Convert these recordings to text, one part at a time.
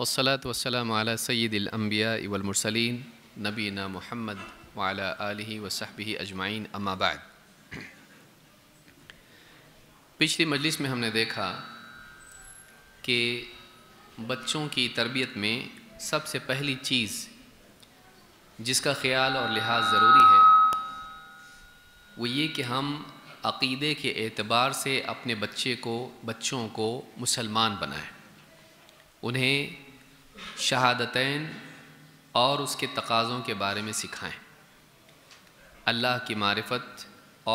वसलात वसलम सैदम्बिया इवलमरसलिन नबीना मोहम्मद वाला आलि वसहबी अजमाइन अम्माबाद पिछली मजलिस में हमने देखा कि बच्चों की तरबियत में सबसे पहली चीज़ जिसका ख्याल और लिहाज ज़रूरी है वो ये कि हम अकीदे के एतबार से अपने बच्चे को बच्चों को मुसलमान बनाएं उन्हें शहादतें और उसके तकाज़ों के बारे में सिखाएं अल्लाह की मारफत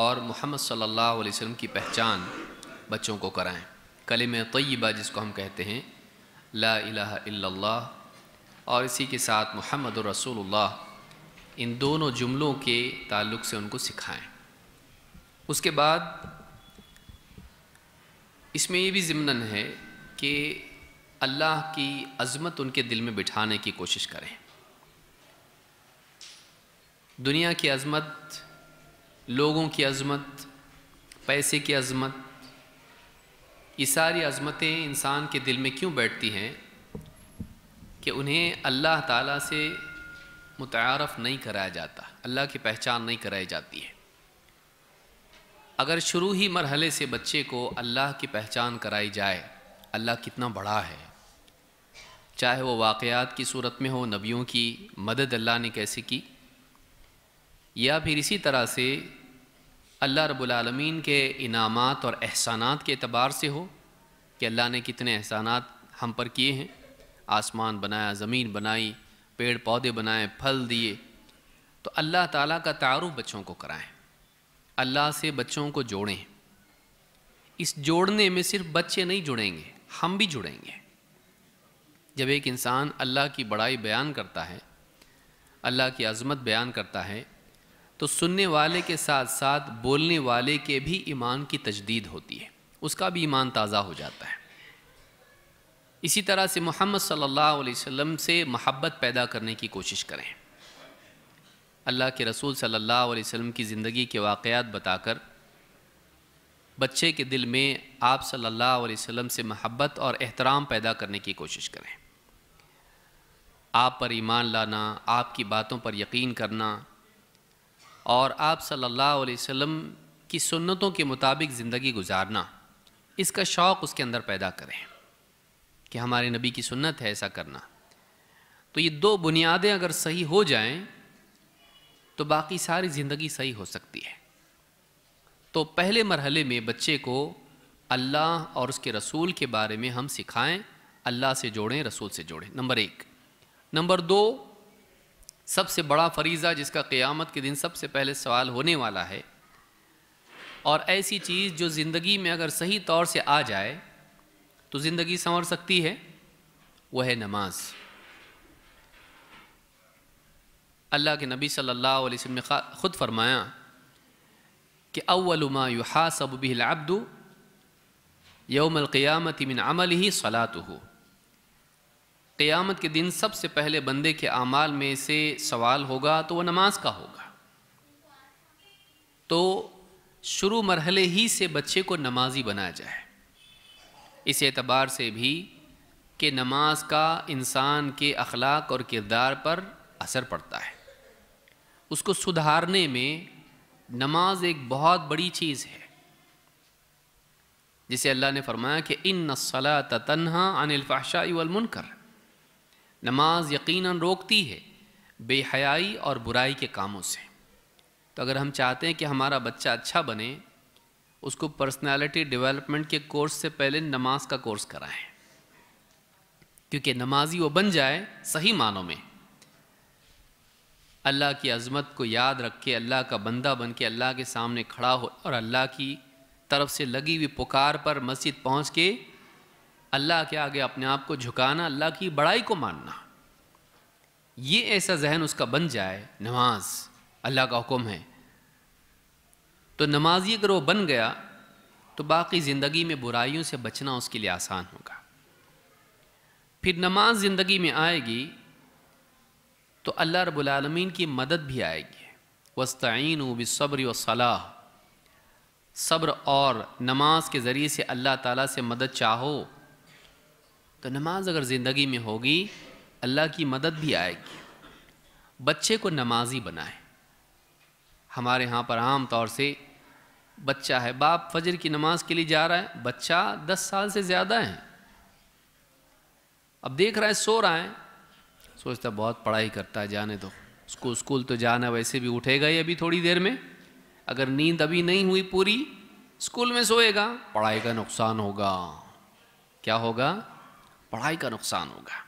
और मोहम्मद सल्लल्लाहु अलैहि वसल्लम की पहचान बच्चों को कराएं कलम तय्यबा जिसको हम कहते हैं ला इलाहा इल्लल्लाह और इसी के साथ मोहम्मद रसूलुल्लाह इन दोनों जुमलों के ताल्लुक से उनको सिखाएं उसके बाद इसमें ये भी ज़िमनन है कि अल्लाह की अज़मत उनके दिल में बिठाने की कोशिश करें दुनिया की अज़मत लोगों की अज़मत पैसे की अज़मत ये सारी अज़मतें इंसान के दिल में क्यों बैठती हैं कि उन्हें अल्लाह ताला से मुतारफ़ नहीं कराया जाता अल्लाह की पहचान नहीं कराई जाती है अगर शुरू ही मरहले से बच्चे को अल्लाह की पहचान कराई जाए अल्लाह कितना बड़ा है चाहे वो वाक़ात की सूरत में हो नबियों की मदद अल्लाह ने कैसे की या फिर इसी तरह से अल्लाह रबालमीन के इनामात और एहसानात के अतबार से हो कि अल्लाह ने कितने एहसानात हम पर किए हैं आसमान बनाया ज़मीन बनाई पेड़ पौधे बनाए फल दिए तो अल्लाह ताला का तारुफ बच्चों को कराएं अल्लाह से बच्चों को जोड़ें इस जोड़ने में सिर्फ बच्चे नहीं जुड़ेंगे हम भी जुड़ेंगे जब एक इंसान अल्लाह की बड़ाई बयान करता है अल्लाह की अज़मत बयान करता है तो सुनने वाले के साथ साथ बोलने वाले के भी ईमान की तजदीद होती है उसका भी ईमान ताज़ा हो जाता है इसी तरह से मोहम्मद सल्लल्लाहु अलैहि वसल्लम से महब्बत पैदा करने की कोशिश करें अल्लाह के रसूल सल्लल्लाहु अलैहि वसल्लम की ज़िंदगी के वाक़ात बताकर बच्चे के दिल में आप सल्लल्लाहु अलैहि वसल्लम से महब्बत और एहतराम पैदा करने की कोशिश करें आप पर ईमान लाना आपकी बातों पर यकीन करना और आप सल्लल्लाहु अलैहि वसल्लम की सुन्नतों के मुताबिक ज़िंदगी गुजारना इसका शौक़ उसके अंदर पैदा करें कि हमारे नबी की सुन्नत है ऐसा करना तो ये दो बुनियादें अगर सही हो जाएं तो बाकी सारी ज़िंदगी सही हो सकती है तो पहले मरहले में बच्चे को अल्लाह और उसके रसूल के बारे में हम सिखाएं अल्लाह से जोड़ें रसूल से जोड़ें नंबर एक नंबर दो सबसे बड़ा फरीज़ा जिसका क़यामत के दिन सबसे पहले सवाल होने वाला है और ऐसी चीज़ जो ज़िंदगी में अगर सही तौर से आ जाए तो ज़िंदगी संवर सकती है वह है नमाज अल्लाह के नबी सल्लल्लाहु अलैहि वसल्लम ने ख़ुद फरमाया कि अव्वलमा सब बिल अब्दू क़ियामत मिन अमल ही सलात हो क़ियामत के दिन सबसे पहले बंदे के अमाल में से सवाल होगा तो वह नमाज का होगा तो शुरू मरहले ही से बच्चे को नमाजी बनाया जाए इस एतबार से भी कि नमाज का इंसान के अखलाक और किरदार पर असर पड़ता है उसको सुधारने में नमाज एक बहुत बड़ी चीज़ है जिसे अल्लाह ने फरमाया कि इन नसला तनहा मुनकर नमाज यकीनन रोकती है बेहयाई और बुराई के कामों से तो अगर हम चाहते हैं कि हमारा बच्चा अच्छा बने उसको पर्सनालिटी डेवलपमेंट के कोर्स से पहले नमाज का कोर्स कराएं क्योंकि नमाजी वो बन जाए सही मानों में अल्लाह की अज़मत को याद रख के अल्लाह का बंदा बन के अल्लाह के सामने खड़ा हो और अल्लाह की तरफ से लगी हुई पुकार पर मस्जिद पहुँच के अल्लाह के आगे अपने आप को झुकाना अल्लाह की बड़ाई को मानना ये ऐसा जहन उसका बन जाए नमाज अल्लाह का हुक्म है तो नमाजी अगर वो बन गया तो बाकी ज़िंदगी में बुराइयों से बचना उसके लिए आसान होगा फिर नमाज ज़िंदगी में आएगी तो अल्लाह रबालमीन की मदद भी आएगी वस्तीन बब्र वसलाह सब्र और नमाज के ज़रिए से अल्लाह ताला से मदद चाहो तो नमाज अगर ज़िंदगी में होगी अल्लाह की मदद भी आएगी बच्चे को नमाजी बनाए हमारे यहाँ पर आम तौर से बच्चा है बाप फजर की नमाज के लिए जा रहा है बच्चा दस साल से ज़्यादा है अब देख रहा है सो रहा है सोचता बहुत पढ़ाई करता है जाने दो उसको स्कूल तो जाना वैसे भी उठेगा ही अभी थोड़ी देर में अगर नींद अभी नहीं हुई पूरी स्कूल में सोएगा पढ़ाई का नुकसान होगा क्या होगा पढ़ाई का नुकसान होगा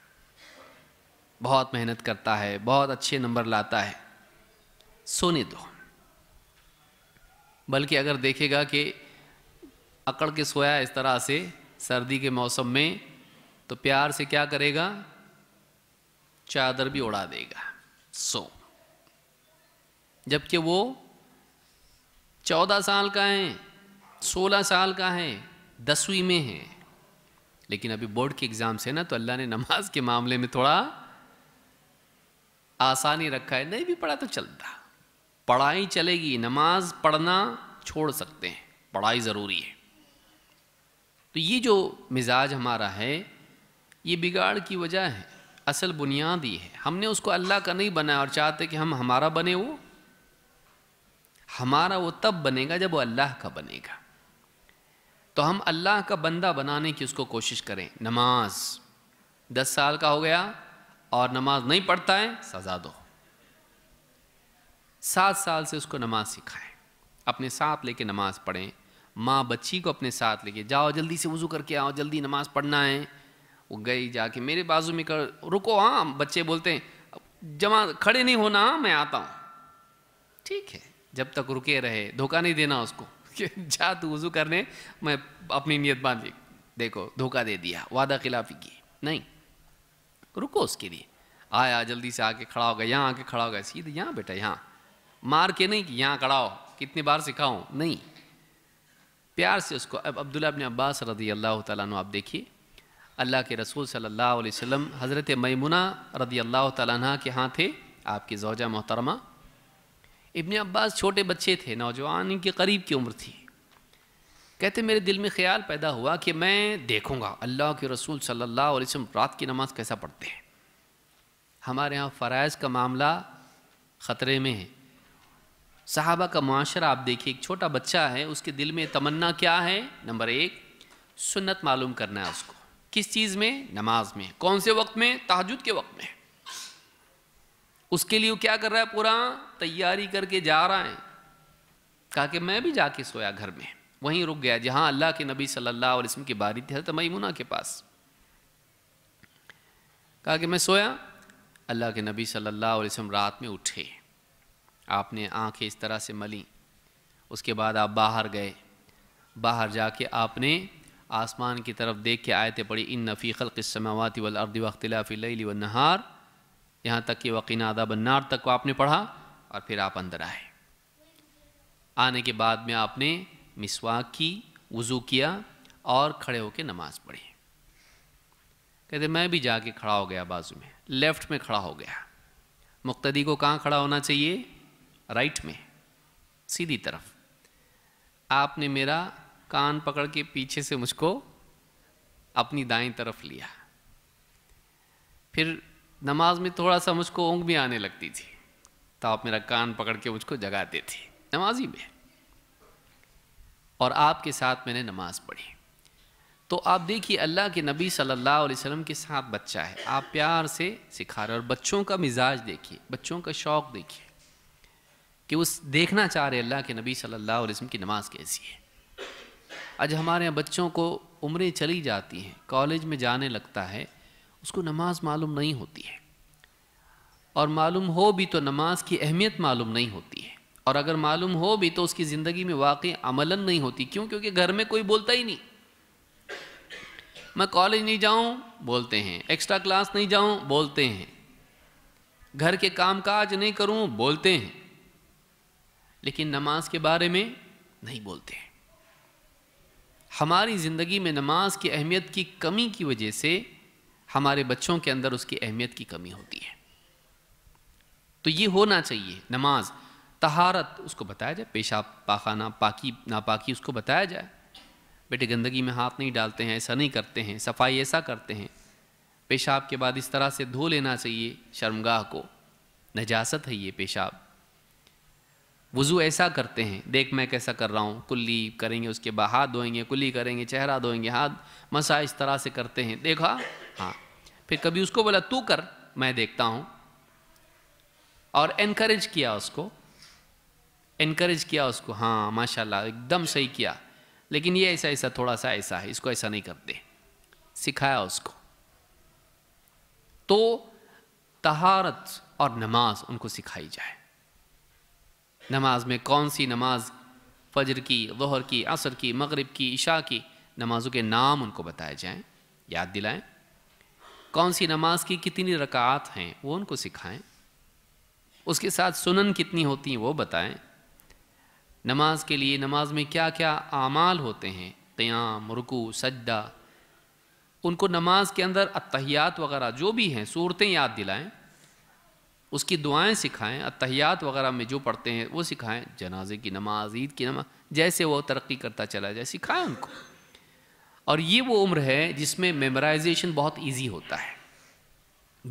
बहुत मेहनत करता है बहुत अच्छे नंबर लाता है सोने दो बल्कि अगर देखेगा कि अकड़ के सोया इस तरह से सर्दी के मौसम में तो प्यार से क्या करेगा चादर भी उड़ा देगा सो जबकि वो चौदह साल का है सोलह साल का है दसवीं में है लेकिन अभी बोर्ड के एग्ज़ाम से ना तो अल्लाह ने नमाज के मामले में थोड़ा आसानी रखा है नहीं भी पढ़ा तो चलता पढ़ाई चलेगी नमाज पढ़ना छोड़ सकते हैं पढ़ाई ज़रूरी है तो ये जो मिजाज हमारा है ये बिगाड़ की वजह है असल बुनियाद ही है हमने उसको अल्लाह का नहीं बनाया और चाहते कि हम हमारा बने वो हमारा वो तब बनेगा जब वो अल्लाह का बनेगा तो हम अल्लाह का बंदा बनाने की उसको कोशिश करें नमाज दस साल का हो गया और नमाज नहीं पढ़ता है सज़ा दो सात साल से उसको नमाज सिखाएं अपने साथ लेके नमाज पढ़ें माँ बच्ची को अपने साथ लेके जाओ जल्दी से वज़ू करके आओ जल्दी नमाज़ पढ़ना है वो गई जाके मेरे बाजू में कर रुको हाँ बच्चे बोलते हैं जमा खड़े नहीं होना हाँ मैं आता हूँ ठीक है जब तक रुके रहे धोखा नहीं देना उसको जा तू वजू करने मैं अपनी नीयत बांध देखो धोखा दे दिया वादा खिलाफी की नहीं रुको उसके लिए आया जल्दी से आके खड़ा होगा यहाँ आके खड़ा होगा सीधे यहाँ बेटा यहाँ मार के नहीं कि यहाँ खड़ा हो कितनी बार सिखाऊं नहीं प्यार से उसको अब अब्दुल्ला अपने अब्बास रदी अल्लाह तु आप देखिए अल्लाह के रसूल सल्लल्लाहु अलैहि वसल्लम हज़रत ममुना रदी अल्लाह तह के यहाँ थे आपकी जौजा मोहतरमा इबन अब्बास छोटे बच्चे थे नौजवान के करीब की उम्र थी कहते मेरे दिल में ख्याल पैदा हुआ कि मैं देखूँगा अल्लाह के रसूल सल्लल्लाहु अलैहि वसल्लम रात की नमाज़ कैसा पढ़ते हैं हमारे यहाँ फ़रज़ का मामला ख़तरे में है साहबा का माशरा आप देखिए एक छोटा बच्चा है उसके दिल में तमन्ना क्या है नंबर एक सुन्नत मालूम करना है उसको किस चीज़ में नमाज में कौन से वक्त में तहजुद के वक्त में उसके लिए क्या कर रहा है पूरा तैयारी करके जा रहा है कहा कि मैं भी जाके सोया घर में वहीं रुक गया जहां अल्लाह के नबी सल्लल्लाहु अलैहि वसल्लम की बारी थी मईमुना के पास कहा कि मैं सोया अल्लाह के नबी सल्लल्लाहु अलैहि वसल्लम रात में उठे आपने आंखें इस तरह से मली उसके बाद आप बाहर गए बाहर जाके आपने आसमान की तरफ देख के आयतें पड़ी इन नफ़ी ख़लकसमावती वलअर्द वख्तिलाफ़िल नहार यहाँ तक कि वकीन आदा बन्नार तक को आपने पढ़ा और फिर आप अंदर आए आने के बाद में आपने मिसवाक की वज़ू किया और खड़े होकर नमाज़ पढ़ी कहते मैं भी जाके खड़ा हो गया बाजू में लेफ़्ट में खड़ा हो गया मुख्तदी को कहाँ खड़ा होना चाहिए राइट में सीधी तरफ आपने मेरा कान पकड़ के पीछे से मुझको अपनी दाएं तरफ लिया फिर नमाज में थोड़ा सा मुझको ऊँग भी आने लगती थी तो आप मेरा कान पकड़ के मुझको जगाते थे नमाजी में और आपके साथ मैंने नमाज़ पढ़ी तो आप देखिए अल्लाह के नबी सल्लल्लाहु अलैहि वसल्लम के साथ बच्चा है आप प्यार से सिखा रहे और बच्चों का मिजाज देखिए बच्चों का शौक़ देखिए कि उस देखना चाह रहे अल्लाह के नबी सल्लल्लाहु अलैहि वसल्लम की नमाज़ कैसी है आज हमारे यहाँ बच्चों को उम्रें चली जाती हैं कॉलेज में जाने लगता है उसको नमाज मालूम नहीं होती है और मालूम हो भी तो नमाज की अहमियत मालूम नहीं होती है और अगर मालूम हो भी तो उसकी ज़िंदगी में वाकई अमलन नहीं होती क्यों क्योंकि घर में कोई बोलता ही नहीं मैं कॉलेज नहीं जाऊं बोलते हैं एक्स्ट्रा क्लास नहीं जाऊं बोलते हैं घर के काम काज नहीं करूं बोलते हैं लेकिन नमाज के बारे में नहीं बोलते हैं हमारी ज़िंदगी में नमाज की अहमियत की कमी की वजह से हमारे बच्चों के अंदर उसकी अहमियत की कमी होती है तो ये होना चाहिए नमाज तहारत उसको बताया जाए पेशाब पाखाना पाकी नापाकी उसको बताया जाए बेटे गंदगी में हाथ नहीं डालते हैं ऐसा नहीं करते हैं सफाई ऐसा करते हैं पेशाब के बाद इस तरह से धो लेना चाहिए शर्मगाह को नजासत है ये पेशाब वज़ू ऐसा करते हैं देख मैं कैसा कर रहा हूँ कुल्ली करेंगे उसके बाद हाथ धोएंगे कुल्ली करेंगे चेहरा धोएंगे हाथ मसा इस तरह से करते हैं देखा हाँ फिर कभी उसको बोला तू कर मैं देखता हूँ और इनक्रेज किया उसको इनक्रेज किया उसको हाँ माशाल्लाह एकदम सही किया लेकिन ये ऐसा ऐसा थोड़ा सा ऐसा है इसको ऐसा नहीं करते सिखाया उसको तो तहारत और नमाज उनको सिखाई जाए नमाज में कौन सी नमाज फजर की जहर की असर की मगरब की इशा की नमाज़ों के नाम उनको बताए जाएं याद दिलाएं कौन सी नमाज की कितनी रकात हैं वो उनको सिखाएं उसके साथ सुनन कितनी होती हैं वो बताएं नमाज के लिए नमाज में क्या क्या आमाल होते हैं क़याम रुकू सज्दा उनको नमाज के अंदर अतहियात वगैरह जो भी हैं सूरतें याद दिलाएं उसकी दुआएं सिखाएं अतहयात वगैरह में जो पढ़ते हैं वो सिखाएं जनाजे की नमाज ईद की नमाज जैसे वो तरक्की करता चला जाए सिखाएं उनको और ये वो उम्र है जिसमें मेमोराइजेशन बहुत ईजी होता है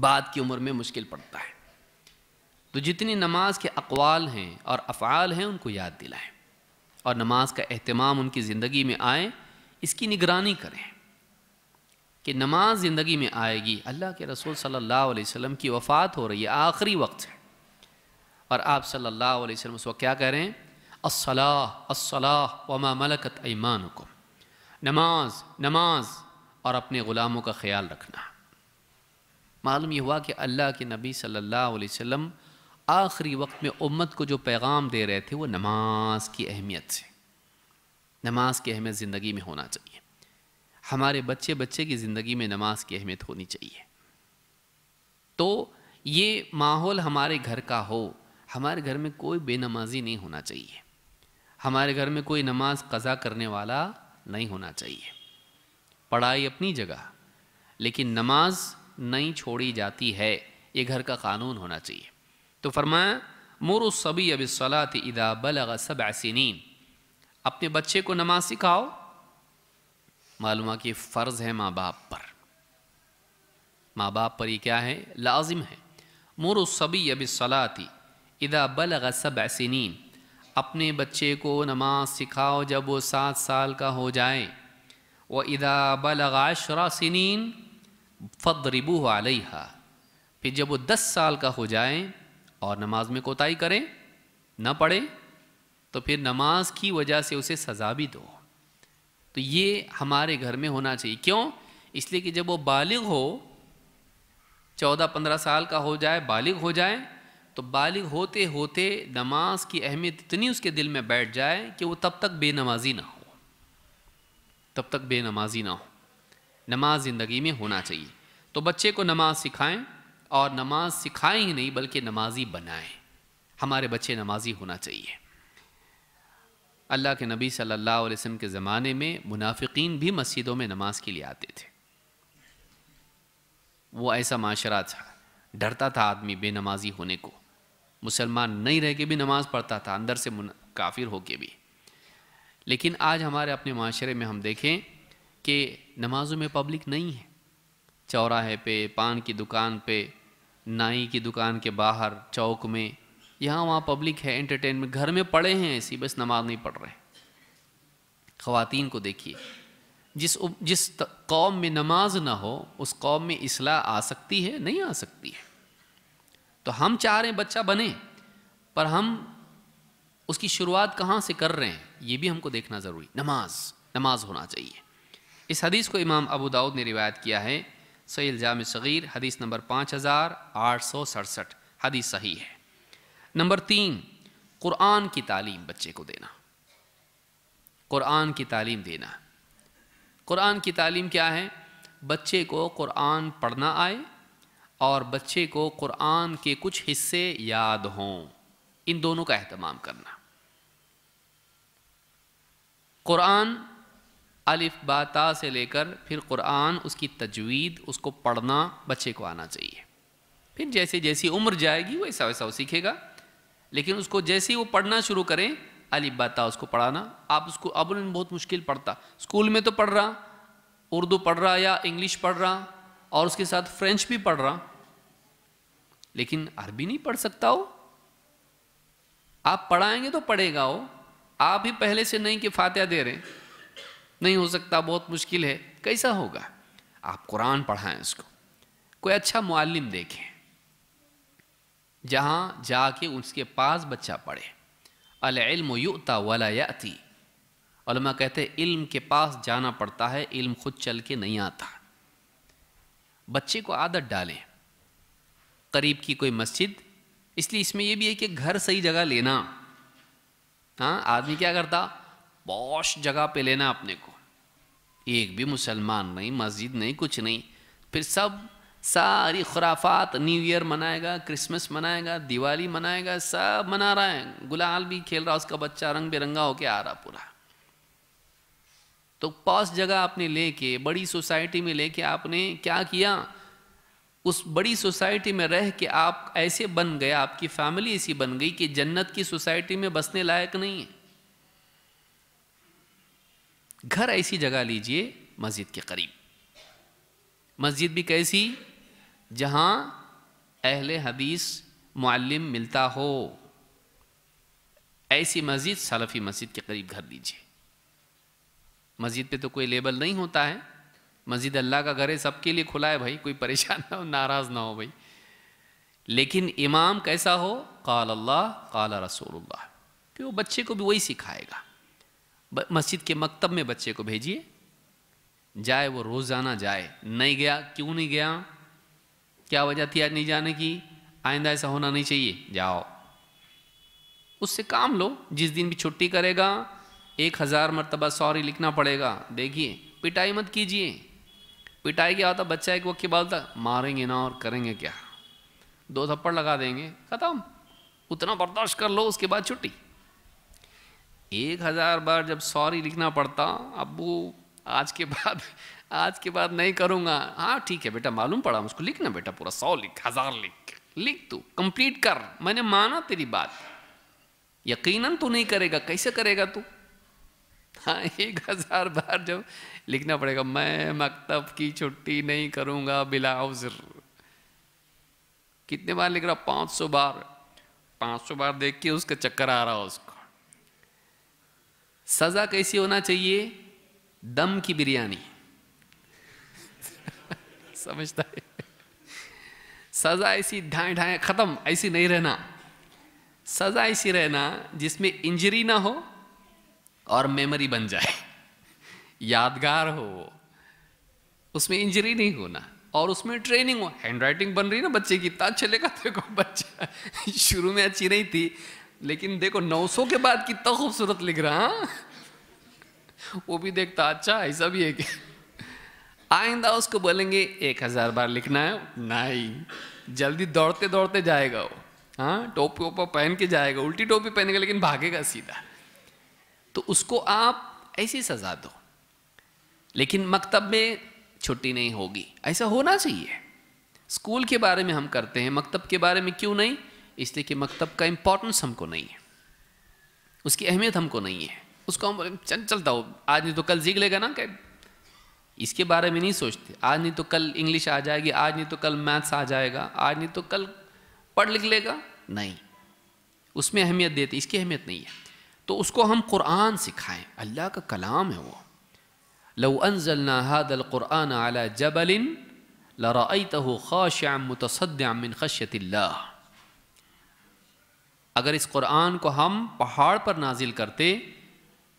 बाद की उम्र में मुश्किल पड़ता है तो जितनी नमाज के अकवाल हैं और अफ़ाल हैं उनको याद दिलाएं और नमाज का अहतमाम उनकी ज़िंदगी में आए इसकी निगरानी करें कि नमाज ज़िंदगी में आएगी अल्लाह के रसूल सल्लल्लाहु अलैहि वसल्लम की वफ़ात हो रही है आखिरी वक्त है और आप सल्लल्लाहु अलैहि वसल्लम उस वक्त क्या कह रहे हैं असला असला वमा मलकत ईमान को नमाज नमाज और अपने ग़ुलामों का ख्याल रखना मालूम यह हुआ कि अल्लाह के नबी सल्लल्लाहु अलैहि वसल्लम आखिरी वक्त में उम्मत को जो पैगाम दे रहे थे वो नमाज की अहमियत से नमाज की अहमियत ज़िंदगी में होना चाहिए हमारे बच्चे बच्चे की ज़िंदगी में नमाज की अहमियत होनी चाहिए तो ये माहौल हमारे घर का हो हमारे घर में कोई बेनमाजी नहीं होना चाहिए हमारे घर में कोई नमाज कज़ा करने वाला नहीं होना चाहिए पढ़ाई अपनी जगह लेकिन नमाज नहीं छोड़ी जाती है ये घर का कानून होना चाहिए तो फरमाया मोर सभी अब सलात इदा अगर सब अपने बच्चे को नमाज सिखाओ मालूम कि फ़र्ज़ है माँ बाप पर माँ बाप पर ये क्या है लाजिम है मोर सबी अब सलाती इदा बलग सब सिनीन अपने बच्चे को नमाज सिखाओ जब वो सात साल का हो जाए व इदा बलगाशरा सिनीन फ़दरिबू आलिहा फिर जब वो दस साल का हो जाए और नमाज में कोताही करें न पढ़े तो फिर नमाज की वजह से उसे सज़ा भी दो तो ये हमारे घर में होना चाहिए क्यों इसलिए कि जब वो बालिग हो चौदह पंद्रह साल का हो जाए बालिग हो जाए तो बालिग होते होते नमाज की अहमियत इतनी उसके दिल में बैठ जाए कि वो तब तक बेनमाजी ना हो तब तक बेनमाजी ना हो नमाज ज़िंदगी में होना चाहिए तो बच्चे को नमाज सिखाएं और नमाज सिखाएं ही नहीं बल्कि नमाजी बनाएं हमारे बच्चे नमाजी होना चाहिए अल्लाह के नबी सल्लल्लाहु अलैहि वसल्लम के ज़माने में मुनाफिकीन भी मस्जिदों में नमाज के लिए आते थे वो ऐसा माशरा था डरता था आदमी बेनमाजी होने को मुसलमान नहीं रह के भी नमाज़ पढ़ता था अंदर से काफिर होके भी लेकिन आज हमारे अपने माशरे में हम देखें कि नमाज़ों में पब्लिक नहीं है चौराहे पे पान की दुकान पे नाई की दुकान के बाहर चौक में यहाँ वहाँ पब्लिक है एंटरटेनमेंट घर में पड़े हैं ऐसी बस नमाज नहीं पढ़ रहे ख़वातीन को देखिए जिस जिस कौम में नमाज ना हो उस कौम में असलाह आ सकती है नहीं आ सकती है तो हम चाह रहे हैं बच्चा बने पर हम उसकी शुरुआत कहाँ से कर रहे हैं ये भी हमको देखना ज़रूरी नमाज नमाज होना चाहिए इस हदीस को इमाम अबू दाऊद ने रिवायत किया है सही जाम सग़ीर हदीस नंबर पाँच हज़ार आठ सौ सड़सठ हदीस सही है नंबर तीन कुरान की तालीम बच्चे को देना कुरान की तालीम देना कुरान की तालीम क्या है बच्चे को कुरान पढ़ना आए और बच्चे को कुरान के कुछ हिस्से याद हों इन दोनों का अहतमाम करना कुरान अलिफ बाता से लेकर फिर कुरान उसकी तजवीद उसको पढ़ना बच्चे को आना चाहिए फिर जैसे जैसी उम्र जाएगी वैसा वैसा वो सीखेगा लेकिन उसको जैसे ही वो पढ़ना शुरू करें अलिबाता उसको पढ़ाना आप उसको अब बहुत मुश्किल पढ़ता स्कूल में तो पढ़ रहा उर्दू पढ़ रहा या इंग्लिश पढ़ रहा और उसके साथ फ्रेंच भी पढ़ रहा लेकिन अरबी नहीं पढ़ सकता हो आप पढ़ाएंगे तो पढ़ेगा हो आप ही पहले से नहीं कि फातह दे रहे नहीं हो सकता बहुत मुश्किल है कैसा होगा आप कुरान पढ़ाएं उसको कोई अच्छा मालिम देखें जहाँ जाके उसके पास बच्चा पढ़े अलम युता वाला या अलमा कहते इल्म के पास जाना पड़ता है इल्म खुद चल के नहीं आता बच्चे को आदत डालें करीब की कोई मस्जिद इसलिए इसमें यह भी है कि घर सही जगह लेना हाँ आदमी क्या करता बहुत जगह पे लेना अपने को एक भी मुसलमान नहीं मस्जिद नहीं कुछ नहीं फिर सब सारी खुराफात न्यू ईयर मनाएगा क्रिसमस मनाएगा दिवाली मनाएगा सब मना रहा है गुलाल भी खेल रहा है उसका बच्चा रंग बिरंगा होके आ रहा पूरा तो पॉस जगह आपने लेके बड़ी सोसाइटी में लेके आपने क्या किया उस बड़ी सोसाइटी में रह के आप ऐसे बन गए आपकी फैमिली ऐसी बन गई कि जन्नत की सोसाइटी में बसने लायक नहीं है घर ऐसी जगह लीजिए मस्जिद के करीब मस्जिद भी कैसी जहाँ अहल हदीस मालम मिलता हो ऐसी मस्जिद सलफ़ी मस्जिद के करीब घर दीजिए मस्जिद पे तो कोई लेबल नहीं होता है मस्जिद अल्लाह का घर है सबके लिए खुला है भाई कोई परेशान ना हो नाराज़ ना हो भाई लेकिन इमाम कैसा हो कल अल्लाह कल रसूलुल्लाह फिर वो बच्चे को भी वही सिखाएगा मस्जिद के मकतब में बच्चे को भेजिए जाए वो रोज़ाना जाए नहीं गया क्यों नहीं गया क्या वजह थी आज नहीं जाने की आइंदा ऐसा होना नहीं चाहिए जाओ उससे काम लो जिस दिन भी छुट्टी करेगा एक हज़ार मरतबा सॉरी लिखना पड़ेगा देखिए पिटाई मत कीजिए पिटाई क्या होता बच्चा एक वक्त के बाद मारेंगे ना और करेंगे क्या दो थप्पड़ लगा देंगे ख़त्म उतना बर्दाश्त कर लो उसके बाद छुट्टी एक हज़ार बार जब सॉरी लिखना पड़ता अब वो आज के बाद आज के बाद नहीं करूंगा हाँ ठीक है बेटा मालूम पड़ा मुझको लिख ना बेटा पूरा सौ लिख हज़ार लिख लिख तू कंप्लीट कर मैंने माना तेरी बात यकीनन तू नहीं करेगा कैसे करेगा तू हाँ एक हज़ार बार जब लिखना पड़ेगा मैं मकतब की छुट्टी नहीं करूंगा बिलाउजर कितने बार लिख रहा पांच सौ बार पांच सौ बार देख के उसका चक्कर आ रहा उसको सज़ा कैसी होना चाहिए दम की बिरयानी समझता है सजा ऐसी ढाए ढाए खत्म ऐसी नहीं रहना सजा ऐसी रहना जिसमें इंजरी ना हो और मेमोरी बन जाए यादगार हो उसमें इंजरी नहीं होना और उसमें ट्रेनिंग हो हैंड राइटिंग बन रही ना बच्चे की इतना अच्छे लेकर देखो बच्चा शुरू में अच्छी नहीं थी लेकिन देखो 900 के बाद कितना खूबसूरत लिख रहा हा? वो भी देखता अच्छा ऐसा भी है कि आइंदा उसको बोलेंगे एक हज़ार बार लिखना है नहीं जल्दी दौड़ते दौड़ते जाएगा वो हाँ टोपी ओपा पहन के जाएगा उल्टी टोपी पहनेगा लेकिन भागेगा सीधा तो उसको आप ऐसी सज़ा दो लेकिन मकतब में छुट्टी नहीं होगी ऐसा होना चाहिए स्कूल के बारे में हम करते हैं मकतब के बारे में क्यों नहीं इसलिए कि मकतब का इंपॉर्टेंस हमको नहीं है उसकी अहमियत हमको नहीं है उसको हम चल चलता हो आज नहीं तो कल जीख लेगा ना कि इसके बारे में नहीं सोचते आज नहीं तो कल इंग्लिश आ जाएगी आज नहीं तो कल मैथ्स आ जाएगा आज नहीं तो कल पढ़ लिख लेगा नहीं उसमें अहमियत देते इसकी अहमियत नहीं है तो उसको हम कुरान सिखाएं अल्लाह का कलाम है वो लव अनजलना हादल कुरान आला जबलिन लरातह खाश्याम मुतसद्याम मिन अगर इस कुरान को हम पहाड़ पर नाजिल करते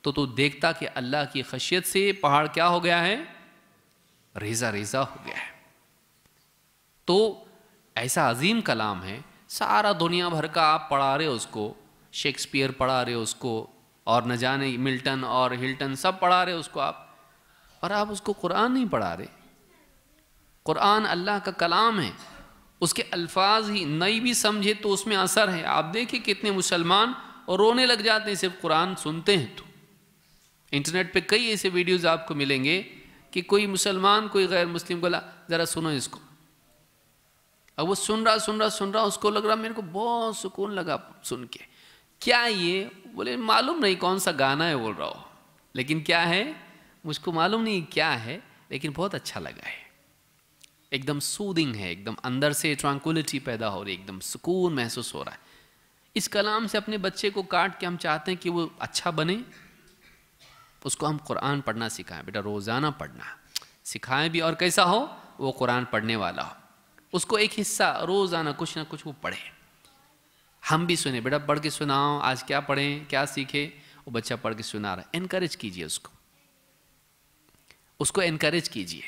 तो तू देखता कि अल्लाह की खशियत से पहाड़ क्या हो गया है रेजा रेजा हो गया है तो ऐसा अजीम कलाम है सारा दुनिया भर का आप पढ़ा रहे हो उसको शेक्सपियर पढ़ा रहे हो उसको और न जाने मिल्टन और हिल्टन सब पढ़ा रहे हो उसको आप और आप उसको कुरान नहीं पढ़ा रहे कुरान अल्लाह का कलाम है उसके अल्फाज ही नई भी समझे तो उसमें असर है आप देखिए कितने मुसलमान और रोने लग जाते हैं सिर्फ कुरान सुनते हैं तो इंटरनेट पे कई ऐसे वीडियोस आपको मिलेंगे कि कोई मुसलमान कोई गैर मुस्लिम बोला ज़रा सुनो इसको अब वो सुन रहा सुन रहा सुन रहा उसको लग रहा मेरे को बहुत सुकून लगा सुन के क्या ये बोले मालूम नहीं कौन सा गाना है बोल रहा हो लेकिन क्या है मुझको मालूम नहीं क्या है लेकिन बहुत अच्छा लगा है एकदम सूदिंग है एकदम अंदर से ट्रांकुलिटी पैदा हो रही है एकदम सुकून महसूस हो रहा है इस कलाम से अपने बच्चे को काट के हम चाहते हैं कि वो अच्छा बने उसको हम कुरान पढ़ना सिखाएं बेटा रोज़ाना पढ़ना सिखाएं भी और कैसा हो वो कुरान पढ़ने वाला हो उसको एक हिस्सा रोज़ाना कुछ ना कुछ वो पढ़े हम भी सुने बेटा पढ़ के सुनाओ आज क्या पढ़ें क्या सीखे वो बच्चा पढ़ के सुना रहा है इनक्रेज कीजिए उसको उसको इनक्रेज कीजिए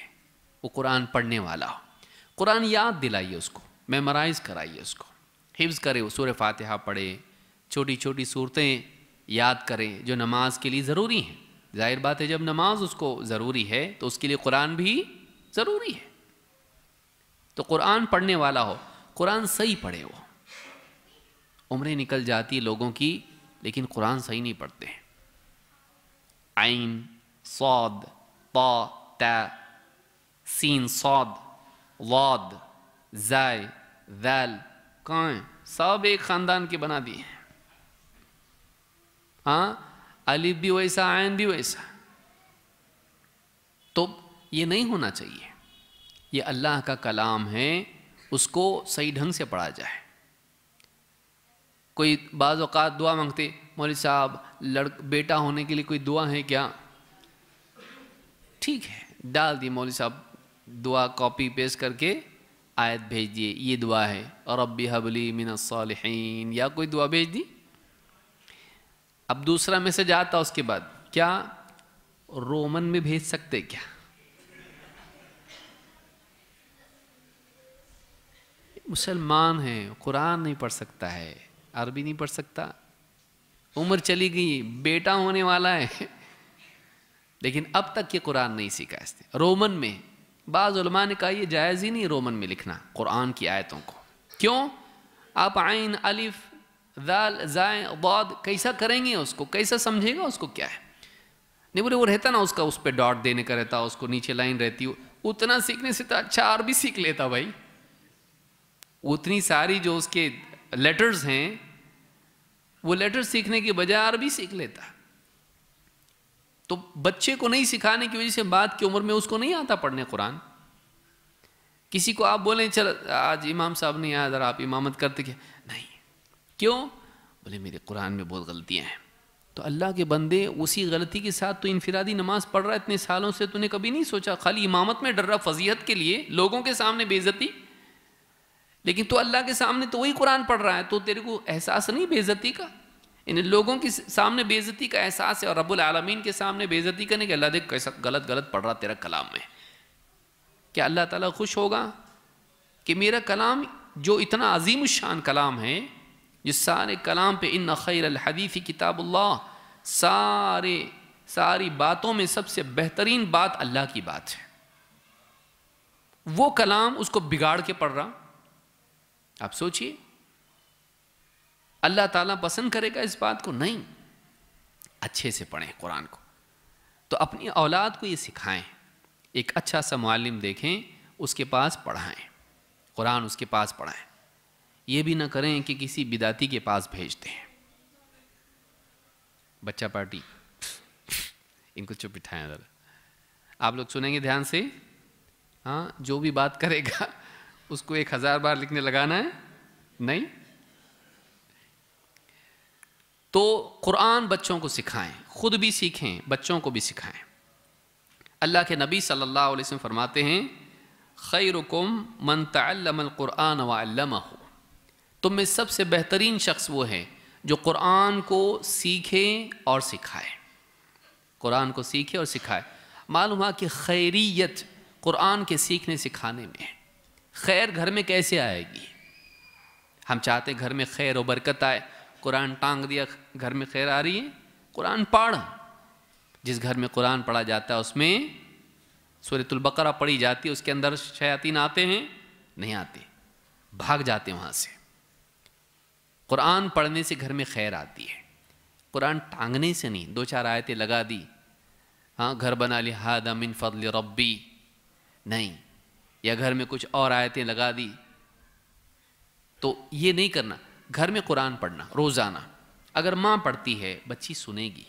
वो कुरान पढ़ने वाला हो कुरान याद दिलाइए उसको मेमोराइज़ कराइए उसको हिफ्ज़ करे सूर फातिहा पढ़े छोटी छोटी सूरतें याद करें जो नमाज के लिए ज़रूरी हैं जाहिर बात है जब नमाज उसको ज़रूरी है तो उसके लिए कुरान भी ज़रूरी है तो कुरान पढ़ने वाला हो कुरान सही पढ़े वो उम्रें निकल जाती लोगों की लेकिन कुरान सही नहीं पढ़ते हैं आइन सौद पा ता सीन सौद वाद जाय वैल कहाँ सब एक ख़ानदान के बना दिए हैं हाँ अलिफ भी वैसा आयन भी वैसा तो ये नहीं होना चाहिए ये अल्लाह का कलाम है उसको सही ढंग से पढ़ा जाए कोई बाज़ दुआ मांगते मौल साहब लड़ बेटा होने के लिए कोई दुआ है क्या ठीक है डाल दिए मौल साहब दुआ कॉपी पेस्ट करके आयत भेज दिए ये दुआ है और अब हबली मिनसालहन या कोई दुआ भेज दी अब दूसरा मैसेज आता उसके बाद क्या रोमन में भेज सकते क्या मुसलमान है कुरान नहीं पढ़ सकता है अरबी नहीं पढ़ सकता उम्र चली गई बेटा होने वाला है लेकिन अब तक ये कुरान नहीं सीखा इसने रोमन में बाजा ने कहा यह जायज़ ही नहीं रोमन में लिखना कुरान की आयतों को क्यों आप आइन अलिफ दाल जाए बाद कैसा करेंगे उसको कैसा समझेगा उसको क्या है नहीं बोले वो रहता ना उसका उस पर डॉट देने का रहता उसको नीचे लाइन रहती हो उतना सीखने से तो अच्छा और भी सीख लेता भाई उतनी सारी जो उसके लेटर्स हैं वो लेटर सीखने के बजाय अरबी सीख लेता तो बच्चे को नहीं सिखाने की वजह से बाद की उम्र में उसको नहीं आता पढ़ने कुरान किसी को आप बोलें चल आज इमाम साहब नहीं आया ज़रा आप इमामत करते क्या क्यों बोले मेरे कुरान में बहुत गलतियाँ हैं तो अल्लाह के बंदे उसी गलती के साथ तो इनफरादी नमाज पढ़ रहा है इतने सालों से तूने कभी नहीं सोचा खाली इमामत में डर रहा फजीहत के लिए लोगों के सामने बेज़ती लेकिन तो अल्लाह के सामने तो वही कुरान पढ़ रहा है तो तेरे को एहसास नहीं बेज़ती का इन लोगों के सामने बेज़ती का एहसास है और रबुल आलमीन के सामने बेज़ती करने के अल्लाह देख कैसा गलत गलत पढ़ रहा तेरा कलाम में क्या अल्लाह ताला खुश होगा कि मेरा कलाम जो इतना अजीम शान कलाम है ये सारे कलाम पे इन खैर हदीफ़ी किताबुल्ला सारे सारी बातों में सबसे बेहतरीन बात अल्लाह की बात है वो कलाम उसको बिगाड़ के पढ़ रहा आप सोचिए अल्लाह ताला पसंद करेगा इस बात को नहीं अच्छे से पढ़ें कुरान को तो अपनी औलाद को ये सिखाएं एक अच्छा सा मालम देखें उसके पास पढ़ाएं कुरान उसके पास पढ़ाएं ये भी ना करें कि किसी बिदाती के पास भेज दें बच्चा पार्टी इनको चुप बिठाएं ज़रा आप लोग सुनेंगे ध्यान से हाँ जो भी बात करेगा उसको एक हज़ार बार लिखने लगाना है नहीं तो कुरान बच्चों को सिखाएं खुद भी सीखें बच्चों को भी सिखाएं अल्लाह के नबी सल्लल्लाहु अलैहि वसल्लम फरमाते हैं खैरुकुम मन तअल्लमल कुरान वालम हो तुम में सबसे बेहतरीन शख्स वो हैं जो कुरान को सीखें और सिखाए कुरान को सीखे और सिखाए मालूम है कि खैरियत कुरान के सीखने सिखाने में है खैर घर में कैसे आएगी हम चाहते घर में खैर और बरकत आए कुरान टांग दिया घर में खैर आ रही है कुरान पढ़ जिस घर में कुरान पढ़ा जाता है उसमें सूरतुल्बकरा पढ़ी जाती है उसके अंदर शयातीन आते हैं नहीं आते भाग जाते वहाँ से कुरान पढ़ने से घर में खैर आती है कुरान टांगने से नहीं दो चार आयतें लगा दी हाँ घर बना ली हाद अमिन फजल रब्बी नहीं या घर में कुछ और आयतें लगा दी तो ये नहीं करना घर में कुरान पढ़ना रोज़ाना अगर माँ पढ़ती है बच्ची सुनेगी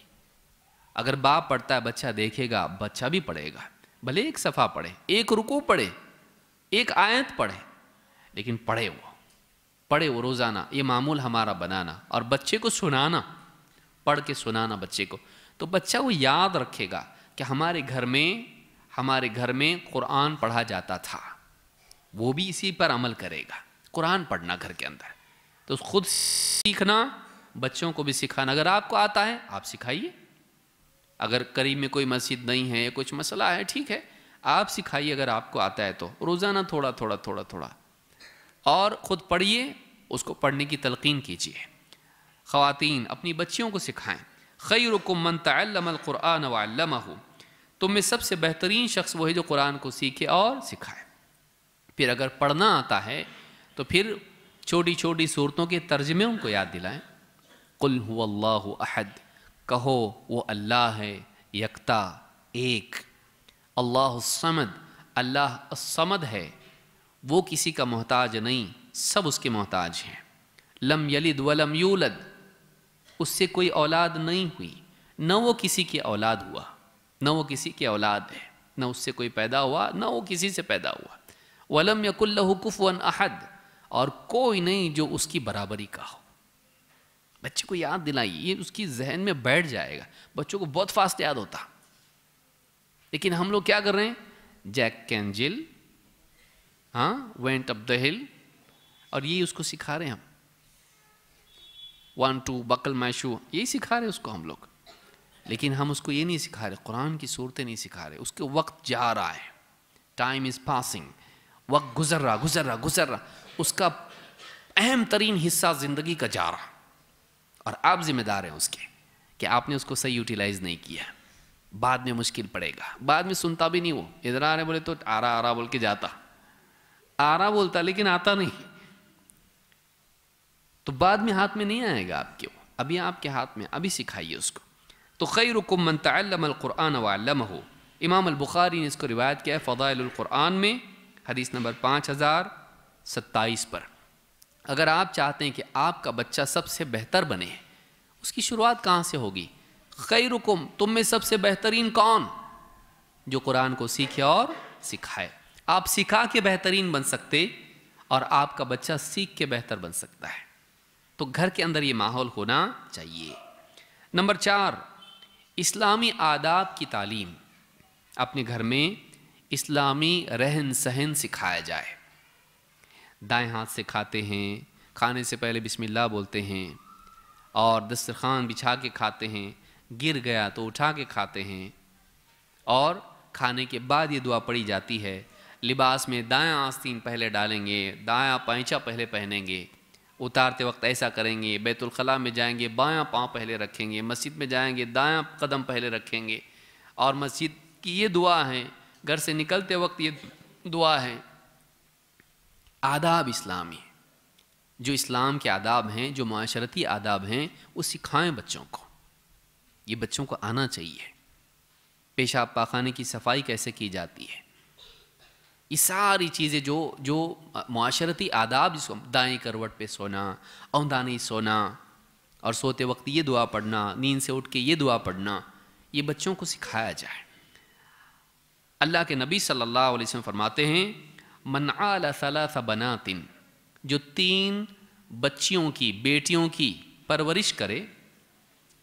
अगर बाप पढ़ता है बच्चा देखेगा बच्चा भी पढ़ेगा भले एक सफ़ा पढ़े एक रुको पढ़े एक आयत पढ़े लेकिन पढ़े वो पढ़े वो रोज़ाना ये मामूल हमारा बनाना और बच्चे को सुनाना पढ़ के सुनाना बच्चे को तो बच्चा वो याद रखेगा कि हमारे घर में हमारे घर में कुरान पढ़ा जाता था वो भी इसी पर अमल करेगा कुरान पढ़ना घर के अंदर तो खुद सीखना बच्चों को भी सिखाना अगर आपको आता है आप सिखाइए अगर करीब में कोई मस्जिद नहीं है या कुछ मसला है ठीक है आप सिखाइए अगर आपको आता है तो रोज़ाना थोड़ा थोड़ा थोड़ा थोड़ा और ख़ुद पढ़िए उसको पढ़ने की तलकिन कीजिए ख़वातीन अपनी बच्चियों को सिखाएं खैर मन तमक़ुरान वालम हो तुम में सबसे बेहतरीन शख्स वो है जो कुरान को सीखे और सिखाए फिर अगर पढ़ना आता है तो फिर छोटी छोटी सूरतों के तर्जमे उनको याद दिलाएं कुल हुल्लाह अहद कहो वो अल्लाह है यकता एक अल्लाह समद अल्लाह समद है वो किसी का मोहताज नहीं सब उसके मोहताज हैं लम यलिद वलम यूलद उससे कोई औलाद नहीं हुई न वो किसी की औलाद हुआ न वो किसी की औलाद है न उससे कोई पैदा हुआ न वो किसी से पैदा हुआ वलम यकुल्लहु कुफवन अहद और कोई नहीं जो उसकी बराबरी का हो बच्चे को याद दिलाइए ये उसकी जहन में बैठ जाएगा बच्चों को बहुत फास्ट याद होता लेकिन हम लोग क्या कर रहे हैं जैक कैंजिल हाँ वेंट अप द हिल और ये उसको सिखा रहे हैं हम वन टू बकल शू यही सिखा रहे उसको हम लोग लेकिन हम उसको ये नहीं सिखा रहे कुरान की सूरतें नहीं सिखा रहे उसके वक्त जा रहा है टाइम इज़ पासिंग वक्त गुजर रहा गुजर रहा गुजर रहा उसका अहम तरीन हिस्सा ज़िंदगी का जा रहा और आप जिम्मेदार हैं उसके कि आपने उसको सही यूटिलाइज़ नहीं किया बाद में मुश्किल पड़ेगा बाद में सुनता भी नहीं वो इधर आ रहे बोले तो आरा आरा बोल के जाता आ रहा बोलता लेकिन आता नहीं तो बाद में हाथ में नहीं आएगा आपके वो अभी आपके हाथ में अभी सिखाइए उसको तो खई रुकुम तमक़ुरान वम हो इमाम अलबुखारी ने इसको रिवायत किया है फ़ाइलक़ुरान में हदीस नंबर पाँच हज़ार सत्ताईस पर अगर आप चाहते हैं कि आपका बच्चा सबसे बेहतर बने उसकी शुरुआत कहाँ से होगी रुकुम तुम में सबसे बेहतरीन कौन जो कुरान को सीखे और सिखाए आप सिखा के बेहतरीन बन सकते और आपका बच्चा सीख के बेहतर बन सकता है तो घर के अंदर ये माहौल होना चाहिए नंबर चार इस्लामी आदाब की तालीम अपने घर में इस्लामी रहन सहन सिखाया जाए दाएं हाथ से खाते हैं खाने से पहले बिस्मिल्लाह बोलते हैं और दस्तरखान बिछा के खाते हैं गिर गया तो उठा के खाते हैं और खाने के बाद ये दुआ पढ़ी जाती है लिबास में दाया आस्तीन पहले डालेंगे दाया पैंचा पहले पहनेंगे उतारते वक्त ऐसा करेंगे बैतुलखला में जाएंगे बायां पाँव पहले रखेंगे मस्जिद में जाएंगे दायां कदम पहले रखेंगे और मस्जिद की ये दुआ है घर से निकलते वक्त ये दुआ है आदाब इस्लामी जो इस्लाम के आदाब हैं जो माशरती आदाब हैं वो सिखाएं बच्चों को ये बच्चों को आना चाहिए पेशाब पाखाने की सफाई कैसे की जाती है ये सारी चीज़ें जो जो माशरती आदाब जिसको दाएँ करवट पे सोना औदानी सोना और सोते वक्त ये दुआ पढ़ना नींद से उठ के ये दुआ पढ़ना ये बच्चों को सिखाया जाए अल्लाह के नबी सल्लल्लाहु अलैहि वसल्लम फरमाते हैं मन आला तिन जो तीन बच्चियों की बेटियों की परवरिश करे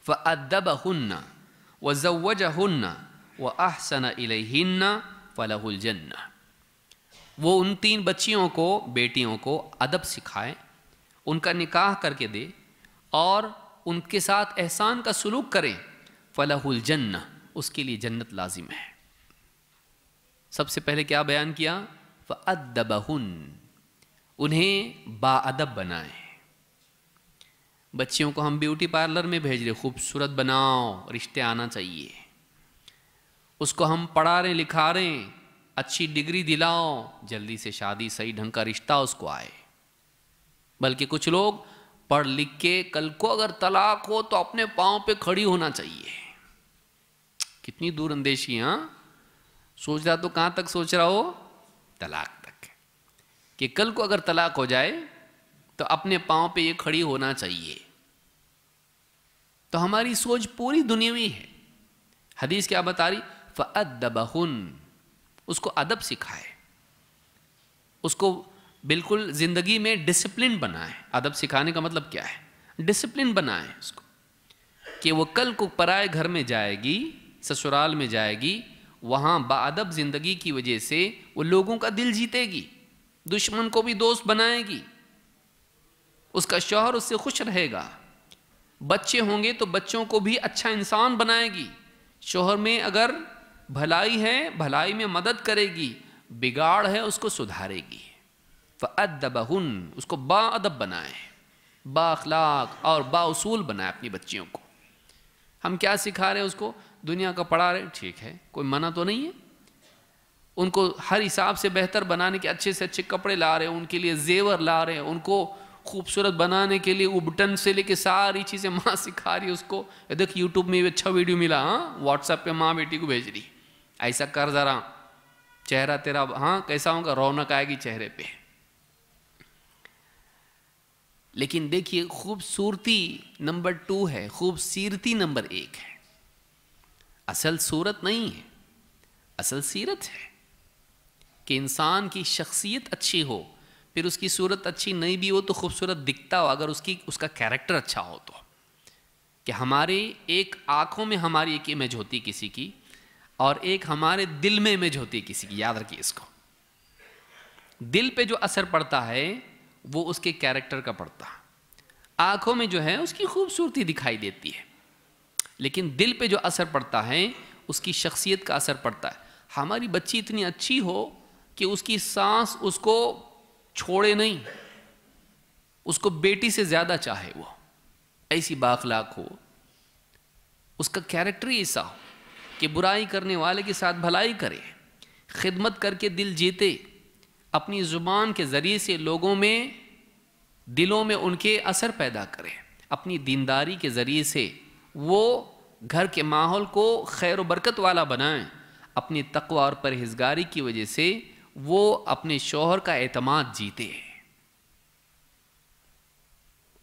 व अदब हन्ना व जवज हन्ना व आहसन इलहन्ना फ़लहुलजन्ना वो उन तीन बच्चियों को बेटियों को अदब सिखाए उनका निकाह करके दे और उनके साथ एहसान का सलूक करें फ़लाहुल जन्न उसके लिए जन्नत लाजिम है सबसे पहले क्या बयान किया फ़अदबहुन उन्हें बाअदब बनाए बच्चियों को हम ब्यूटी पार्लर में भेज रहे खूबसूरत बनाओ रिश्ते आना चाहिए उसको हम पढ़ा रहे लिखा रहे अच्छी डिग्री दिलाओ जल्दी से शादी सही ढंग का रिश्ता उसको आए बल्कि कुछ लोग पढ़ लिख के कल को अगर तलाक हो तो अपने पाँव पे खड़ी होना चाहिए कितनी दूर अंदेशी हाँ सोच रहा तो कहाँ तक सोच रहा हो तलाक तक कि कल को अगर तलाक हो जाए तो अपने पाँव पे ये खड़ी होना चाहिए तो हमारी सोच पूरी दुनियावी है हदीस क्या बता रही फ़अदबहुन उसको अदब सिखाए उसको बिल्कुल ज़िंदगी में डिसिप्लिन बनाए अदब सिखाने का मतलब क्या है डिसिप्लिन बनाए उसको कि वो कल को पराए घर में जाएगी ससुराल में जाएगी वहाँ बादब ज़िंदगी की वजह से वो लोगों का दिल जीतेगी दुश्मन को भी दोस्त बनाएगी उसका शौहर उससे खुश रहेगा बच्चे होंगे तो बच्चों को भी अच्छा इंसान बनाएगी शोहर में अगर भलाई है भलाई में मदद करेगी बिगाड़ है उसको सुधारेगी फ़दबहन उसको बाअदब बनाए बाखलाक और बासूल बनाए अपनी बच्चियों को हम क्या सिखा रहे हैं उसको दुनिया का पढ़ा रहे ठीक है कोई मना तो नहीं है उनको हर हिसाब से बेहतर बनाने के अच्छे से अच्छे कपड़े ला रहे हैं उनके लिए जेवर ला रहे हैं उनको खूबसूरत बनाने के लिए उबटन से लेके सारी चीज़ें माँ सिखा रही है उसको देख यूट्यूब में भी अच्छा वीडियो मिला हाँ व्हाट्सएप पे माँ बेटी को भेज रही ऐसा कर ज़रा चेहरा तेरा हाँ कैसा होगा रौनक आएगी चेहरे पे लेकिन देखिए खूबसूरती नंबर टू है खूबसीरती नंबर एक है असल सूरत नहीं है असल सीरत है कि इंसान की शख्सियत अच्छी हो फिर उसकी सूरत अच्छी नहीं भी हो तो खूबसूरत दिखता हो अगर उसकी उसका कैरेक्टर अच्छा हो तो कि हमारे एक आंखों में हमारी एक इमेज होती किसी की और एक हमारे दिल में इमेज होती है किसी की याद रखिए इसको दिल पे जो असर पड़ता है वो उसके कैरेक्टर का पड़ता है आंखों में जो है उसकी खूबसूरती दिखाई देती है लेकिन दिल पे जो असर पड़ता है उसकी शख्सियत का असर पड़ता है हमारी बच्ची इतनी अच्छी हो कि उसकी सांस उसको छोड़े नहीं उसको बेटी से ज़्यादा चाहे वो ऐसी बाखलाक हो उसका कैरेक्टर ही ऐसा हो कि बुराई करने वाले के साथ भलाई करे खिदमत करके दिल जीते अपनी ज़ुबान के ज़रिए से लोगों में दिलों में उनके असर पैदा करे अपनी दीनदारी के ज़रिए से वो घर के माहौल को खैर बरकत वाला बनाए अपनी तकवा और परहेजगारी की वजह से वो अपने शोहर का एतमाद जीते हैं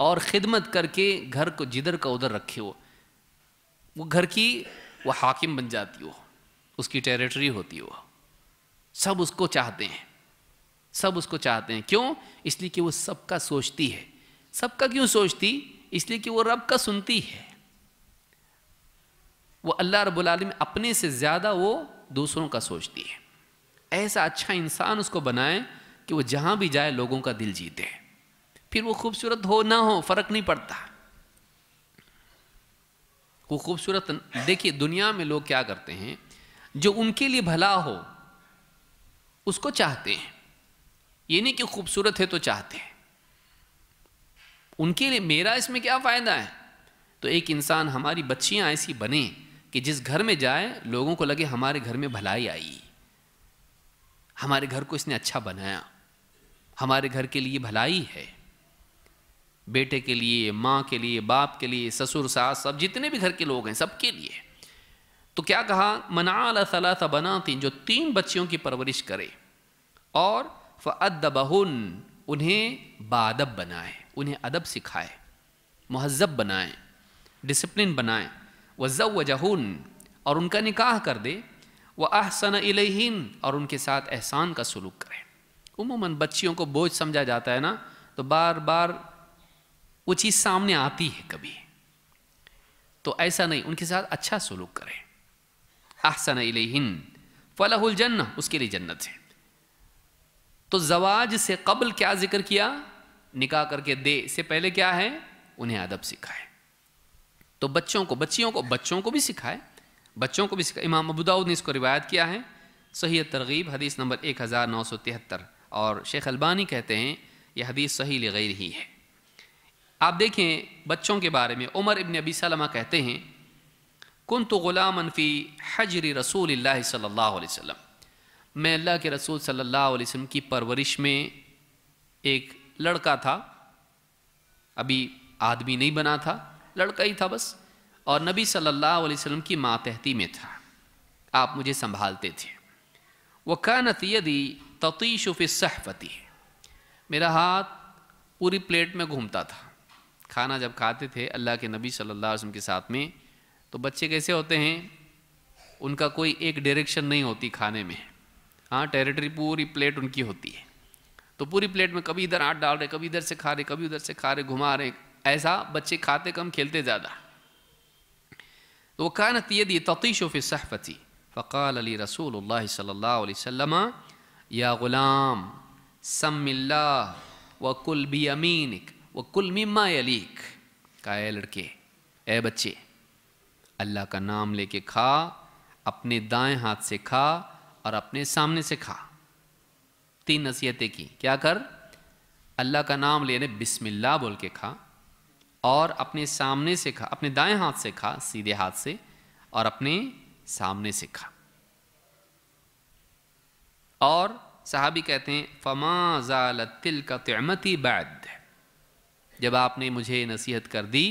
और ख़िदमत करके घर को जिधर का उधर रखे हो वो घर की वो हाकिम बन जाती हो उसकी टेरिटरी होती हो सब उसको चाहते हैं सब उसको चाहते हैं क्यों इसलिए कि वो सबका सोचती है सबका क्यों सोचती इसलिए कि वो रब का सुनती है वो अल्लाह रबालम अपने से ज़्यादा वो दूसरों का सोचती है ऐसा अच्छा इंसान उसको बनाए कि वो जहाँ भी जाए लोगों का दिल जीते फिर वो खूबसूरत हो ना हो फ़र्क नहीं पड़ता वो खूबसूरत देखिए दुनिया में लोग क्या करते हैं जो उनके लिए भला हो उसको चाहते हैं ये नहीं कि खूबसूरत है तो चाहते हैं उनके लिए मेरा इसमें क्या फ़ायदा है तो एक इंसान हमारी बच्चियाँ ऐसी बने कि जिस घर में जाए लोगों को लगे हमारे घर में भलाई आई हमारे घर को इसने अच्छा बनाया हमारे घर के लिए भलाई है बेटे के लिए माँ के लिए बाप के लिए ससुर सास सब जितने भी घर के लोग हैं सबके लिए तो क्या कहा मना था बना तीन जो तीन बच्चियों की परवरिश करे और फ़अदबहुन उन्हें बादब बनाए उन्हें अदब सिखाए महजब बनाए डिसिप्लिन बनाए वजहन और उनका निकाह कर दे व अहसन अलहन और उनके साथ एहसान का सलूक करें उमूमन बच्चियों को बोझ समझा जाता है ना तो बार बार वो चीज़ सामने आती है कभी तो ऐसा नहीं उनके साथ अच्छा सलूक करें आहसन इलेहिन फलाहुल जन्न उसके लिए जन्नत है तो जवाज से कबल क्या जिक्र किया निकाह करके दे से पहले क्या है उन्हें अदब सिखाए तो बच्चों को बच्चियों को बच्चों को भी सिखाए बच्चों को भी सिखाए इमाम अबूदाऊद ने इसको रिवायत किया है सही तरगीब हदीस नंबर एक हज़ार नौ सौ तिहत्तर और शेख अलबानी कहते हैं यह हदीस सही लगे ही है आप देखें बच्चों के बारे में उमर इबन अबी सलमा कहते हैं कन तो ग़ुलामफ़ी हजर रसूल सल्ला वसम मैं अल्लाह के रसूल सल्ला वसम की परवरिश में एक लड़का था अभी आदमी नहीं बना था लड़का ही था बस और नबी सल्लल्लाहु अलैहि वसल्लम की मातहती में था आप मुझे संभालते थे वह कानत यदि ततीशुफ़ सहफती मेरा हाथ पूरी प्लेट में घूमता था खाना जब खाते थे अल्लाह के नबी सल्ला वसम के साथ में तो बच्चे कैसे होते हैं उनका कोई एक डायरेक्शन नहीं होती खाने में हाँ टेरिटरी पूरी प्लेट उनकी होती है तो पूरी प्लेट में कभी इधर हाथ डाल रहे कभी इधर से खा रहे कभी उधर से खा रहे घुमा रहे ऐसा बच्चे खाते कम खेलते ज़्यादा तो वह कान तयदी ततीशोफ़ सहफती फ़काल अली रसूल सल्ला या ग़ुलाम सम्ला वकुल बी अमीनिक वो कुल मिम्मा अलीक का ए लड़के ए बच्चे अल्लाह का नाम लेके खा अपने दाएं हाथ से खा और अपने सामने से खा तीन नसीहतें की क्या कर अल्लाह का नाम लेने बिस्मिल्लाह बोल के खा और अपने सामने से खा अपने दाएं हाथ से खा सीधे हाथ से और अपने सामने से खा और साहबी कहते हैं फमा तिल का तमती बैद जब आपने मुझे नसीहत कर दी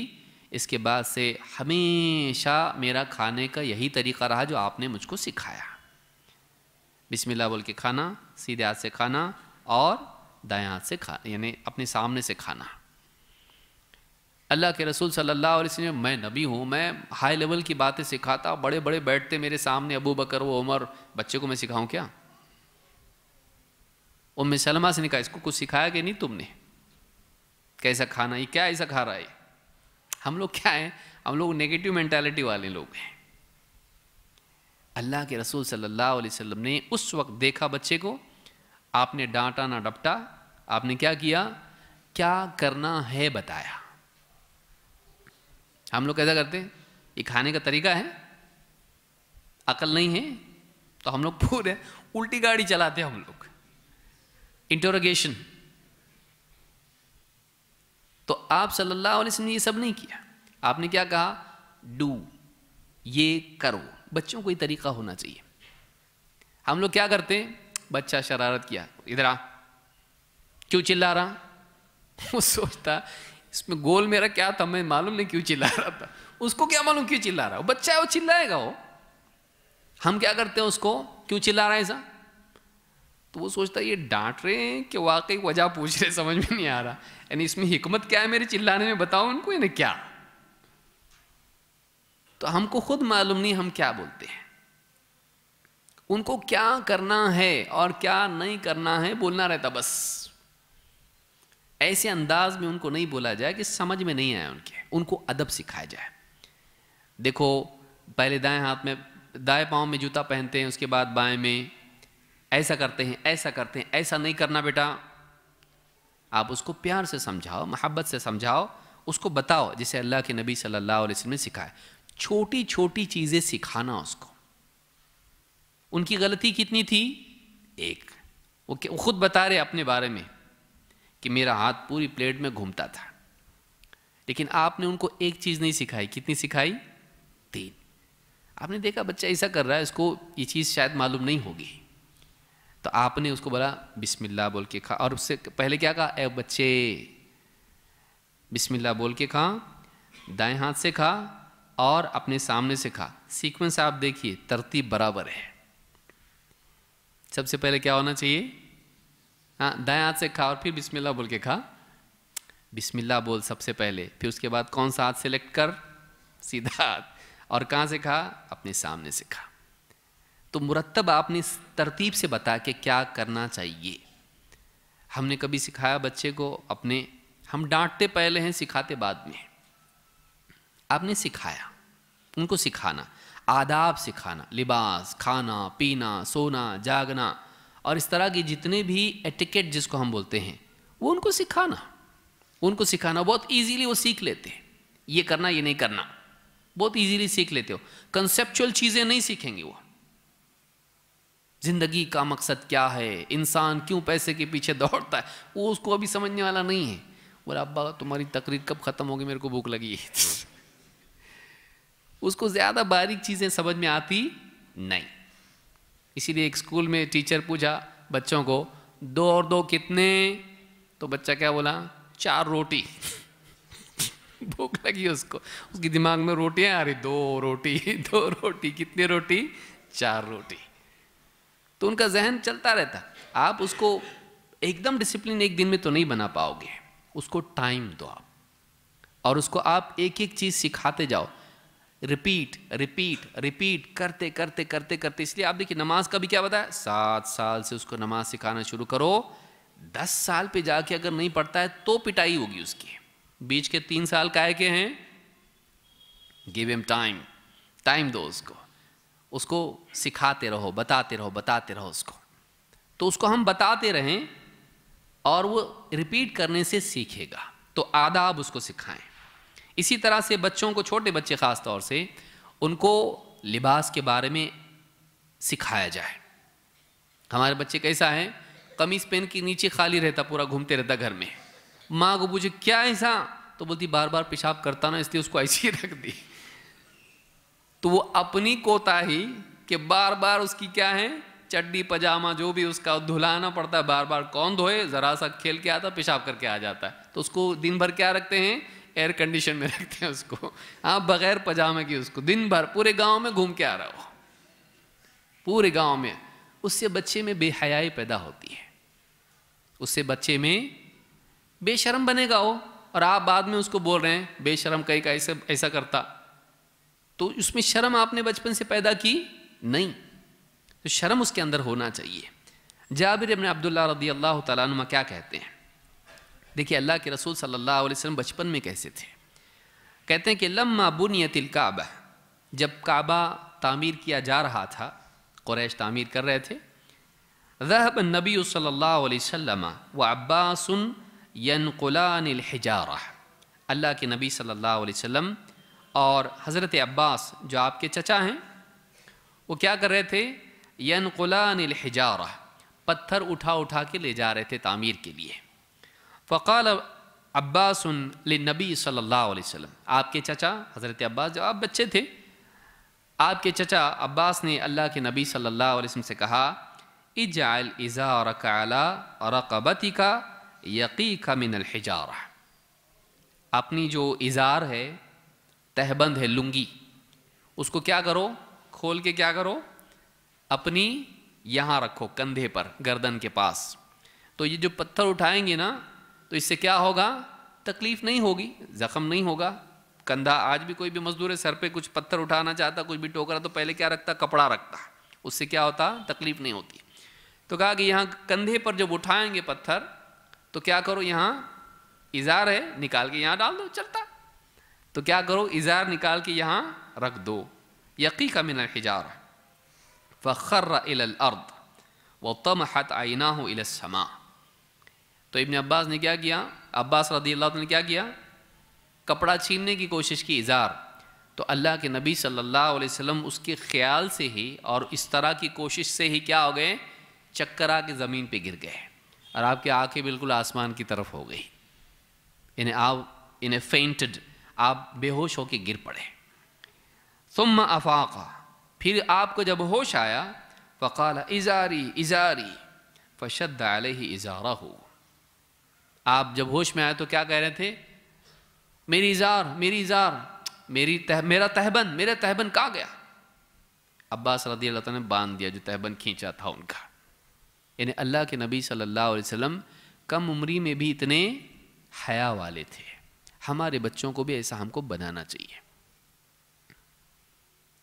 इसके बाद से हमेशा मेरा खाने का यही तरीका रहा जो आपने मुझको सिखाया बिस्मिल्लाह बोल के खाना सीधे हाथ से खाना और दाएं हाथ से खा यानी अपने सामने से खाना अल्लाह के रसूल सल्लल्लाहु अलैहि वसल्लम मैं नबी हूँ मैं हाई लेवल की बातें सिखाता बड़े बड़े बैठते मेरे सामने अबू बकर वो उमर बच्चे को मैं सिखाऊँ क्या उम सलमा से निकाह इसको कुछ सिखाया कि नहीं तुमने कैसा खाना ये क्या ऐसा खा रहा है हम लोग क्या है हम लोग नेगेटिव मेंटालिटी वाले लोग हैं अल्लाह के रसूल सल्लल्लाहु अलैहि वसल्लम ने उस वक्त देखा बच्चे को आपने डांटा ना डपटा आपने क्या किया क्या करना है बताया हम लोग कैसा करते हैं ये खाने का तरीका है अकल नहीं है तो हम लोग पूरे उल्टी गाड़ी चलाते हैं हम लोग इंटरोगेशन तो आप सल्लल्लाहु अलैहि वसल्लम ने ये सब नहीं किया आपने क्या कहा डू ये करो बच्चों को ये तरीका होना चाहिए हम लोग क्या करते हैं बच्चा शरारत किया इधर आ क्यों चिल्ला रहा वो सोचता इसमें गोल मेरा क्या था मैं मालूम नहीं क्यों चिल्ला रहा था उसको क्या मालूम क्यों चिल्ला रहा हो बच्चा है वो चिल्लाएगा वो हम क्या करते हैं उसको क्यों चिल्ला रहा है ऐसा तो वो सोचता है ये डांट रहे हैं कि वाकई वजह पूछ रहे समझ में नहीं आ रहा यानी इसमें हिकमत क्या है मेरे चिल्लाने में बताओ उनको इन्हें क्या तो हमको खुद मालूम नहीं हम क्या बोलते हैं उनको क्या करना है और क्या नहीं करना है बोलना रहता बस ऐसे अंदाज में उनको नहीं बोला जाए कि समझ में नहीं आया उनके उनको अदब सिखाया जाए देखो पहले दाएं हाथ में दाएं पांव में जूता पहनते हैं उसके बाद बाएं में ऐसा करते हैं ऐसा करते हैं ऐसा नहीं करना बेटा आप उसको प्यार से समझाओ मोहब्बत से समझाओ उसको बताओ जिसे अल्लाह के नबी सल्लल्लाहु अलैहि वसल्लम ने सिखाया छोटी छोटी चीज़ें सिखाना उसको उनकी गलती कितनी थी एक वो खुद बता रहे अपने बारे में कि मेरा हाथ पूरी प्लेट में घूमता था लेकिन आपने उनको एक चीज़ नहीं सिखाई कितनी सिखाई तीन आपने देखा बच्चा ऐसा कर रहा है इसको ये चीज़ शायद मालूम नहीं होगी तो आपने उसको बोला बिस्मिल्लाह बोल के खा और उससे पहले क्या कहा ए बच्चे बिस्मिल्लाह बोल के खा दाएं हाथ से खा और अपने सामने से खा सीक्वेंस आप देखिए तरतीब बराबर है सबसे पहले क्या होना चाहिए हाँ दाएं हाथ से खा और फिर बिस्मिल्लाह बोल के खा बिस्मिल्लाह बोल सबसे पहले फिर उसके बाद कौन सा हाथ सेलेक्ट कर सीधा हाथ और कहाँ से खा अपने सामने से खा तो मुरतब आपने तरतीब से बता के क्या करना चाहिए हमने कभी सिखाया बच्चे को अपने हम डांटते पहले हैं सिखाते बाद में आपने सिखाया उनको सिखाना आदाब सिखाना लिबास खाना पीना सोना जागना और इस तरह के जितने भी एटिकेट जिसको हम बोलते हैं वो उनको सिखाना उनको सिखाना बहुत इजीली वो सीख लेते हैं ये करना ये नहीं करना बहुत इजीली सीख लेते हो कंसेप्चुअल चीज़ें नहीं सीखेंगे वो ज़िंदगी का मकसद क्या है इंसान क्यों पैसे के पीछे दौड़ता है वो उसको अभी समझने वाला नहीं है बोला अब्बा तुम्हारी तकरीर कब ख़त्म होगी मेरे को भूख लगी है उसको ज़्यादा बारीक चीज़ें समझ में आती नहीं इसीलिए एक स्कूल में टीचर पूछा बच्चों को दो और दो कितने तो बच्चा क्या बोला चार रोटी भूख लगी उसको उसके दिमाग में रोटियां आ रही दो रोटी दो रोटी कितनी रोटी चार रोटी तो उनका जहन चलता रहता आप उसको एकदम डिसिप्लिन एक दिन में तो नहीं बना पाओगे उसको टाइम दो आप और उसको आप एक एक चीज़ सिखाते जाओ रिपीट रिपीट रिपीट करते करते करते करते इसलिए आप देखिए नमाज का भी क्या बताया सात साल से उसको नमाज सिखाना शुरू करो दस साल पे जाके अगर नहीं पढ़ता है तो पिटाई होगी उसकी बीच के तीन साल काय के हैं गिव एम टाइम टाइम दो उसको उसको सिखाते रहो बताते रहो बताते रहो उसको तो उसको हम बताते रहें और वो रिपीट करने से सीखेगा तो आदाब उसको सिखाएं इसी तरह से बच्चों को छोटे बच्चे ख़ास तौर से उनको लिबास के बारे में सिखाया जाए हमारे बच्चे कैसा है कमीज़ पहन के नीचे खाली रहता पूरा घूमते रहता घर में माँ को पूछे क्या ऐसा तो बोलती बार बार पेशाब करता ना इसलिए उसको ऐसे ही रख दी तो वो अपनी कोताही के बार बार उसकी क्या है चड्डी पजामा जो भी उसका धुलाना पड़ता है बार बार कौन धोए ज़रा सा खेल के आता पेशाब करके आ जाता है तो उसको दिन भर क्या रखते हैं एयर कंडीशन में रखते हैं उसको आप हाँ, बगैर पजामे की उसको दिन भर पूरे गांव में घूम के आ रहा हो पूरे गांव में उससे बच्चे में बेहयाई पैदा होती है उससे बच्चे में बेशरम बनेगा वो और आप बाद में उसको बोल रहे हैं बेशरम कहीं का ऐसा करता तो उसमें शर्म आपने बचपन से पैदा की नहीं तो शर्म उसके अंदर होना चाहिए जाबिर इबन अब्दुल्ला रदी अल्लाह तुमा क्या कहते हैं देखिए अल्लाह के रसूल सल्लल्लाहु अलैहि वसल्लम बचपन में कैसे थे कहते हैं कि लम्मा बुनियतिल काबा जब काबा तामीर किया जा रहा था क्रैश तामीर कर रहे थे रहब नबी सल्ला वसम व अब्बासन यनकुलानहिजारा अल्लाह के नबी सल्लल्लाहु अलैहि वसल्लम और हज़रत अब्बास जो आपके चचा हैं वो क्या कर रहे थे यनकुलानहिजारा पत्थर उठा उठा के ले जा रहे थे तामीर के लिए फ़काल अब्बास नबी सल्लल्लाहु अलैहि वसल्लम आपके चचा हज़रत अब्बास जब आप बच्चे थे आपके चचा अब्बास ने अल्लाह के नबी सल्लल्लाहु अलैहि वसल्लम से कहा इजाल इज़ा और रकबती का यकी का मिनल हिजारा अपनी जो इज़ार है तहबंद है लुंगी उसको क्या करो खोल के क्या करो अपनी यहाँ रखो कंधे पर गर्दन के पास तो ये जो पत्थर उठाएंगे ना तो इससे क्या होगा तकलीफ़ नहीं होगी जख्म नहीं होगा कंधा आज भी कोई भी मजदूर है सर पे कुछ पत्थर उठाना चाहता कुछ भी टोकरा तो पहले क्या रखता कपड़ा रखता उससे क्या होता तकलीफ़ नहीं होती तो कहा कि यहाँ कंधे पर जब उठाएंगे पत्थर तो क्या करो यहाँ इजार है निकाल के यहाँ डाल दो चलता तो क्या करो इज़ार निकाल के यहाँ रख दो यकी का मिन हिजार फ़खर अर्द व तम हत आईना हो इलसमा तो इबन अब्बास ने क्या किया अब्बास रदी अल्लाह ने क्या किया कपड़ा छीनने की कोशिश की इज़ार तो अल्लाह के नबी सल्लल्लाहु अलैहि वसल्लम उसके ख्याल से ही और इस तरह की कोशिश से ही क्या हो गए चक्कर के ज़मीन पे गिर गए और आपकी आंखें बिल्कुल आसमान की तरफ हो गई इन्हें आप इन्हें फेंटेड आप बेहोश होकर गिर पड़े सुम अफाका फिर आपको जब होश आया फ़काल इजारी इजारी फ़शद आल ही इजारा हो आप जब होश में आए तो क्या कह रहे थे मेरी इजार मेरी इजार मेरी तह मेरा तहबन मेरा तहबन कहाँ गया अब्बास रदी अल्लाह ने बांध दिया जो तहबन खींचा था उनका यानी अल्लाह के नबी सल्लल्लाहु अलैहि वसल्लम कम उम्री में भी इतने हया वाले थे हमारे बच्चों को भी ऐसा हमको बनाना चाहिए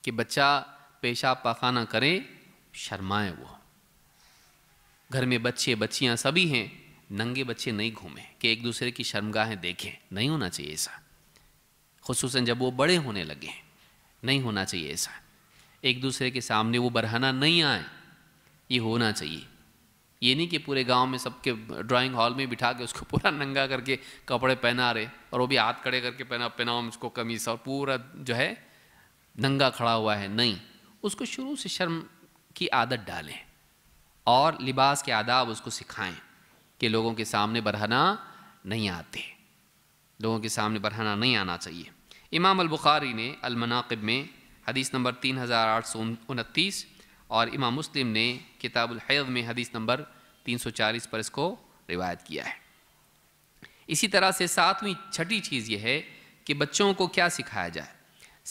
कि बच्चा पेशाब पाखाना करें शर्माए वो घर में बच्चे बच्चियां सभी हैं नंगे बच्चे नहीं घूमें कि एक दूसरे की शर्मगाहें देखें नहीं होना चाहिए ऐसा खसूस जब वो बड़े होने लगे नहीं होना चाहिए ऐसा एक दूसरे के सामने वो बरहाना नहीं आए ये होना चाहिए ये नहीं कि पूरे गांव में सबके ड्राइंग हॉल में बिठा के उसको पूरा नंगा करके कपड़े पहना रहे और वो भी हाथ खड़े करके पहना पहनाओ उसको कमीज और पूरा जो है नंगा खड़ा हुआ है नहीं उसको शुरू से शर्म की आदत डालें और लिबास के आदाब उसको सिखाएं कि लोगों के सामने बढ़ाना नहीं आते लोगों के सामने बढ़ाना नहीं आना चाहिए इमाम अल बुखारी ने अलमनाकब में हदीस नंबर तीन हज़ार आठ सौ उनतीस और इमाम मुस्लिम ने किताबुल हैद में हदीस नंबर 340 पर इसको रिवायत किया है इसी तरह से सातवीं छठी चीज़ यह है कि बच्चों को क्या सिखाया जाए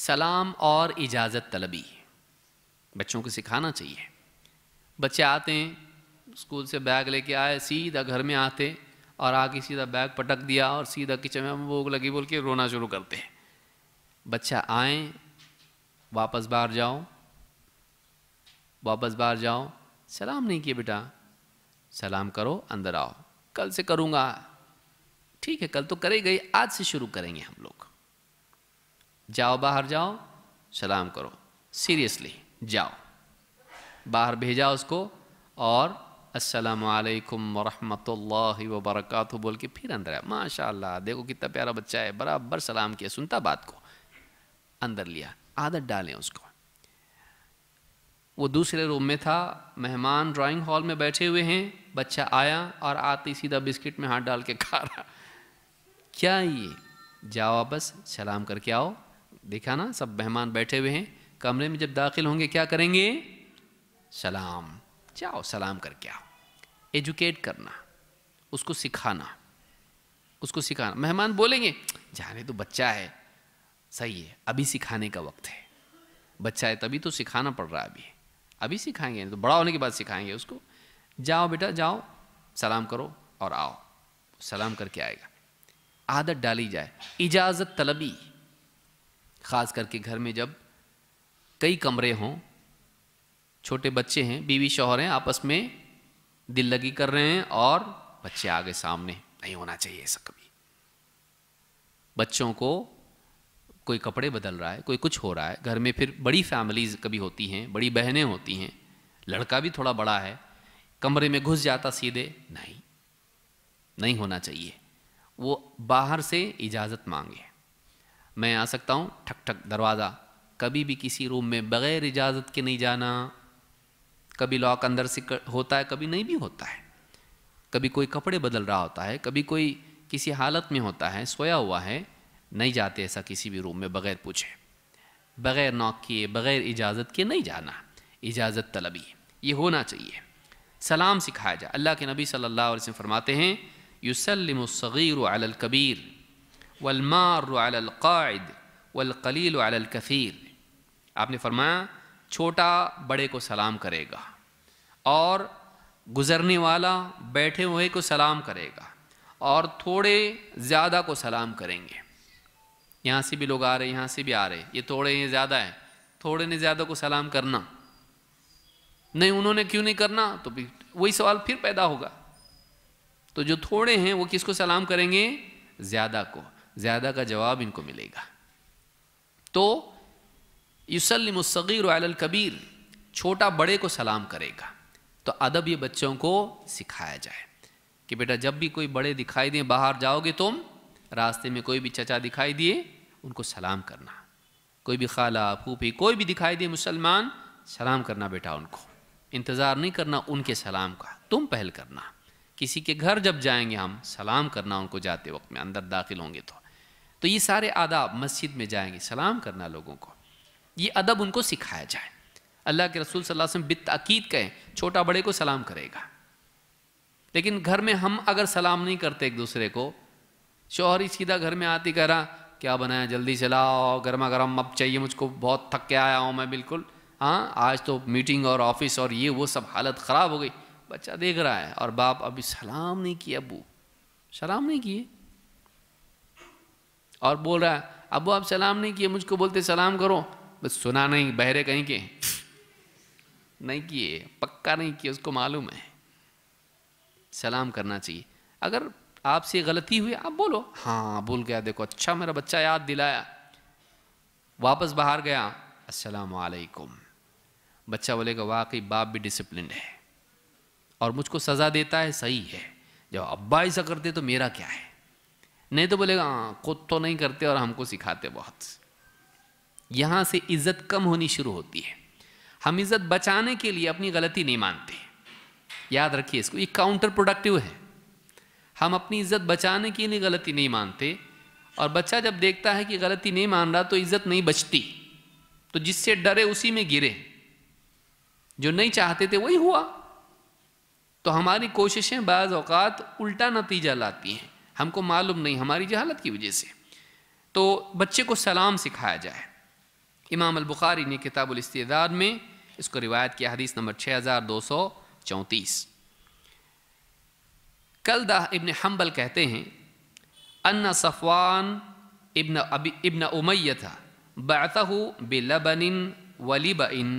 सलाम और इजाज़त तलबी बच्चों को सिखाना चाहिए बच्चे आते हैं स्कूल से बैग लेके आए सीधा घर में आते और आके सीधा बैग पटक दिया और सीधा किचन में वो लगी बोल के रोना शुरू करते हैं बच्चा आए वापस बाहर जाओ वापस बाहर जाओ सलाम नहीं किए बेटा सलाम करो अंदर आओ कल से करूँगा ठीक है कल तो करे गई आज से शुरू करेंगे हम लोग जाओ बाहर जाओ सलाम करो सीरियसली जाओ बाहर भेजा उसको और असलकम वरहमतुल्लाहि वबरकत बोल के फिर अंदर आया माशाल्लाह देखो कितना प्यारा बच्चा है बराबर सलाम किया सुनता बात को अंदर लिया आदत डालें उसको वो दूसरे रूम में था मेहमान ड्राइंग हॉल में बैठे हुए हैं बच्चा आया और आते सीधा बिस्किट में हाथ डाल के खा रहा क्या ये जाओ वापस सलाम करके आओ देखा ना सब मेहमान बैठे हुए हैं कमरे में जब दाखिल होंगे क्या करेंगे सलाम जाओ सलाम करके आओ एजुकेट करना उसको सिखाना उसको सिखाना मेहमान बोलेंगे जाने तो बच्चा है सही है अभी सिखाने का वक्त है बच्चा है तभी तो सिखाना पड़ रहा है अभी अभी सिखाएंगे तो बड़ा होने के बाद सिखाएंगे उसको जाओ बेटा जाओ सलाम करो और आओ सलाम करके आएगा आदत डाली जाए इजाज़त तलबी ख़ास करके घर में जब कई कमरे हों छोटे बच्चे हैं बीवी शोहर हैं आपस में दिल लगी कर रहे हैं और बच्चे आगे सामने नहीं होना चाहिए ऐसा कभी बच्चों को कोई कपड़े बदल रहा है कोई कुछ हो रहा है घर में फिर बड़ी फैमिलीज कभी होती हैं बड़ी बहनें होती हैं लड़का भी थोड़ा बड़ा है कमरे में घुस जाता सीधे नहीं नहीं होना चाहिए वो बाहर से इजाज़त मांगे मैं आ सकता हूँ ठक ठक दरवाज़ा कभी भी किसी रूम में बग़ैर इजाज़त के नहीं जाना कभी लॉक अंदर से होता है कभी नहीं भी होता है कभी कोई कपड़े बदल रहा होता है कभी कोई किसी हालत में होता है सोया हुआ है नहीं जाते ऐसा किसी भी रूम में बग़ैर पूछे बग़ैर नॉक किए बग़ैर इजाज़त के नहीं जाना इजाज़त तलबी ये होना चाहिए सलाम सिखाया जाए अल्लाह के नबी सल्लल्लाहु अलैहि वसल्लम फरमाते हैं युसलमसग़ीर अलकबीर वलमारक़ायद वलकलील अलकफ़ीर आपने फरमाया छोटा बड़े को सलाम करेगा और गुज़रने वाला बैठे हुए को सलाम करेगा और थोड़े ज़्यादा को सलाम करेंगे यहाँ से भी लोग आ रहे हैं यहाँ से भी आ रहे ये थोड़े ये ज़्यादा है थोड़े ने ज़्यादा को सलाम करना नहीं उन्होंने क्यों नहीं करना तो भी वही सवाल फिर पैदा होगा तो जो थोड़े हैं वो किसको सलाम करेंगे ज़्यादा को ज़्यादा का जवाब इनको मिलेगा तो युसलम सग़ीर कबीर छोटा बड़े को सलाम करेगा तो अदब ये बच्चों को सिखाया जाए कि बेटा जब भी कोई बड़े दिखाई दें बाहर जाओगे तुम रास्ते में कोई भी चचा दिखाई दिए उनको सलाम करना कोई भी खाला फूफी कोई भी दिखाई दिए मुसलमान सलाम करना बेटा उनको इंतज़ार नहीं करना उनके सलाम का तुम पहल करना किसी के घर जब जाएंगे हम सलाम करना उनको जाते वक्त में अंदर दाखिल होंगे तो तो ये सारे आदाब मस्जिद में जाएंगे सलाम करना लोगों को ये अदब उनको सिखाया जाए अल्लाह के रसूल सल्लल्लाहु अलैहि वसल्लम कहें छोटा बड़े को सलाम करेगा लेकिन घर में हम अगर सलाम नहीं करते एक दूसरे को शौहरी सीधा घर में आती कह रहा क्या बनाया जल्दी चलाओ गर्मा गर्म अब चाहिए मुझको बहुत थक के आया हूँ मैं बिल्कुल हाँ आज तो मीटिंग और ऑफिस और ये वो सब हालत ख़राब हो गई बच्चा देख रहा है और बाप अभी सलाम नहीं किया अबू सलाम नहीं किए और बोल रहा है अबू आप सलाम नहीं किए मुझको बोलते सलाम करो बस सुना नहीं बहरे कहीं के नहीं किए पक्का नहीं किए उसको मालूम है सलाम करना चाहिए अगर आपसे गलती हुई आप बोलो हाँ भूल गया देखो अच्छा मेरा बच्चा याद दिलाया वापस बाहर गया असलकुम बच्चा बोलेगा वाकई बाप भी डिसिप्लिन है और मुझको सज़ा देता है सही है जब अब्बा ऐसा करते तो मेरा क्या है नहीं तो बोलेगा हाँ खुद तो नहीं करते और हमको सिखाते बहुत यहाँ से इज्जत कम होनी शुरू होती है हम इज्जत बचाने के लिए अपनी गलती नहीं मानते याद रखिए इसको ये काउंटर प्रोडक्टिव है हम अपनी इज्जत बचाने के लिए गलती नहीं मानते और बच्चा जब देखता है कि गलती नहीं मान रहा तो इज्जत नहीं बचती तो जिससे डरे उसी में गिरे जो नहीं चाहते थे वही हुआ तो हमारी कोशिशें बाज़ अवकात उल्टा नतीजा लाती हैं हमको मालूम नहीं हमारी जहालत की वजह से तो बच्चे को सलाम सिखाया जाए इमाम बुखारी ने किताबुल इस्तेदार में इसको रिवायत किया हदीस नंबर छः हज़ार दो सौ चौंतीस कल दाह इबन हम्बल कहते हैं अन्ना सफ़वान इबन अबी इबन उमै था बैतह बिलबनिन वलीबिन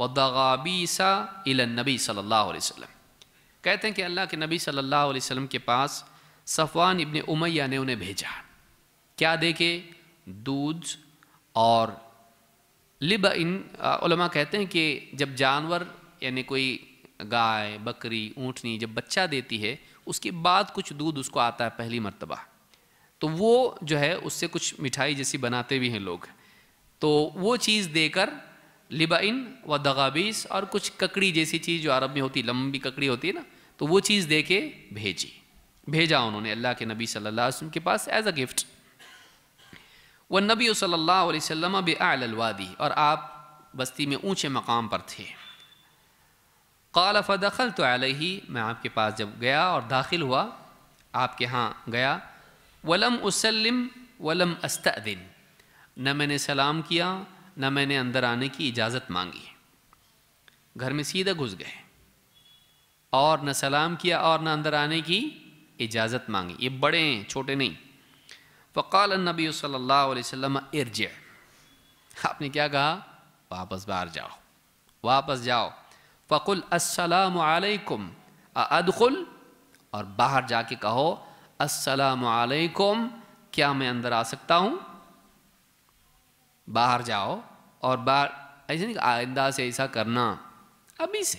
व दगाबीसा इलनबी सल्लल्लाहु अलैहि वसल्लम कहते हैं कि अल्लाह के नबी सल्लल्लाहु अलैहि वसल्लम के पास सफ़वान इबन उमैया ने उन्हें भेजा क्या देखे दूध और लिब इन उलमा कहते हैं कि जब जानवर यानी कोई गाय बकरी ऊँटनी जब बच्चा देती है उसके बाद कुछ दूध उसको आता है पहली मरतबा तो वो जो है उससे कुछ मिठाई जैसी बनाते भी हैं लोग तो वो चीज़ देकर लिबाइन व दगाबीस और कुछ ककड़ी जैसी चीज़ जो अरब में होती लंबी ककड़ी होती है ना तो वो चीज़ दे के भेजी भेजा उन्होंने अल्लाह के नबी सल्लल्लाहु अलैहि वसल्लम के पास एज अ गिफ्ट व नबी सल्लल्लाहु अलैहि वसल्लम बे आलवादी और आप बस्ती में ऊंचे मकाम पर थे काला फ़दखल तो ही मैं आपके पास जब गया और दाखिल हुआ आपके यहाँ गया वलम उसलम वलम अस्तिन न मैंने सलाम किया न मैंने अंदर आने की इजाज़त मांगी घर में सीधा घुस गए और न सलाम किया और न अंदर आने की इजाज़त मांगी ये बड़े हैं छोटे नहीं फ़काल नबी सल्ला वसम इर्ज आपने क्या कहा वापस बाहर जाओ वापस जाओ फ़कुल असलकुम अदखुल और बाहर जाके कहो असलकुम क्या मैं अंदर आ सकता हूँ बाहर जाओ और बाहर ऐसे नहीं आइंदा से ऐसा करना अभी से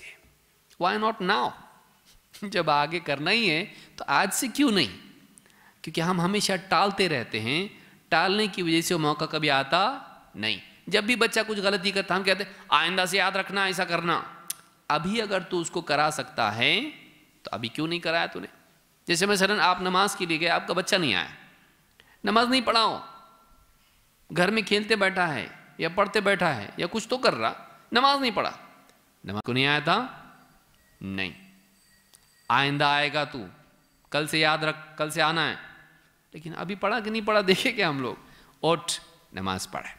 वाई नॉट नाउ जब आगे करना ही है तो आज से क्यों नहीं क्योंकि हम हमेशा टालते रहते हैं टालने की वजह से वो मौका कभी आता नहीं जब भी बच्चा कुछ गलती करता हम कहते आइंदा से याद रखना ऐसा करना अभी अगर तू उसको करा सकता है तो अभी क्यों नहीं कराया तूने जैसे मैं सरन आप नमाज के लिए गए आपका बच्चा नहीं आया नमाज नहीं पढ़ाओ घर में खेलते बैठा है या पढ़ते बैठा है या कुछ तो कर रहा नमाज नहीं पढ़ा नमाज क्यों नहीं आया था नहीं आइंदा आएगा तू कल से याद रख कल से आना है लेकिन अभी पढ़ा कि नहीं पढ़ा देखे क्या हम लोग ओठ नमाज पढ़े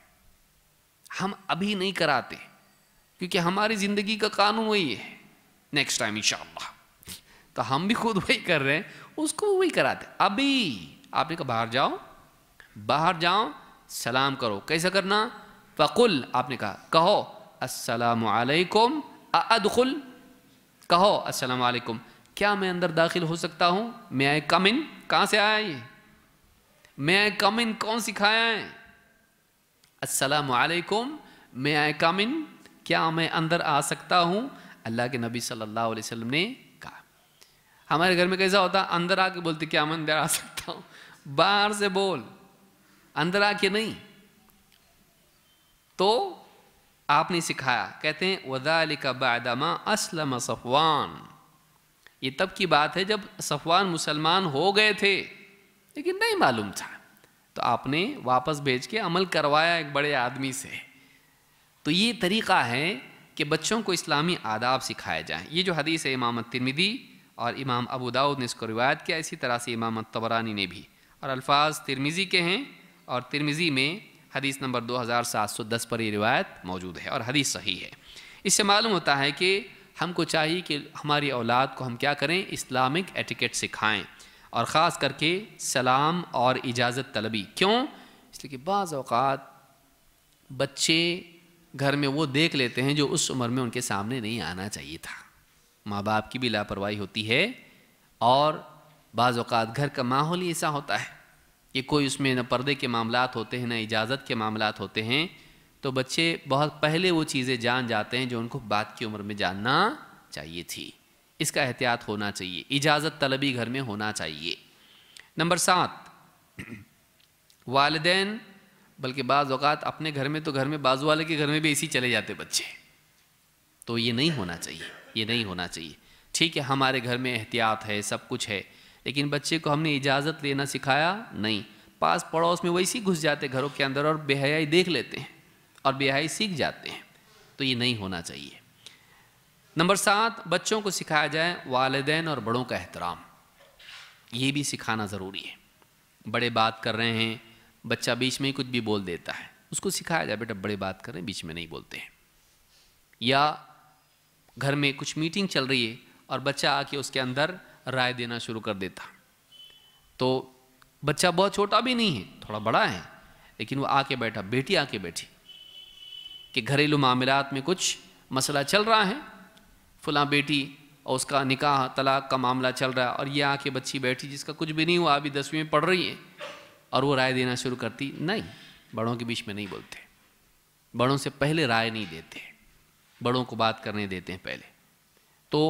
हम अभी नहीं कराते क्योंकि हमारी ज़िंदगी का कानून वही है नेक्स्ट टाइम इंशाला तो हम भी खुद वही कर रहे हैं उसको वही कराते अभी आपने कहा बाहर जाओ बाहर जाओ सलाम करो कैसा करना फ़कुल आपने कहा कहो असलकुम अदुल कहो असलकुम क्या मैं अंदर दाखिल हो सकता हूँ मैं आई कम इन कहाँ से आया ये मैं आई कम इन कौन सिखाया है असलकुम मैं आई कम इन क्या मैं अंदर आ सकता हूँ अल्लाह के नबी सल्लल्लाहु अलैहि वसल्लम ने कहा हमारे घर में कैसा होता अंदर आके बोलते क्या मैं अंदर आ सकता हूँ बाहर से बोल अंदर आके नहीं तो आपने सिखाया कहते हैं वदालिका बदमा असलम सफ़वान ये तब की बात है जब सफ़वान मुसलमान हो गए थे लेकिन नहीं मालूम था तो आपने वापस भेज के अमल करवाया एक बड़े आदमी से तो ये तरीक़ा है कि बच्चों को इस्लामी आदाब सिखाया जाए ये जो हदीस है इमाम तिरमिदी और इमाम अबू दाऊद ने इसको रिवायत किया इसी तरह से इमाम तबरानी ने भी और अल्फाज तिरमिज़ी के हैं और तिरमिज़ी में हदीस नंबर 2710 पर ये रिवायत मौजूद है और हदीस सही है इससे मालूम होता है कि हमको चाहिए कि हमारी औलाद को हम क्या करें इस्लामिक एटिकेट सिखाएँ और ख़ास करके सलाम और इजाज़त तलबी क्यों इसलिए कि बाज़ात बच्चे घर में वो देख लेते हैं जो उस उम्र में उनके सामने नहीं आना चाहिए था माँ बाप की भी लापरवाही होती है और बाज़ात घर का माहौल ही ऐसा होता है कि कोई उसमें न पर्दे के मामला होते हैं न इजाज़त के मामला होते हैं तो बच्चे बहुत पहले वो चीज़ें जान जाते हैं जो उनको बाद की उम्र में जानना चाहिए थी इसका एहतियात होना चाहिए इजाज़त तलबी घर में होना चाहिए नंबर सात वालदेन बल्कि बाज़ अवत अपने घर में तो घर में बाजू वाले के घर में भी इसी चले जाते बच्चे तो ये नहीं होना चाहिए ये नहीं होना चाहिए ठीक है हमारे घर में एहतियात है सब कुछ है लेकिन बच्चे को हमने इजाज़त लेना सिखाया नहीं पास पड़ोस में वैसे ही घुस जाते घरों के अंदर और बेहयाई देख लेते हैं और बेहयाई सीख जाते हैं तो ये नहीं होना चाहिए नंबर सात बच्चों को सिखाया जाए वालदेन और बड़ों का एहतराम ये भी सिखाना ज़रूरी है बड़े बात कर रहे हैं बच्चा बीच में ही कुछ भी बोल देता है उसको सिखाया जाए बेटा बड़े बात करें बीच में नहीं बोलते हैं या घर में कुछ मीटिंग चल रही है और बच्चा आके उसके अंदर राय देना शुरू कर देता तो बच्चा बहुत छोटा भी नहीं है थोड़ा बड़ा है लेकिन वो आके बैठा बेटी आके बैठी कि घरेलू मामलात में कुछ मसला चल रहा है फला बेटी और उसका निकाह तलाक का मामला चल रहा है और ये आके बच्ची बैठी जिसका कुछ भी नहीं हुआ अभी दसवीं में पढ़ रही है और वो राय देना शुरू करती नहीं बड़ों के बीच में नहीं बोलते बड़ों से पहले राय नहीं देते बड़ों को बात करने देते हैं पहले तो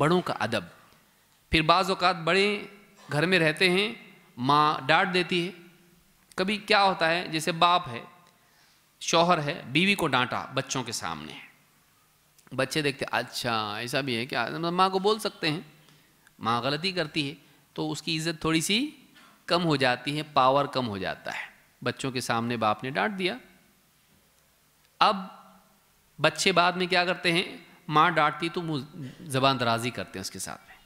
बड़ों का अदब फिर बाज़ात बड़े घर में रहते हैं माँ डांट देती है कभी क्या होता है जैसे बाप है शौहर है बीवी को डांटा बच्चों के सामने बच्चे देखते अच्छा ऐसा भी है क्या मतलब माँ को बोल सकते हैं माँ गलती करती है तो उसकी इज्जत थोड़ी सी कम हो जाती है पावर कम हो जाता है बच्चों के सामने बाप ने डांट दिया अब बच्चे बाद में क्या करते हैं माँ डांटती तो जबान दराजी करते हैं उसके साथ में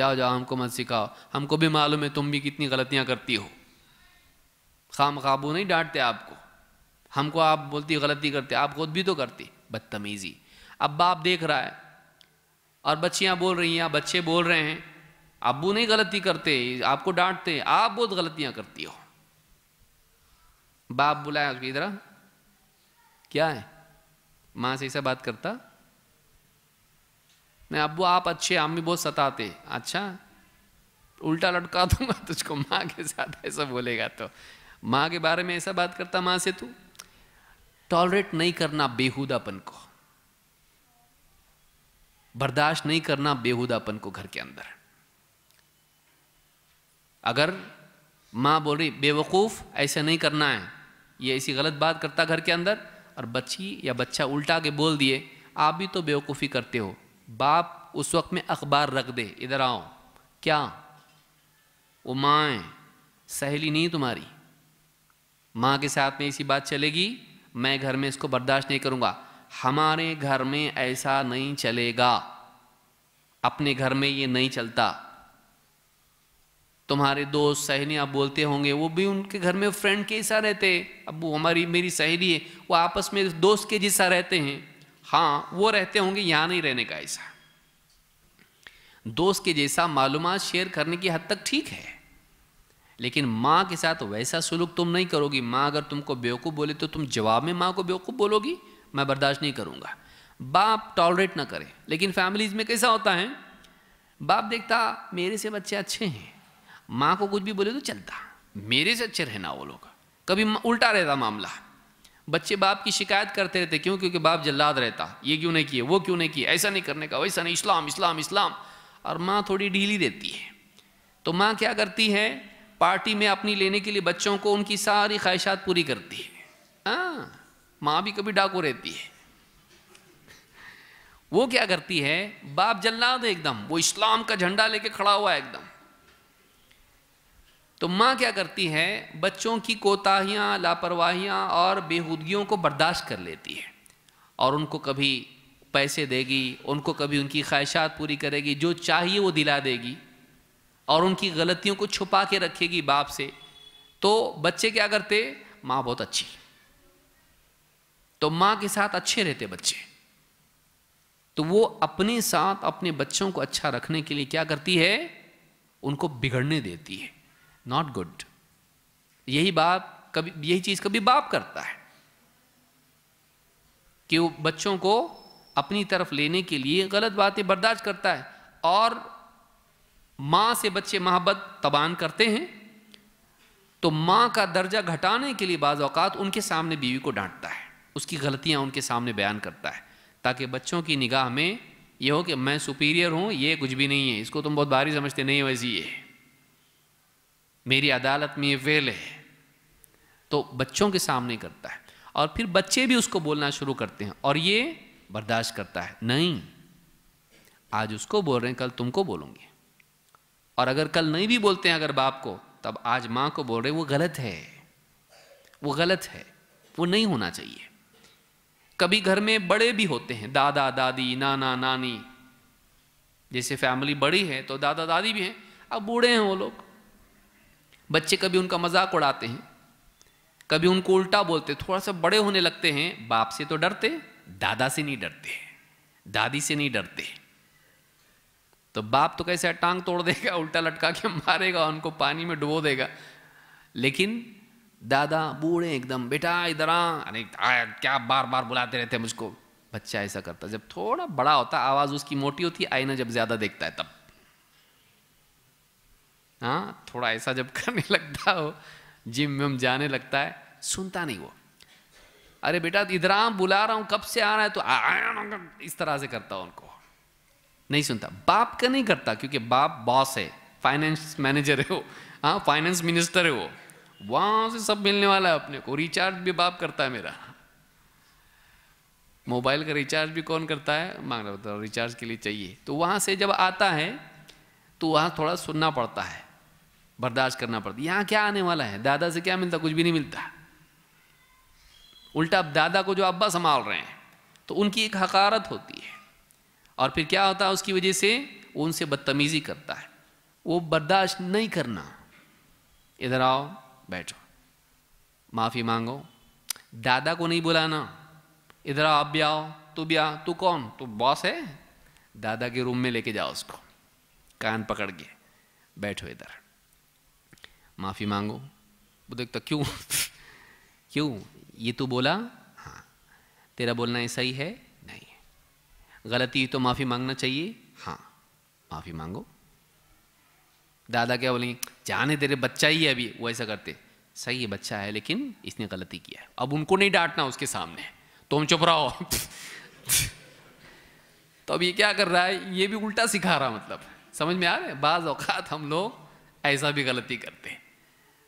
जाओ जाओ हमको मत सिखाओ हमको भी मालूम है तुम भी कितनी गलतियां करती हो खाम खाबू नहीं डांटते आपको हमको आप बोलती गलती करते आप खुद भी तो करती बदतमीज़ी अब बाप देख रहा है और बच्चियां बोल रही हैं बच्चे बोल रहे हैं अबू नहीं गलती करते आपको डांटते आप बहुत गलतियां करती हो बाप बुलाया उसकी इधर क्या है माँ से ऐसा बात करता नहीं अबू आप अच्छे हम भी बहुत सताते अच्छा उल्टा लटका दूंगा तुझको माँ के साथ ऐसा बोलेगा तो माँ के बारे में ऐसा बात करता माँ से तू टॉलरेट नहीं करना बेहूदापन को बर्दाश्त नहीं करना बेहूदापन को घर के अंदर अगर माँ बोल रही बेवकूफ़ ऐसे नहीं करना है ये ऐसी गलत बात करता घर के अंदर और बच्ची या बच्चा उल्टा के बोल दिए आप भी तो बेवकूफ़ी करते हो बाप उस वक्त में अखबार रख दे इधर आओ क्या वो माँ सहेली नहीं तुम्हारी माँ के साथ में ऐसी बात चलेगी मैं घर में इसको बर्दाश्त नहीं करूँगा हमारे घर में ऐसा नहीं चलेगा अपने घर में ये नहीं चलता तुम्हारे दोस्त सहेलियाँ बोलते होंगे वो भी उनके घर में फ्रेंड के हिस्सा रहते हैं अब वो हमारी मेरी सहेली है वो आपस में दोस्त के जैसा रहते हैं हाँ वो रहते होंगे यहाँ नहीं रहने का ऐसा दोस्त के जैसा मालूम शेयर करने की हद तक ठीक है लेकिन माँ के साथ वैसा सुलूक तुम नहीं करोगी माँ अगर तुमको बेवकूफ़ बोले तो तुम जवाब में माँ को बेवकूफ़ बोलोगी मैं बर्दाश्त नहीं करूँगा बाप टॉलरेट ना करें लेकिन फैमिलीज में कैसा होता है बाप देखता मेरे से बच्चे अच्छे हैं माँ को कुछ भी बोले तो चलता मेरे से अच्छे रहना वो लोग कभी उल्टा रहता मामला बच्चे बाप की शिकायत करते रहते क्यों क्योंकि बाप जल्लाद रहता ये क्यों नहीं किए वो क्यों नहीं किए ऐसा नहीं करने का वैसा नहीं इस्लाम इस्लाम इस्लाम और माँ थोड़ी ढीली देती है तो माँ क्या करती है पार्टी में अपनी लेने के लिए बच्चों को उनकी सारी ख्वाहिशात पूरी करती है हाँ, माँ भी कभी डाकू रहती है वो क्या करती है बाप जल्लाद है एकदम वो इस्लाम का झंडा लेके खड़ा हुआ है एकदम तो माँ क्या करती है बच्चों की कोताहियाँ लापरवाहियाँ और बेहूदगियों को बर्दाश्त कर लेती है और उनको कभी पैसे देगी उनको कभी उनकी ख्वाहिशात पूरी करेगी जो चाहिए वो दिला देगी और उनकी गलतियों को छुपा के रखेगी बाप से तो बच्चे क्या करते माँ बहुत अच्छी तो माँ के साथ अच्छे रहते बच्चे तो वो अपने साथ अपने बच्चों को अच्छा रखने के लिए क्या करती है उनको बिगड़ने देती है नॉट गुड यही बाप कभी यही चीज कभी बाप करता है कि वो बच्चों को अपनी तरफ लेने के लिए गलत बातें बर्दाश्त करता है और माँ से बच्चे मोहब्बत तबान करते हैं तो माँ का दर्जा घटाने के लिए बाज़ उनके सामने बीवी को डांटता है उसकी गलतियाँ उनके सामने बयान करता है ताकि बच्चों की निगाह में ये हो कि मैं सुपीरियर हूँ ये कुछ भी नहीं है इसको तुम बहुत भारी समझते नहीं वैसी ये है मेरी अदालत में ये वेल है तो बच्चों के सामने करता है और फिर बच्चे भी उसको बोलना शुरू करते हैं और ये बर्दाश्त करता है नहीं आज उसको बोल रहे हैं कल तुमको बोलूँगी और अगर कल नहीं भी बोलते हैं अगर बाप को तब आज माँ को बोल रहे हैं वो गलत है वो गलत है वो नहीं होना चाहिए कभी घर में बड़े भी होते हैं दादा दादी नाना नानी जैसे फैमिली बड़ी है तो दादा दादी भी हैं अब बूढ़े हैं वो लोग बच्चे कभी उनका मजाक उड़ाते हैं कभी उनको उल्टा बोलते थोड़ा सा बड़े होने लगते हैं बाप से तो डरते दादा से नहीं डरते दादी से नहीं डरते तो बाप तो कैसे टांग तोड़ देगा उल्टा लटका के मारेगा उनको पानी में डुबो देगा लेकिन दादा बूढ़े एकदम बेटा इधर आ अरे क्या बार बार बुलाते रहते मुझको बच्चा ऐसा करता जब थोड़ा बड़ा होता आवाज़ उसकी मोटी होती आईना जब ज़्यादा देखता है तब हाँ थोड़ा ऐसा जब करने लगता हो जिम विम जाने लगता है सुनता नहीं वो अरे बेटा इधर आ बुला रहा हूं कब से आ रहा है तो आया इस तरह से करता उनको नहीं सुनता बाप का नहीं करता क्योंकि बाप बॉस है फाइनेंस मैनेजर है वो हाँ फाइनेंस मिनिस्टर है वो वहां से सब मिलने वाला है अपने को रिचार्ज भी बाप करता है मेरा मोबाइल का रिचार्ज भी कौन करता है मांग रहा होता तो रिचार्ज के लिए चाहिए तो वहां से जब आता है तो वहां थोड़ा सुनना पड़ता है बर्दाश्त करना पड़ता यहाँ क्या आने वाला है दादा से क्या मिलता कुछ भी नहीं मिलता उल्टा अब दादा को जो अब्बा संभाल रहे हैं तो उनकी एक हकारत होती है और फिर क्या होता है उसकी वजह से वो उनसे बदतमीज़ी करता है वो बर्दाश्त नहीं करना इधर आओ बैठो माफ़ी मांगो दादा को नहीं बुलाना इधर आओ आप भी आओ तू भी आ तू कौन तू बॉस है दादा के रूम में लेके जाओ उसको कान पकड़ के बैठो इधर माफ़ी मांगो वो देखता क्यों क्यों ये तू बोला हाँ तेरा बोलना ऐसा ही है नहीं गलती तो माफ़ी मांगना चाहिए हाँ माफ़ी मांगो दादा क्या बोलेंगे जाने तेरे बच्चा ही है अभी वो ऐसा करते सही है बच्चा है लेकिन इसने गलती किया है अब उनको नहीं डांटना उसके सामने तुम चुप रहो तो अब ये क्या कर रहा है ये भी उल्टा सिखा रहा मतलब समझ में आ रहा है बाज़ औकात हम लोग ऐसा भी गलती करते हैं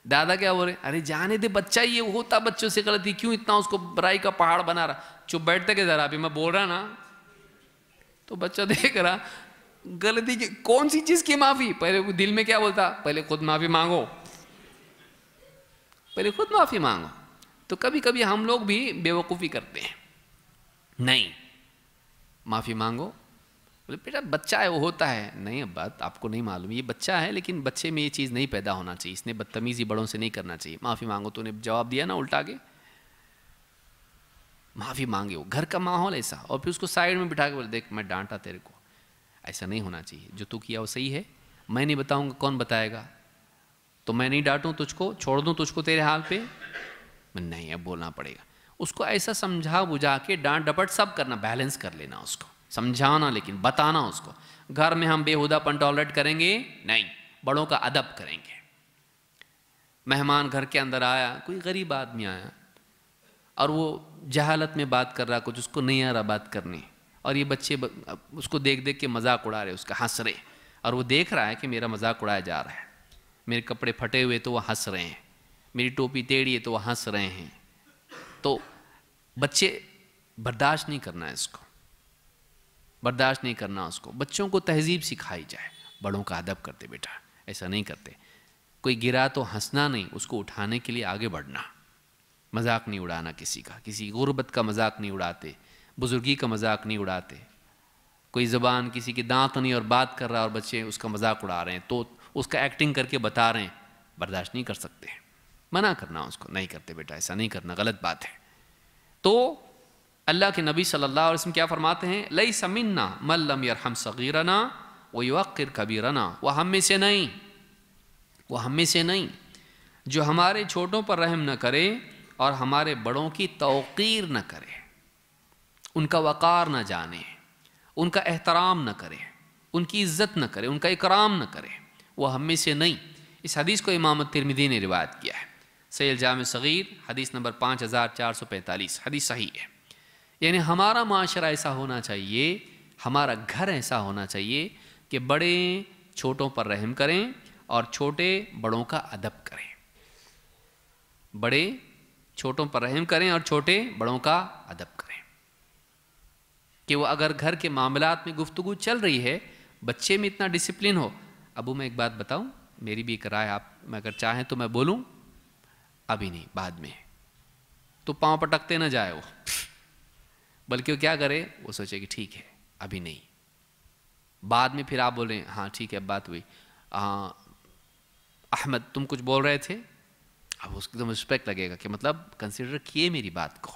दादा क्या बोल रहे अरे जाने दे बच्चा ये होता बच्चों से गलती क्यों इतना उसको बराई का पहाड़ बना रहा चुप बैठते के जरा अभी मैं बोल रहा ना तो बच्चा देख रहा गलती की कौन सी चीज़ की माफ़ी पहले दिल में क्या बोलता पहले खुद माफ़ी मांगो पहले खुद माफ़ी मांगो तो कभी कभी हम लोग भी बेवकूफ़ी करते हैं नहीं माफ़ी मांगो बोले बेटा बच्चा है वो होता है नहीं बात आपको नहीं मालूम ये बच्चा है लेकिन बच्चे में ये चीज़ नहीं पैदा होना चाहिए इसने बदतमीज़ी बड़ों से नहीं करना चाहिए माफ़ी मांगो तो उन्हें जवाब दिया ना उल्टा के माफ़ी मांगे वो घर का माहौल ऐसा और फिर उसको साइड में बिठा के बोले देख मैं डांटा तेरे को ऐसा नहीं होना चाहिए जो तू किया वो सही है मैं नहीं बताऊँगा कौन बताएगा तो मैं नहीं डांटूँ तुझको छोड़ दूँ तुझको तेरे हाल पे नहीं अब बोलना पड़ेगा उसको ऐसा समझा बुझा के डांट डपट सब करना बैलेंस कर लेना उसको समझाना लेकिन बताना उसको घर में हम पन टॉलरेट करेंगे नहीं बड़ों का अदब करेंगे मेहमान घर के अंदर आया कोई गरीब आदमी आया और वो जहालत में बात कर रहा कुछ उसको नहीं आ रहा बात करनी और ये बच्चे उसको देख देख के मजाक उड़ा रहे उसका हंस रहे और वो देख रहा है कि मेरा मजाक उड़ाया जा रहा है मेरे कपड़े फटे हुए तो वह हंस रहे हैं मेरी टोपी टेढ़ी है तो वह हंस रहे हैं तो बच्चे बर्दाश्त नहीं करना है इसको बर्दाश्त नहीं करना उसको बच्चों को तहजीब सिखाई जाए बड़ों का अदब करते बेटा ऐसा नहीं करते कोई गिरा तो हंसना नहीं उसको उठाने के लिए आगे बढ़ना मजाक नहीं उड़ाना किसी का किसी गुर्बत का मजाक नहीं उड़ाते बुज़ुर्गी का मजाक नहीं उड़ाते कोई ज़बान किसी की दांत नहीं और बात कर रहा और बच्चे उसका मजाक उड़ा रहे हैं तो उसका एक्टिंग करके बता रहे हैं बर्दाश्त नहीं कर सकते मना करना उसको नहीं करते बेटा ऐसा नहीं करना गलत बात है तो अल्लाह के नबी सल्लल्लाहु अलैहि वसल्लम क्या फरमाते हैं लई समिन्ना मल्लम यरहम सगीरना वो यवक्र कबीरना वह हम में से नहीं वह हम में से नहीं जो हमारे छोटों पर रहम न करे और हमारे बड़ों की तोर न करे उनका वक़ार न जाने उनका एहतराम न करे उनकी इज्जत न करे उनका इकराम न करे वह हम में से नहीं इस हदीस को इमाम तिरमिदी ने रिवायत किया है सैल जाम सग़ीर हदीस नंबर पाँच हज़ार चार सौ पैंतालीस हदीस सही है यानी हमारा माशरा ऐसा होना चाहिए हमारा घर ऐसा होना चाहिए कि बड़े छोटों पर रहम करें और छोटे बड़ों का अदब करें बड़े छोटों पर रहम करें और छोटे बड़ों का अदब करें कि वो अगर घर के मामलात में गुफ्तु चल रही है बच्चे में इतना डिसिप्लिन हो अबू मैं एक बात बताऊं मेरी भी एक राय आप मैं अगर चाहें तो मैं बोलूं अभी नहीं बाद में तो पांव पटकते ना जाए वो बल्कि वो क्या करे वो सोचे कि ठीक है अभी नहीं बाद में फिर आप बोले हाँ ठीक है बात हुई हाँ अहमद तुम कुछ बोल रहे थे अब उसको तो रिस्पेक्ट लगेगा कि मतलब कंसिडर किए मेरी बात को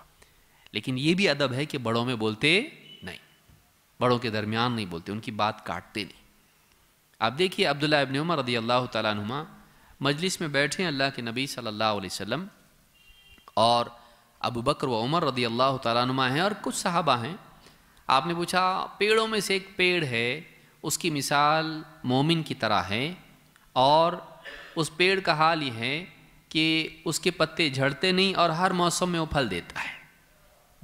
लेकिन ये भी अदब है कि बड़ों में बोलते नहीं बड़ों के दरमियान नहीं बोलते उनकी बात काटते नहीं आप देखिए अब्दुल्ला इबन उमर रदी अल्लाह तुमा मजलिस में बैठे अल्लाह के नबी सल्ला वसम और अबू बकर व उमर रदी अल्लाह तुमा हैं और कुछ साहबा हैं आपने पूछा पेड़ों में से एक पेड़ है उसकी मिसाल मोमिन की तरह है और उस पेड़ का हाल ये है कि उसके पत्ते झड़ते नहीं और हर मौसम में वो फल देता है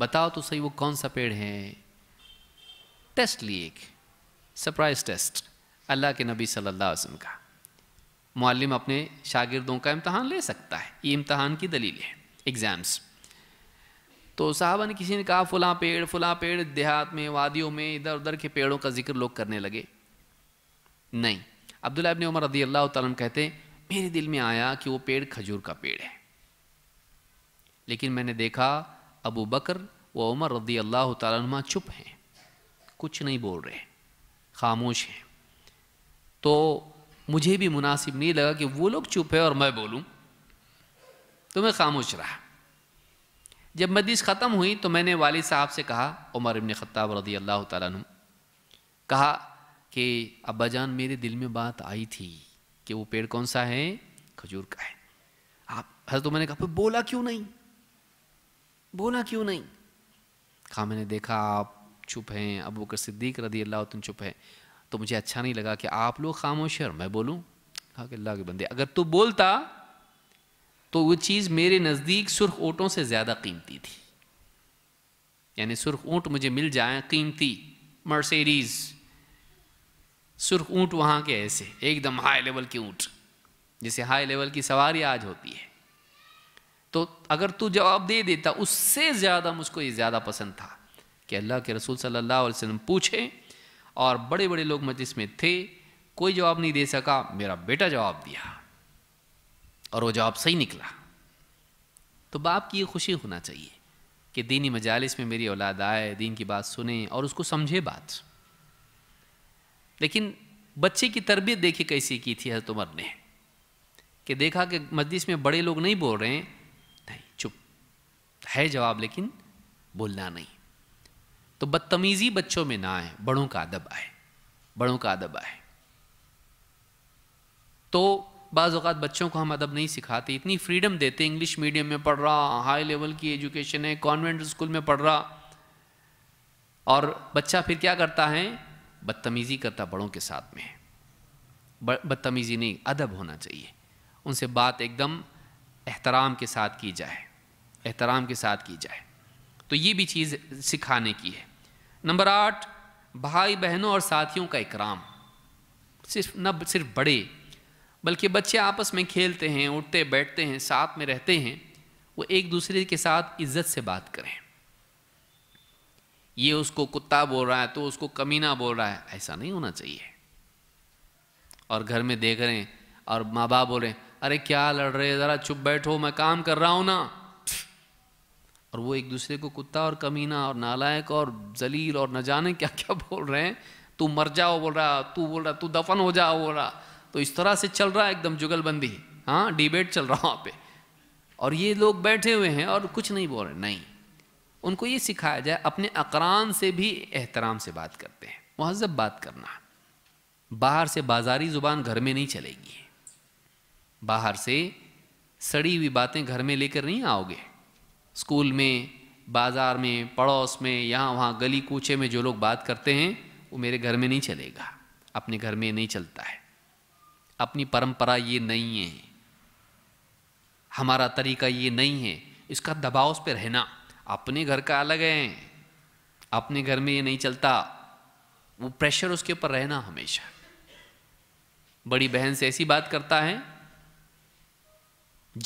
बताओ तो सही वो कौन सा पेड़ है टेस्ट लिए एक सरप्राइज टेस्ट अल्लाह के नबी सल्लल्लाहु अलैहि वसल्लम का मालम अपने शागिर्दों का इम्तहान ले सकता है ये इम्तहान की दलील है एग्ज़ाम्स तो साहबा ने किसी ने कहा फुला पेड़ फला पेड़ देहात में वादियों में इधर उधर के पेड़ों का जिक्र लोग करने लगे नहीं अब्दुल्ला इबन उमर रदी अल्लाह तम कहते हैं मेरे दिल में आया कि वो पेड़ खजूर का पेड़ है लेकिन मैंने देखा अबू बकर व उमर रदी अल्लाह तुमा चुप हैं कुछ नहीं बोल रहे खामोश हैं तो मुझे भी मुनासिब नहीं लगा कि वो लोग चुप है और मैं बोलूँ तो मैं खामोश रहा जब मदीस ख़त्म हुई तो मैंने वाली साहब से कहा उमर इबन ख़त्ताब रदी अल्लाह तुम कहा कि अब्बा जान मेरे दिल में बात आई थी कि वो पेड़ कौन सा है खजूर का है आप हर तो मैंने कहा बोला क्यों नहीं बोला क्यों नहीं कहा मैंने देखा आप चुप हैं अबू बकर सिद्दीक रदी अल्लाह तुम चुप हैं तो मुझे अच्छा नहीं लगा कि आप लोग खामोश हैं और मैं बोलूँ कहा कि अल्लाह के बंदे अगर तू बोलता तो वो चीज़ मेरे नज़दीक सुर्ख ऊँटों से ज़्यादा कीमती थी यानी सुर्ख ऊँट मुझे मिल जाए कीमती मर्सिडीज़ सुर्ख ऊँट वहाँ के ऐसे एकदम हाई लेवल के ऊँट जिसे हाई लेवल की सवारी आज होती है तो अगर तू जवाब दे देता उससे ज़्यादा मुझको ये ज़्यादा पसंद था कि अल्लाह के रसूल सल्लल्लाहु अलैहि वसल्लम पूछे और बड़े बड़े लोग मजलिस में थे कोई जवाब नहीं दे सका मेरा बेटा जवाब दिया और वो जवाब सही निकला तो बाप की ये खुशी होना चाहिए कि दीनी मजालिस में मेरी औलाद आए दीन की बात सुने और उसको समझे बात लेकिन बच्चे की तरबियत देखी कैसी की थी हजरत उमर ने कि देखा कि मजलिस में बड़े लोग नहीं बोल रहे हैं नहीं चुप है जवाब लेकिन बोलना नहीं तो बदतमीज़ी बच्चों में ना आए बड़ों का अदब आए बड़ों का अदब आए तो बाज़ात बच्चों को हम अदब नहीं सिखाते इतनी फ्रीडम देते इंग्लिश मीडियम में पढ़ रहा हाई लेवल की एजुकेशन है कॉन्वेंट स्कूल में पढ़ रहा और बच्चा फिर क्या करता है बदतमीज़ी करता बड़ों के साथ में बदतमीज़ी नहीं अदब होना चाहिए उनसे बात एकदम एहतराम के साथ की जाए एहतराम के साथ की जाए तो ये भी चीज़ सिखाने की है नंबर आठ भाई बहनों और साथियों का इकराम सिर्फ न सिर्फ बड़े बल्कि बच्चे आपस में खेलते हैं उठते बैठते हैं साथ में रहते हैं वो एक दूसरे के साथ इज्जत से बात करें ये उसको कुत्ता बोल रहा है तो उसको कमीना बोल रहा है ऐसा नहीं होना चाहिए और घर में देख रहे हैं और माँ बाप बोल रहे हैं अरे क्या लड़ रहे ज़रा चुप बैठो मैं काम कर रहा हूँ ना और वो एक दूसरे को कुत्ता और कमीना और नालायक और जलील और न जाने क्या क्या बोल रहे हैं तू मर जाओ बोल रहा तू बोल रहा तू दफन हो जाओ बोल रहा तो इस तरह से चल रहा है एकदम जुगलबंदी हाँ डिबेट चल रहा वहाँ पे और ये लोग बैठे हुए हैं और कुछ नहीं बोल रहे नहीं उनको ये सिखाया जाए अपने अकरान से भी एहतराम से बात करते हैं महजब बात करना बाहर से बाजारी ज़ुबान घर में नहीं चलेगी बाहर से सड़ी हुई बातें घर में लेकर नहीं आओगे स्कूल में बाज़ार में पड़ोस में यहाँ वहाँ गली कूचे में जो लोग बात करते हैं वो मेरे घर में नहीं चलेगा अपने घर में नहीं चलता है अपनी परंपरा ये नहीं है हमारा तरीका ये नहीं है इसका दबाव उस पर रहना अपने घर का अलग है अपने घर में ये नहीं चलता वो प्रेशर उसके ऊपर रहना हमेशा बड़ी बहन से ऐसी बात करता है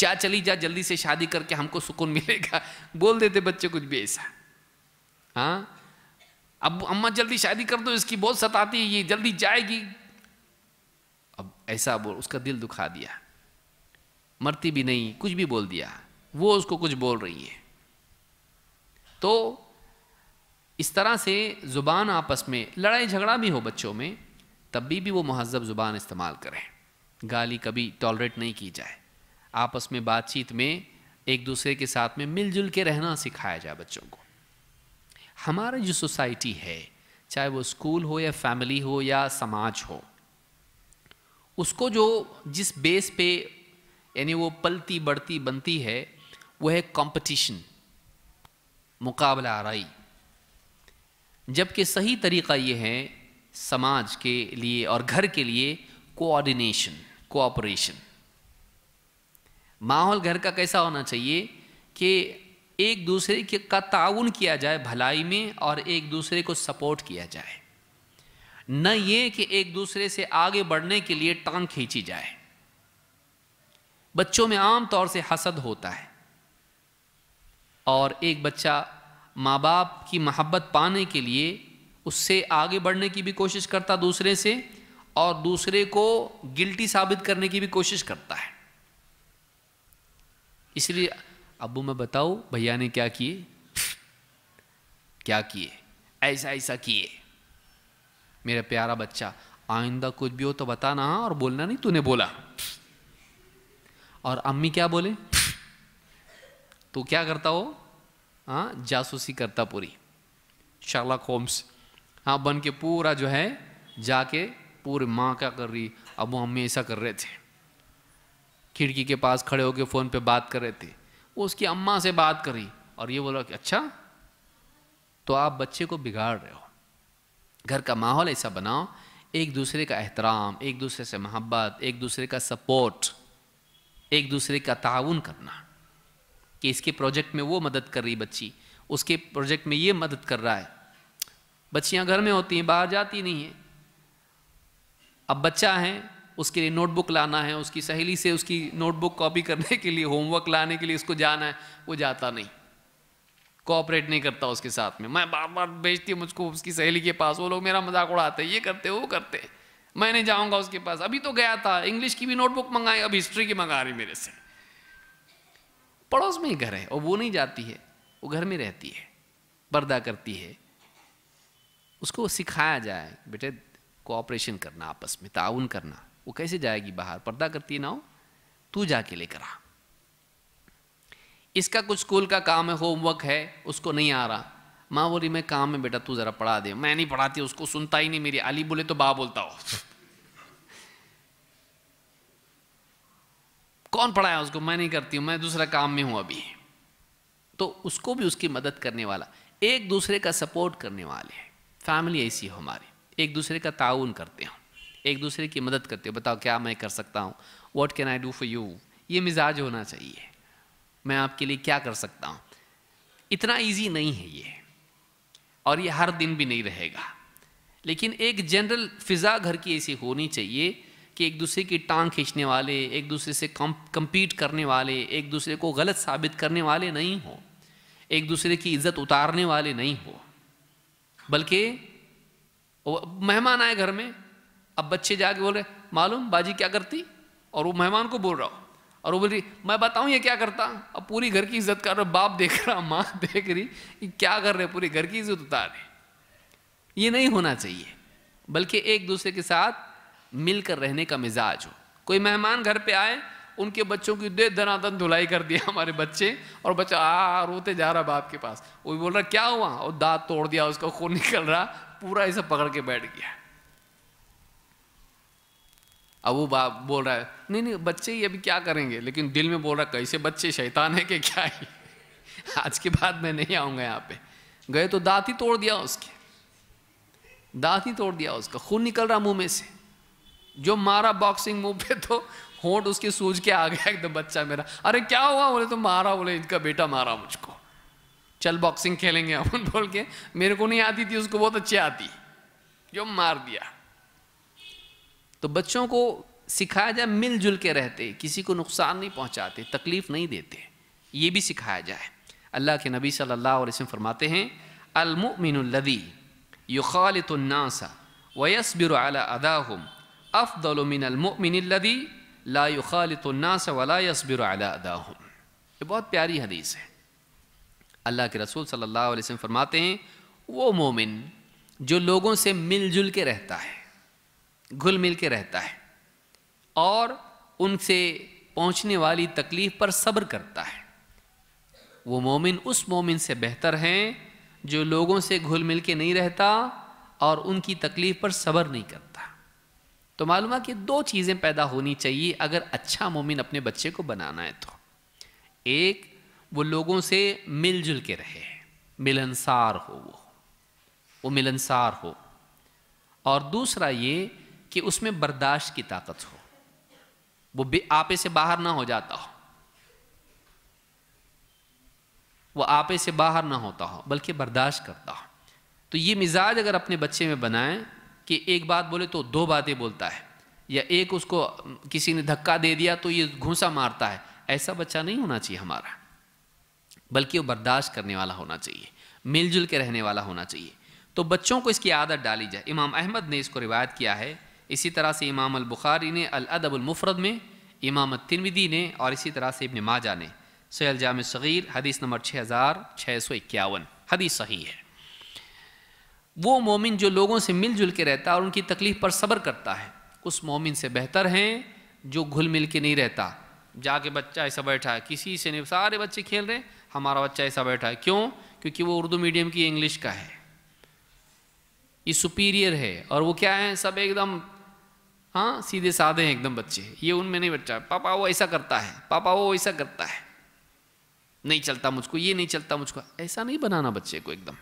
जा चली जा जल्दी से शादी करके हमको सुकून मिलेगा बोल देते बच्चे कुछ भी ऐसा हाँ अब अम्मा जल्दी शादी कर दो इसकी बहुत सताती है ये जल्दी जाएगी ऐसा बोल उसका दिल दुखा दिया मरती भी नहीं कुछ भी बोल दिया वो उसको कुछ बोल रही है तो इस तरह से ज़ुबान आपस में लड़ाई झगड़ा भी हो बच्चों में तब भी, भी वो महजब ज़ुबान इस्तेमाल करें गाली कभी टॉलरेट नहीं की जाए आपस में बातचीत में एक दूसरे के साथ में मिलजुल के रहना सिखाया जाए बच्चों को हमारा जो सोसाइटी है चाहे वो स्कूल हो या फैमिली हो या समाज हो उसको जो जिस बेस पे यानी वो पलती बढ़ती बनती है वो है कंपटीशन मुकाबला आरई जबकि सही तरीका ये है समाज के लिए और घर के लिए कोऑर्डिनेशन कोऑपरेशन माहौल घर का कैसा होना चाहिए कि एक दूसरे के का ताउन किया जाए भलाई में और एक दूसरे को सपोर्ट किया जाए न ये कि एक दूसरे से आगे बढ़ने के लिए टांग खींची जाए बच्चों में आम तौर से हसद होता है और एक बच्चा माँ बाप की मोहब्बत पाने के लिए उससे आगे बढ़ने की भी कोशिश करता दूसरे से और दूसरे को गिल्टी साबित करने की भी कोशिश करता है इसलिए अबू मैं बताऊँ भैया ने क्या किए क्या किए ऐसा ऐसा किए मेरा प्यारा बच्चा आइंदा कुछ भी हो तो बताना हाँ और बोलना नहीं तूने बोला और अम्मी क्या बोले तो क्या करता हो हाँ जासूसी करता पूरी शाला होम्स हाँ बन के पूरा जो है जाके पूरे माँ क्या कर रही अब वो अम्मी ऐसा कर रहे थे खिड़की के पास खड़े होकर फ़ोन पे बात कर रहे थे वो उसकी अम्मा से बात करी और ये बोला कि अच्छा तो आप बच्चे को बिगाड़ रहे हो घर का माहौल ऐसा बनाओ एक दूसरे का एहतराम एक दूसरे से मोहब्बत एक दूसरे का सपोर्ट एक दूसरे का ताउन करना कि इसके प्रोजेक्ट में वो मदद कर रही बच्ची उसके प्रोजेक्ट में ये मदद कर रहा है बच्चियाँ घर में होती हैं बाहर जाती नहीं हैं अब बच्चा है उसके लिए नोटबुक लाना है उसकी सहेली से उसकी नोटबुक कॉपी करने के लिए होमवर्क लाने के लिए उसको जाना है वो जाता नहीं कोऑपरेट नहीं करता उसके साथ में मैं बार बार भेजती हूँ मुझको उसकी सहेली के पास वो लोग मेरा मजाक उड़ाते ये करते वो करते मैं नहीं जाऊँगा उसके पास अभी तो गया था इंग्लिश की भी नोटबुक मंगाई अब हिस्ट्री की मंगा रही मेरे से पड़ोस में ही घर है और वो नहीं जाती है वो घर में रहती है पर्दा करती है उसको सिखाया जाए बेटे कोऑपरेशन करना आपस में ताउन करना वो कैसे जाएगी बाहर पर्दा करती है ना हो तू जाके लेकर आ इसका कुछ स्कूल का काम है होमवर्क है उसको नहीं आ रहा माँ बोली मैं काम है बेटा तू ज़रा पढ़ा दे मैं नहीं पढ़ाती उसको सुनता ही नहीं मेरी अली बोले तो बा बोलता हो कौन पढ़ाया उसको मैं नहीं करती हूँ मैं दूसरा काम में हूँ अभी तो उसको भी उसकी मदद करने वाला एक दूसरे का सपोर्ट करने वाले हैं फैमिली ऐसी हो हमारी एक दूसरे का ताउन करते हो एक दूसरे की मदद करते हो बताओ क्या मैं कर सकता हूँ what can I do for you ये मिजाज होना चाहिए मैं आपके लिए क्या कर सकता हूं इतना इजी नहीं है ये और ये हर दिन भी नहीं रहेगा लेकिन एक जनरल फिज़ा घर की ऐसी होनी चाहिए कि एक दूसरे की टांग खींचने वाले एक दूसरे से कम कंपीट करने वाले एक दूसरे को गलत साबित करने वाले नहीं हो एक दूसरे की इज्जत उतारने वाले नहीं हो बल्कि मेहमान आए घर में अब बच्चे जाके बोल रहे मालूम बाजी क्या करती और वो मेहमान को बोल रहा हो और वो बोल रही मैं बताऊं ये क्या करता अब पूरी घर की इज्जत कर रहा बाप देख रहा माँ देख रही कि क्या कर रहे पूरी घर की इज्जत उतार रहे ये नहीं होना चाहिए बल्कि एक दूसरे के साथ मिलकर रहने का मिजाज हो कोई मेहमान घर पे आए उनके बच्चों की दे धनाधन धुलाई कर दिया हमारे बच्चे और बच्चा आ रोते जा रहा बाप के पास वो बोल रहा क्या हुआ और दांत तोड़ दिया उसका खून निकल रहा पूरा ऐसा पकड़ के बैठ गया अब वो बाप बोल रहा है नहीं नहीं बच्चे ही अभी क्या करेंगे लेकिन दिल में बोल रहा कैसे बच्चे शैतान है कि क्या ही आज के बाद मैं नहीं आऊँगा यहाँ पे गए तो दांत ही तोड़ दिया उसके दांत ही तोड़ दिया उसका खून निकल रहा मुंह में से जो मारा बॉक्सिंग मुंह पे तो होंठ उसके सूझ के आ गया एकदम बच्चा मेरा अरे क्या हुआ बोले तो मारा बोले इनका बेटा मारा मुझको चल बॉक्सिंग खेलेंगे अपन बोल के मेरे को नहीं आती थी उसको बहुत अच्छी आती जो मार दिया तो बच्चों को सिखाया जाए मिलजुल के रहते किसी को नुकसान नहीं पहुंचाते तकलीफ नहीं देते ये भी सिखाया जाए अल्लाह के नबी सल्लल्लाहु अलैहि वसल्लम फरमाते हैं अलमुमिनदी युखालतनासा वयसबिर अदाहम अफ़लमिनदी ला युखालतनास वला यसबिर अदाहम ये बहुत प्यारी हदीस है अल्लाह के रसूल सल्लल्लाहु अलैहि वसल्लम फरमाते हैं वो मोमिन जो लोगों से मिलजुल के रहता है घुल मिल के रहता है और उनसे पहुंचने वाली तकलीफ पर सब्र करता है वो मोमिन उस मोमिन से बेहतर हैं जो लोगों से घुल मिल के नहीं रहता और उनकी तकलीफ पर सब्र नहीं करता तो मालूम है कि दो चीज़ें पैदा होनी चाहिए अगर अच्छा मोमिन अपने बच्चे को बनाना है तो एक वो लोगों से मिलजुल के रहे मिलनसार हो वो वो मिलनसार हो और दूसरा ये कि उसमें बर्दाश्त की ताकत हो वो आपे से बाहर ना हो जाता हो वो आपे से बाहर ना होता हो बल्कि बर्दाश्त करता हो तो ये मिजाज अगर अपने बच्चे में बनाएं कि एक बात बोले तो दो बातें बोलता है या एक उसको किसी ने धक्का दे दिया तो ये घूसा मारता है ऐसा बच्चा नहीं होना चाहिए हमारा बल्कि वो बर्दाश्त करने वाला होना चाहिए मिलजुल के रहने वाला होना चाहिए तो बच्चों को इसकी आदत डाली जाए इमाम अहमद ने इसको रिवायत किया है इसी तरह से इमाम अलबुखारी ने अलअदबुलमफ़रद में इमाम तिनविदी ने और इसी तरह से इबन माजा ने सैल जाम सग़ीर हदीस नंबर छः हज़ार छः सौ इक्यावन हदीस सही है वो मोमिन जो लोगों से मिलजुल के रहता है और उनकी तकलीफ़ पर सब्र करता है उस मोमिन से बेहतर हैं जो घुल मिल के नहीं रहता जाके बच्चा ऐसा बैठा है किसी से नहीं सारे बच्चे खेल रहे हैं हमारा बच्चा ऐसा बैठा है क्यों क्योंकि वो उर्दू मीडियम की इंग्लिश का है ये सुपीरियर है और वो क्या है सब एकदम हाँ सीधे साधे हैं एकदम बच्चे ये उनमें नहीं बच्चा पापा वो ऐसा करता है पापा वो ऐसा करता है नहीं चलता मुझको ये नहीं चलता मुझको ऐसा नहीं बनाना बच्चे को एकदम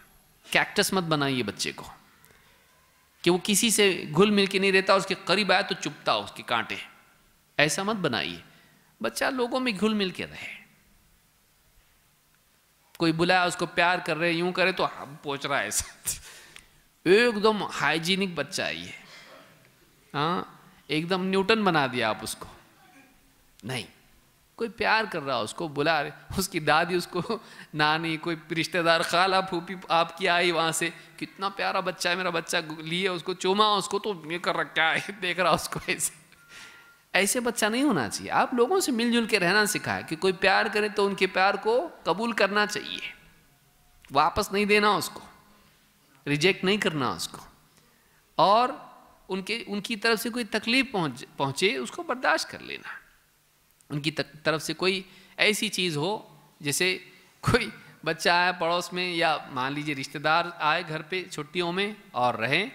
कैक्टस मत बनाइए बच्चे को कि वो किसी से घुल मिल के नहीं रहता उसके करीब आया तो चुपता उसके कांटे ऐसा मत बनाइए बच्चा लोगों में घुल मिल के रहे कोई बुलाया उसको प्यार कर रहे यूं करे तो हम पहुंच रहा है ऐसा एकदम हाइजीनिक बच्चा है ये हाँ एकदम न्यूटन बना दिया आप उसको नहीं कोई प्यार कर रहा उसको बुला रहे उसकी दादी उसको नानी कोई रिश्तेदार खाला फूफी आपकी आई वहां से कितना प्यारा बच्चा है मेरा बच्चा लिए उसको चूमा उसको तो ये कर रखा है देख रहा उसको ऐसे ऐसे बच्चा नहीं होना चाहिए आप लोगों से मिलजुल के रहना सिखाए कि कोई प्यार करे तो उनके प्यार को कबूल करना चाहिए वापस नहीं देना उसको रिजेक्ट नहीं करना उसको और उनके उनकी तरफ से कोई तकलीफ पहुँच पहुँचे उसको बर्दाश्त कर लेना उनकी तरफ से कोई ऐसी चीज़ हो जैसे कोई बच्चा आया पड़ोस में या मान लीजिए रिश्तेदार आए घर पे छुट्टियों में और रहें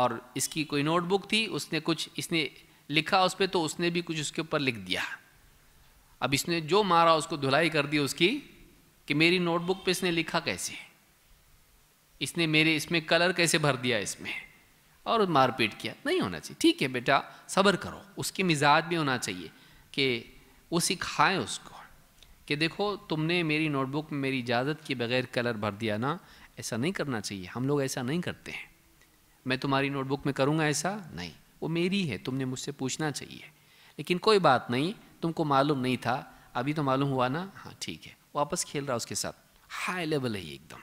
और इसकी कोई नोटबुक थी उसने कुछ इसने लिखा उस पर तो उसने भी कुछ उसके ऊपर लिख दिया अब इसने जो मारा उसको धुलाई कर दी उसकी कि मेरी नोटबुक पे इसने लिखा कैसे इसने मेरे इसमें कलर कैसे भर दिया इसमें और मारपीट किया नहीं होना चाहिए ठीक है बेटा सब्र करो उसके मिजाज भी होना चाहिए कि वो सिखाए उसको कि देखो तुमने मेरी नोटबुक में मेरी इजाज़त के बगैर कलर भर दिया ना ऐसा नहीं करना चाहिए हम लोग ऐसा नहीं करते हैं मैं तुम्हारी नोटबुक में करूँगा ऐसा नहीं वो मेरी है तुमने मुझसे पूछना चाहिए लेकिन कोई बात नहीं तुमको मालूम नहीं था अभी तो मालूम हुआ ना हाँ ठीक है वापस खेल रहा उसके साथ हाई लेवल है एकदम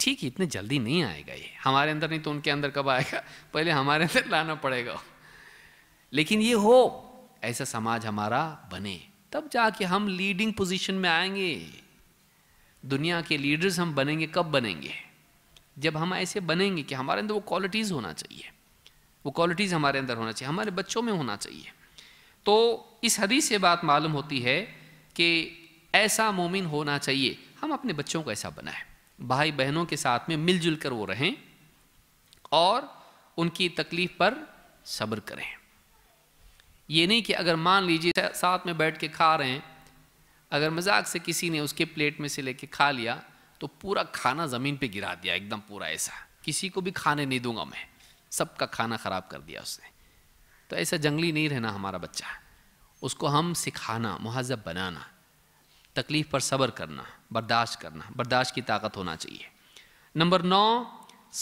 ठीक है इतने जल्दी नहीं आएगा ये हमारे अंदर नहीं तो उनके अंदर कब आएगा पहले हमारे अंदर लाना पड़ेगा लेकिन ये हो ऐसा समाज हमारा बने तब जाके हम लीडिंग पोजीशन में आएंगे दुनिया के लीडर्स हम बनेंगे कब बनेंगे जब हम ऐसे बनेंगे कि हमारे अंदर वो क्वालिटीज़ होना चाहिए वो क्वालिटीज़ हमारे अंदर होना चाहिए हमारे बच्चों में होना चाहिए तो इस हदीस से बात मालूम होती है कि ऐसा मोमिन होना चाहिए हम अपने बच्चों को ऐसा बनाएं भाई बहनों के साथ में मिलजुल कर वो रहें और उनकी तकलीफ पर सब्र करें ये नहीं कि अगर मान लीजिए साथ में बैठ के खा रहे हैं अगर मजाक से किसी ने उसके प्लेट में से लेके खा लिया तो पूरा खाना ज़मीन पे गिरा दिया एकदम पूरा ऐसा किसी को भी खाने नहीं दूंगा मैं सबका खाना ख़राब कर दिया उसने तो ऐसा जंगली नहीं रहना हमारा बच्चा उसको हम सिखाना महजब बनाना तकलीफ़ पर सब्र करना बर्दाश्त करना बर्दाश्त की ताकत होना चाहिए नंबर नौ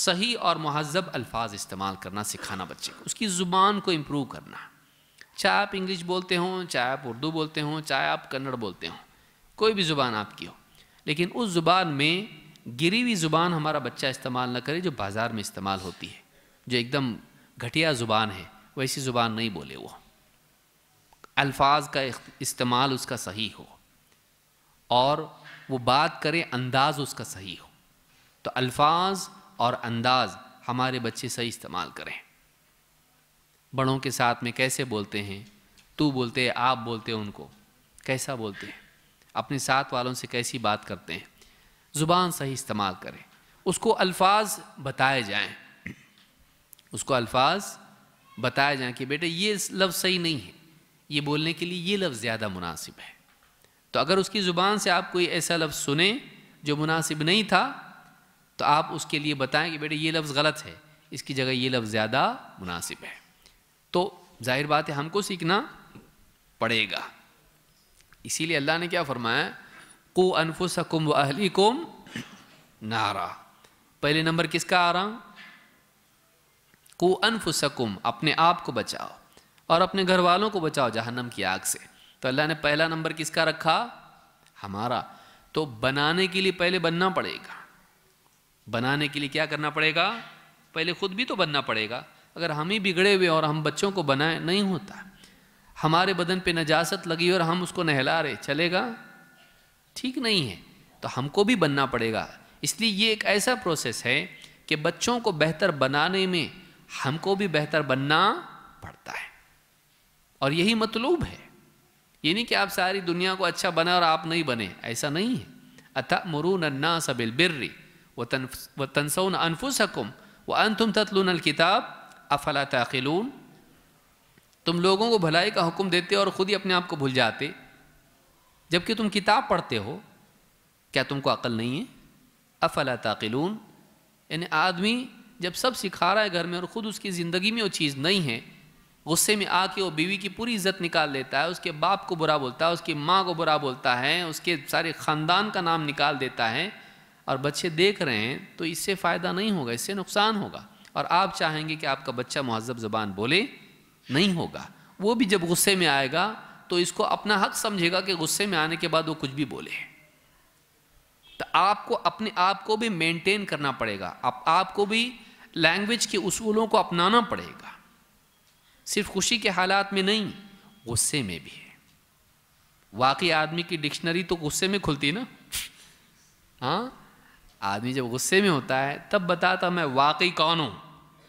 सही और महजब अल्फाज इस्तेमाल करना सिखाना बच्चे को उसकी ज़ुबान को इम्प्रूव करना चाहे आप इंग्लिश बोलते हों चाहे आप उर्दू बोलते हों चाहे आप कन्नड़ बोलते हों कोई भी ज़ुबान आपकी हो लेकिन उस ज़ुबान में गिरी हुई ज़ुबान हमारा बच्चा इस्तेमाल न करे जो बाज़ार में इस्तेमाल होती है जो एकदम घटिया ज़ुबान है वैसी ज़ुबान नहीं बोले वो अल्फाज का इस्तेमाल उसका सही हो और वो बात करे अंदाज़ उसका सही हो तो अल्फाज और अंदाज़ हमारे बच्चे सही इस्तेमाल करें बड़ों के साथ में कैसे बोलते हैं तू बोलते हैं आप बोलते हैं उनको कैसा बोलते हैं अपने साथ वालों से कैसी बात करते हैं ज़ुबान सही इस्तेमाल करें उसको अल्फाज बताए जाएं उसको अल्फाज बताए जाएं कि बेटे ये लफ्ज़ सही नहीं है ये बोलने के लिए ये लफ्ज़ ज़्यादा मुनासिब है तो अगर उसकी ज़ुबान से आप कोई ऐसा लफ्ज़ सुने जो मुनासिब नहीं था तो आप उसके लिए बताएं कि बेटे ये लफ्ज़ गलत है इसकी जगह ये लफ्ज़ ज़्यादा मुनासिब है तो जाहिर बात है हमको सीखना पड़ेगा इसीलिए अल्लाह ने क्या फरमाया को अनफुसकुम व अहली कुम नारा पहले नंबर किसका आ रहा हूँ को अनफुसकुम अपने आप को बचाओ और अपने घर वालों को बचाओ जहन्नम की आग से तो अल्लाह ने पहला नंबर किसका रखा हमारा तो बनाने के लिए पहले बनना पड़ेगा बनाने के लिए क्या करना पड़ेगा पहले खुद भी तो बनना पड़ेगा अगर हम ही बिगड़े हुए और हम बच्चों को बनाए नहीं होता हमारे बदन पे नजासत लगी और हम उसको नहला रहे चलेगा ठीक नहीं है तो हमको भी बनना पड़ेगा इसलिए ये एक ऐसा प्रोसेस है कि बच्चों को बेहतर बनाने में हमको भी बेहतर बनना पड़ता है और यही मतलूब है ये नहीं कि आप सारी दुनिया को अच्छा बने और आप नहीं बने ऐसा नहीं है अतः मरून अन्ना सबिल बिर्री व तनसौन अनफुस हकुम व अन तुम तत्लून किताब अफला तखिलून तुम लोगों को भलाई का हुक्म देते हो और ख़ुद ही अपने आप को भूल जाते जबकि तुम किताब पढ़ते हो क्या तुमको अकल नहीं है अफला तखिलून यानी आदमी जब सब सिखा रहा है घर में और ख़ुद उसकी ज़िंदगी में वो चीज़ नहीं है गुस्से में आके वो बीवी की पूरी इज्जत निकाल लेता है उसके बाप को बुरा बोलता है उसकी माँ को बुरा बोलता है उसके सारे ख़ानदान का नाम निकाल देता है और बच्चे देख रहे हैं तो इससे फ़ायदा नहीं होगा इससे नुकसान होगा और आप चाहेंगे कि आपका बच्चा महजब ज़बान बोले नहीं होगा वो भी जब गुस्से में आएगा तो इसको अपना हक समझेगा कि गुस्से में आने के बाद वो कुछ भी बोले तो आपको अपने आप को भी मेंटेन करना पड़ेगा आप आपको भी लैंग्वेज के उसूलों को अपनाना पड़ेगा सिर्फ खुशी के हालात में नहीं गुस्से में भी है वाकई आदमी की डिक्शनरी तो गुस्से में खुलती ना हाँ आदमी जब गुस्से में होता है तब बताता मैं वाकई कौन हूँ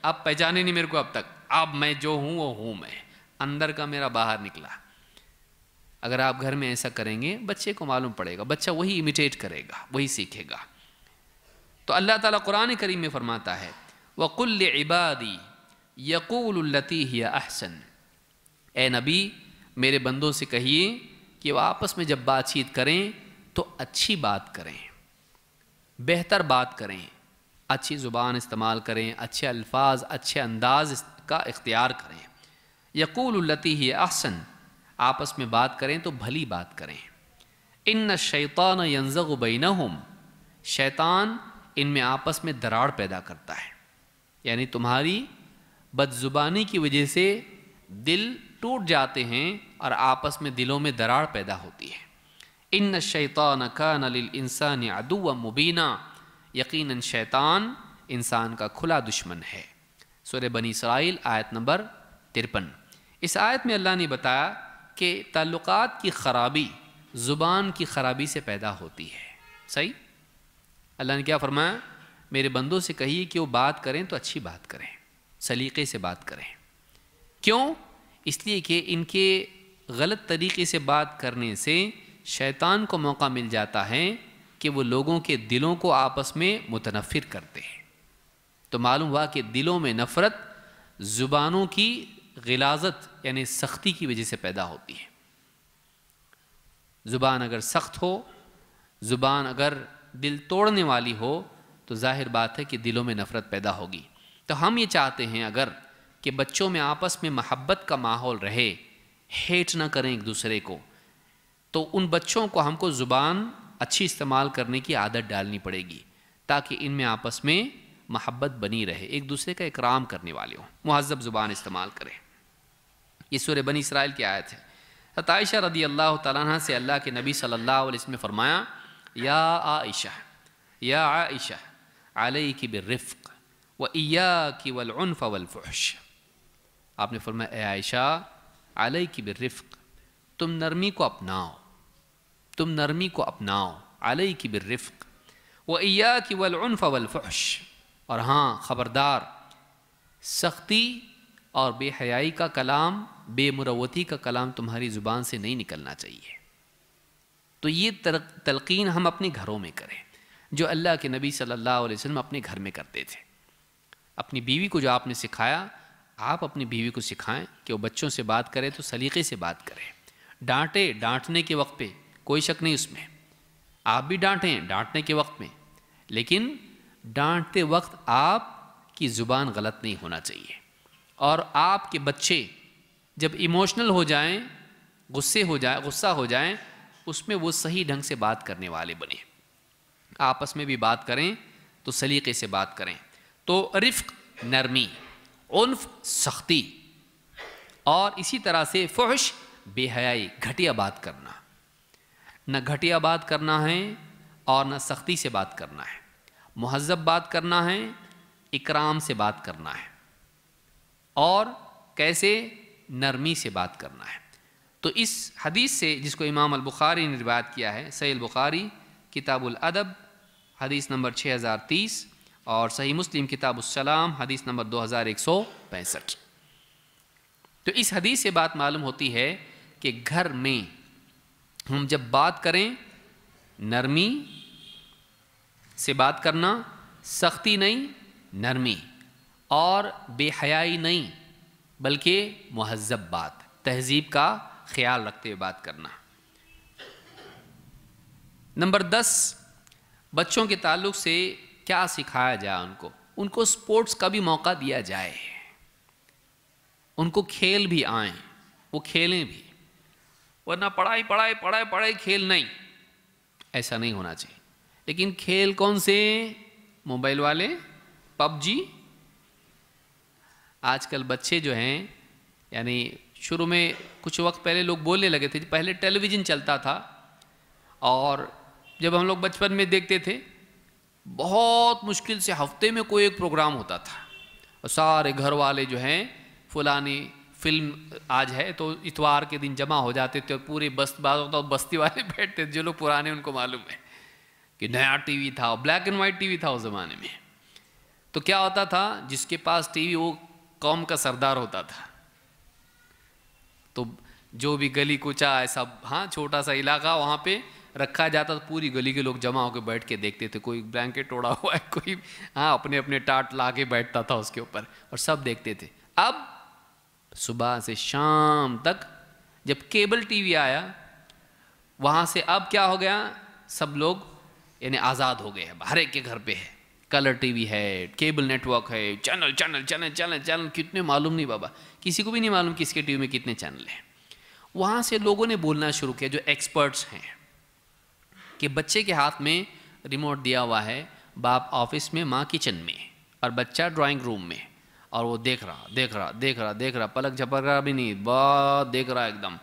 आप पहचाने नहीं मेरे को अब तक अब मैं जो हूँ वो हूँ मैं अंदर का मेरा बाहर निकला अगर आप घर में ऐसा करेंगे बच्चे को मालूम पड़ेगा बच्चा वही इमिटेट करेगा वही सीखेगा तो अल्लाह ताला कुरान करीम में फरमाता है वकुल्ल इबादी यकूलती ही अहसन ए नबी मेरे बंदों से कहिए कि वह आपस में जब बातचीत करें तो अच्छी बात करें बेहतर बात करें अच्छी ज़ुबान इस्तेमाल करें अच्छे अल्फाज अच्छे अंदाज का इख्तियार करें यकूलती ही अहसन आपस में बात करें तो भली बात करें इन न शैतान यंजग बैन शैतान इनमें आपस में दरार पैदा करता है यानी तुम्हारी बदजुबानी की वजह से दिल टूट जाते हैं और आपस में दिलों में दरार पैदा होती है इन शैतान का नलिल इंसान अदू व मुबीना यकीन शैतान इंसान का खुला दुश्मन है सुर बनी इसराइल आयत नंबर तिरपन इस आयत में अल्लाह ने बताया कि ताल्लुक़ की ख़राबी ज़ुबान की ख़राबी से पैदा होती है सही अल्लाह ने क्या फरमाया मेरे बंदों से कहिए कि वो बात करें तो अच्छी बात करें सलीके से बात करें क्यों इसलिए कि इनके गलत तरीके से बात करने से शैतान को मौका मिल जाता है कि वो लोगों के दिलों को आपस में मुतनफ़िर करते हैं तो मालूम हुआ कि दिलों में नफ़रत ज़ुबानों की गिलाजत यानी सख्ती की वजह से पैदा होती है ज़ुबान अगर सख्त हो ज़ुबान अगर दिल तोड़ने वाली हो तो जाहिर बात है कि दिलों में नफ़रत पैदा होगी तो हम ये चाहते हैं अगर कि बच्चों में आपस में महब्बत का माहौल रहे हेट ना करें एक दूसरे को तो उन बच्चों को हमको ज़ुबान अच्छी इस्तेमाल करने की आदत डालनी पड़ेगी ताकि इनमें आपस में महब्बत बनी रहे एक दूसरे का इकराम करने वाले हों महजब ज़ुबान इस्तेमाल करें ये सूर्य बनी इसराइल की आयत है तायशा रदी अल्लाह तह से अल्लाह के नबी सल्लल्लाहु अलैहि वसल्लम ने फरमाया या आयशा या आयशा आलई की बिरफ़ व इया की वलफ़ वलफ़ुश आपने फरमाया आयशा अलई की बिरफ़ तुम नरमी को अपनाओ तुम नरमी को अपनाओ अलई की बिरफ़ व इया की वलफ़ वलफ़ुश और हाँ ख़बरदार सख्ती और बेहयाई का कलाम बेमरवती का कलाम तुम्हारी ज़ुबान से नहीं निकलना चाहिए तो ये तलकिन हम अपने घरों में करें जो अल्लाह के नबी सल्लल्लाहु अलैहि वसल्लम अपने घर में करते थे अपनी बीवी को जो आपने सिखाया आप अपनी बीवी को सिखाएं कि वो बच्चों से बात करें तो सलीके से बात करें डांटे डांटने के वक्त पे कोई शक नहीं उसमें आप भी डांटें डांटने के वक्त में लेकिन डांटते वक्त आप की ज़ुबान गलत नहीं होना चाहिए और आपके बच्चे जब इमोशनल हो जाएं गुस्से हो जाए गुस्सा हो जाएं उसमें वो सही ढंग से बात करने वाले बने आपस में भी बात करें तो सलीके से बात करें तो रिफ्क नरमी उन्फ सख्ती और इसी तरह से फहश बेहयाई घटिया बात करना न घटिया बात करना है और न सख्ती से बात करना है महजब बात करना है इकराम से बात करना है और कैसे नरमी से बात करना है तो इस हदीस से जिसको इमाम अल-बुखारी ने रिवायत किया है सैल बुखारी किताबुल अदब हदीस नंबर 6030 और सही मुस्लिम किताबुसलाम हदीस नंबर दो हज़ार एक सौ पैंसठ तो इस हदीस से बात मालूम होती है कि घर में हम जब बात करें नरमी से बात करना सख्ती नहीं नरमी और बेहयाई नहीं बल्कि महजब बात तहजीब का ख्याल रखते हुए बात करना नंबर दस बच्चों के ताल्लुक से क्या सिखाया जाए उनको उनको स्पोर्ट्स का भी मौका दिया जाए उनको खेल भी आए वो खेलें भी वरना पढ़ाई पढ़ाई पढ़ाई पढ़ाई खेल नहीं ऐसा नहीं होना चाहिए लेकिन खेल कौन से मोबाइल वाले पबजी आजकल बच्चे जो हैं यानी शुरू में कुछ वक्त पहले लोग बोलने लगे थे पहले टेलीविज़न चलता था और जब हम लोग बचपन में देखते थे बहुत मुश्किल से हफ्ते में कोई एक प्रोग्राम होता था और सारे घर वाले जो हैं फलानी फिल्म आज है तो इतवार के दिन जमा हो जाते थे और पूरे बस्त तो बस्ती वाले बैठते थे जो लोग पुराने उनको मालूम है कि नया टीवी था और ब्लैक एंड वाइट टीवी था उस ज़माने में तो क्या होता था जिसके पास टीवी वो कौम का सरदार होता था तो जो भी गली कुचा ऐसा हाँ छोटा सा इलाका वहाँ पे रखा जाता तो पूरी गली के लोग जमा होकर बैठ के देखते थे कोई ब्लैंकेट ओढ़ा हुआ है कोई हाँ अपने अपने टाट ला के बैठता था उसके ऊपर और सब देखते थे अब सुबह से शाम तक जब केबल टीवी आया वहाँ से अब क्या हो गया सब लोग यानी आज़ाद हो गए हैं हर एक के घर पे है कलर टीवी है केबल नेटवर्क है channel channel channel channel channel कितने मालूम नहीं बाबा किसी को भी नहीं मालूम किसके टीवी में कितने चैनल हैं वहाँ से लोगों ने बोलना शुरू किया जो एक्सपर्ट्स हैं कि बच्चे के हाथ में रिमोट दिया हुआ है बाप ऑफिस में माँ किचन में और बच्चा ड्राइंग रूम में और वो देख रहा देख रहा देख रहा देख रहा पलक झपक रहा भी नहीं बहुत देख रहा एकदम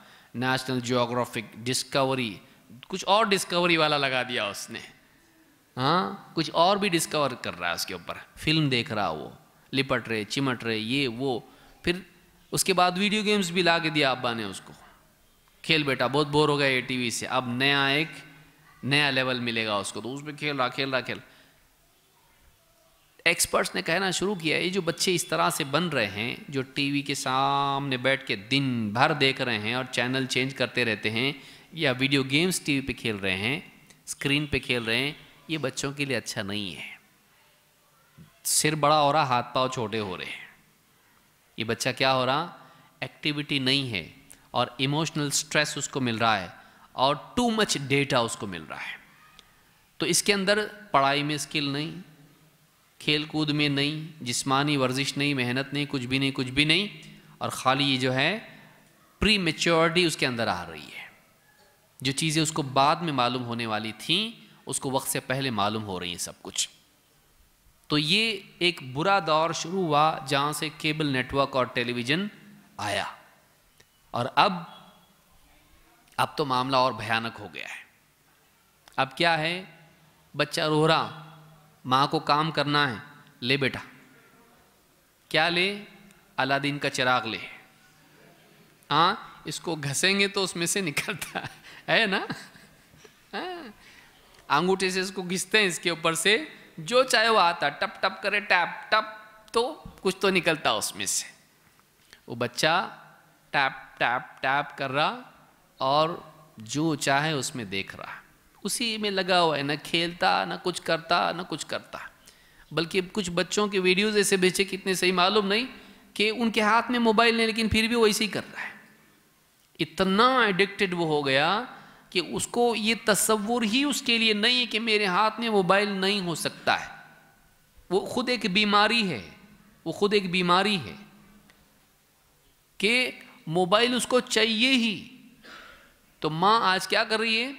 नेशनल जोग्राफिक डिस्कवरी कुछ और डिस्कवरी वाला लगा दिया उसने हाँ कुछ और भी डिस्कवर कर रहा है उसके ऊपर फिल्म देख रहा वो लिपट रहे चिमट रहे ये वो फिर उसके बाद वीडियो गेम्स भी ला के दिया अब्बा ने उसको खेल बेटा बहुत बोर हो गया ये टीवी से अब नया एक नया लेवल मिलेगा उसको तो उसमें खेल रहा खेल रहा खेल एक्सपर्ट्स ने कहना शुरू किया ये जो बच्चे इस तरह से बन रहे हैं जो टीवी के सामने बैठ के दिन भर देख रहे हैं और चैनल चेंज करते रहते हैं या वीडियो गेम्स टीवी पे खेल रहे हैं स्क्रीन पे खेल रहे हैं ये बच्चों के लिए अच्छा नहीं है सिर बड़ा हो रहा हाथ पाँव छोटे हो रहे हैं ये बच्चा क्या हो रहा एक्टिविटी नहीं है और इमोशनल स्ट्रेस उसको मिल रहा है और टू मच डेटा उसको मिल रहा है तो इसके अंदर पढ़ाई में स्किल नहीं खेल कूद में नहीं जिस्मानी वर्जिश नहीं मेहनत नहीं कुछ भी नहीं कुछ भी नहीं और खाली ये जो है प्री मेच्योरिटी उसके अंदर आ रही है जो चीज़ें उसको बाद में मालूम होने वाली थी उसको वक्त से पहले मालूम हो रही हैं सब कुछ तो ये एक बुरा दौर शुरू हुआ जहाँ से केबल नेटवर्क और टेलीविज़न आया और अब अब तो मामला और भयानक हो गया है अब क्या है बच्चा रो रहा माँ को काम करना है ले बेटा क्या ले अलादीन का चिराग ले हाँ इसको घसेंगे तो उसमें से निकलता है ना हाँ, अंगूठे से इसको घिसते हैं इसके ऊपर से जो चाहे वो आता टप टप करे टैप टप तो कुछ तो निकलता उसमें से वो बच्चा टैप टैप टैप कर रहा और जो चाहे उसमें देख रहा उसी में लगा हुआ है ना खेलता ना कुछ करता ना कुछ करता बल्कि कुछ बच्चों के वीडियोज़ ऐसे भेजे कितने सही मालूम नहीं कि उनके हाथ में मोबाइल नहीं लेकिन फिर भी वो ऐसे ही कर रहा है इतना एडिक्टेड वो हो गया कि उसको ये तस्वुर ही उसके लिए नहीं है कि मेरे हाथ में मोबाइल नहीं हो सकता है वो खुद एक बीमारी है वो खुद एक बीमारी है कि मोबाइल उसको चाहिए ही तो माँ आज क्या कर रही है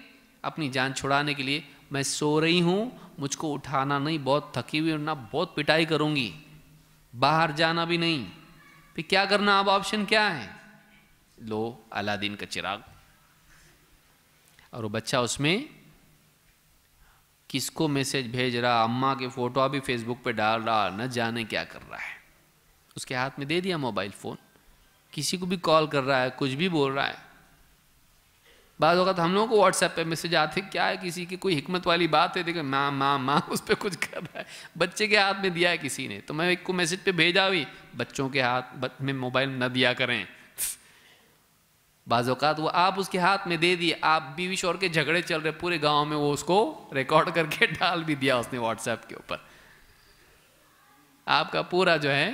अपनी जान छुड़ाने के लिए मैं सो रही हूँ मुझको उठाना नहीं बहुत थकी हुई ना बहुत पिटाई करूँगी बाहर जाना भी नहीं फिर क्या करना अब ऑप्शन क्या है लो अलादीन का चिराग और वो बच्चा उसमें किसको मैसेज भेज रहा अम्मा के फ़ोटो अभी फेसबुक पे डाल रहा न जाने क्या कर रहा है उसके हाथ में दे दिया मोबाइल फ़ोन किसी को भी कॉल कर रहा है कुछ भी बोल रहा है बाद वक्त हम लोगों को व्हाट्सएप पे मैसेज आते क्या है किसी की कोई हिकमत वाली बात है देखो माँ माँ माँ उस पर कुछ कर रहा है बच्चे के हाथ में दिया है किसी ने तो मैं एक को मैसेज पे भेजा भी बच्चों के हाथ में मोबाइल न दिया करें अवत वो आप उसके हाथ में दे दिए आप बीवी शोर के झगड़े चल रहे पूरे गांव में वो उसको रिकॉर्ड करके डाल भी दिया उसने व्हाट्सएप के ऊपर आपका पूरा जो है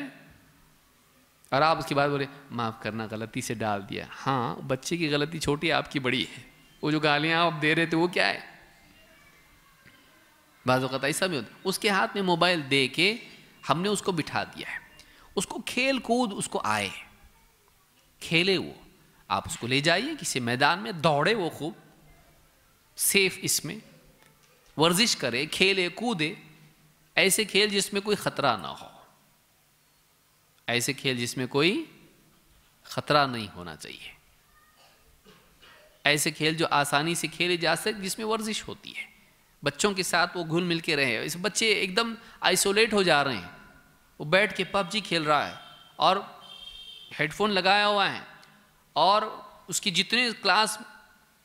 और आप उसके बाद बोले माफ़ करना गलती से डाल दिया हाँ बच्चे की गलती छोटी आपकी बड़ी है वो जो गालियां आप दे रहे थे वो क्या है बाज़ात ऐसा भी होता उसके हाथ में मोबाइल दे के हमने उसको बिठा दिया है उसको खेल कूद उसको आए खेले वो आप उसको ले जाइए किसी मैदान में दौड़े वो खूब सेफ इसमें वर्जिश करे खेले कूदे ऐसे खेल जिसमें कोई ख़तरा ना हो ऐसे खेल जिसमें कोई खतरा नहीं होना चाहिए ऐसे खेल जो आसानी से खेले जा सके जिसमें वर्जिश होती है बच्चों के साथ वो घुल मिल के रहे इस बच्चे एकदम आइसोलेट हो जा रहे हैं वो बैठ के पबजी खेल रहा है और हेडफोन लगाया हुआ है और उसकी जितने क्लास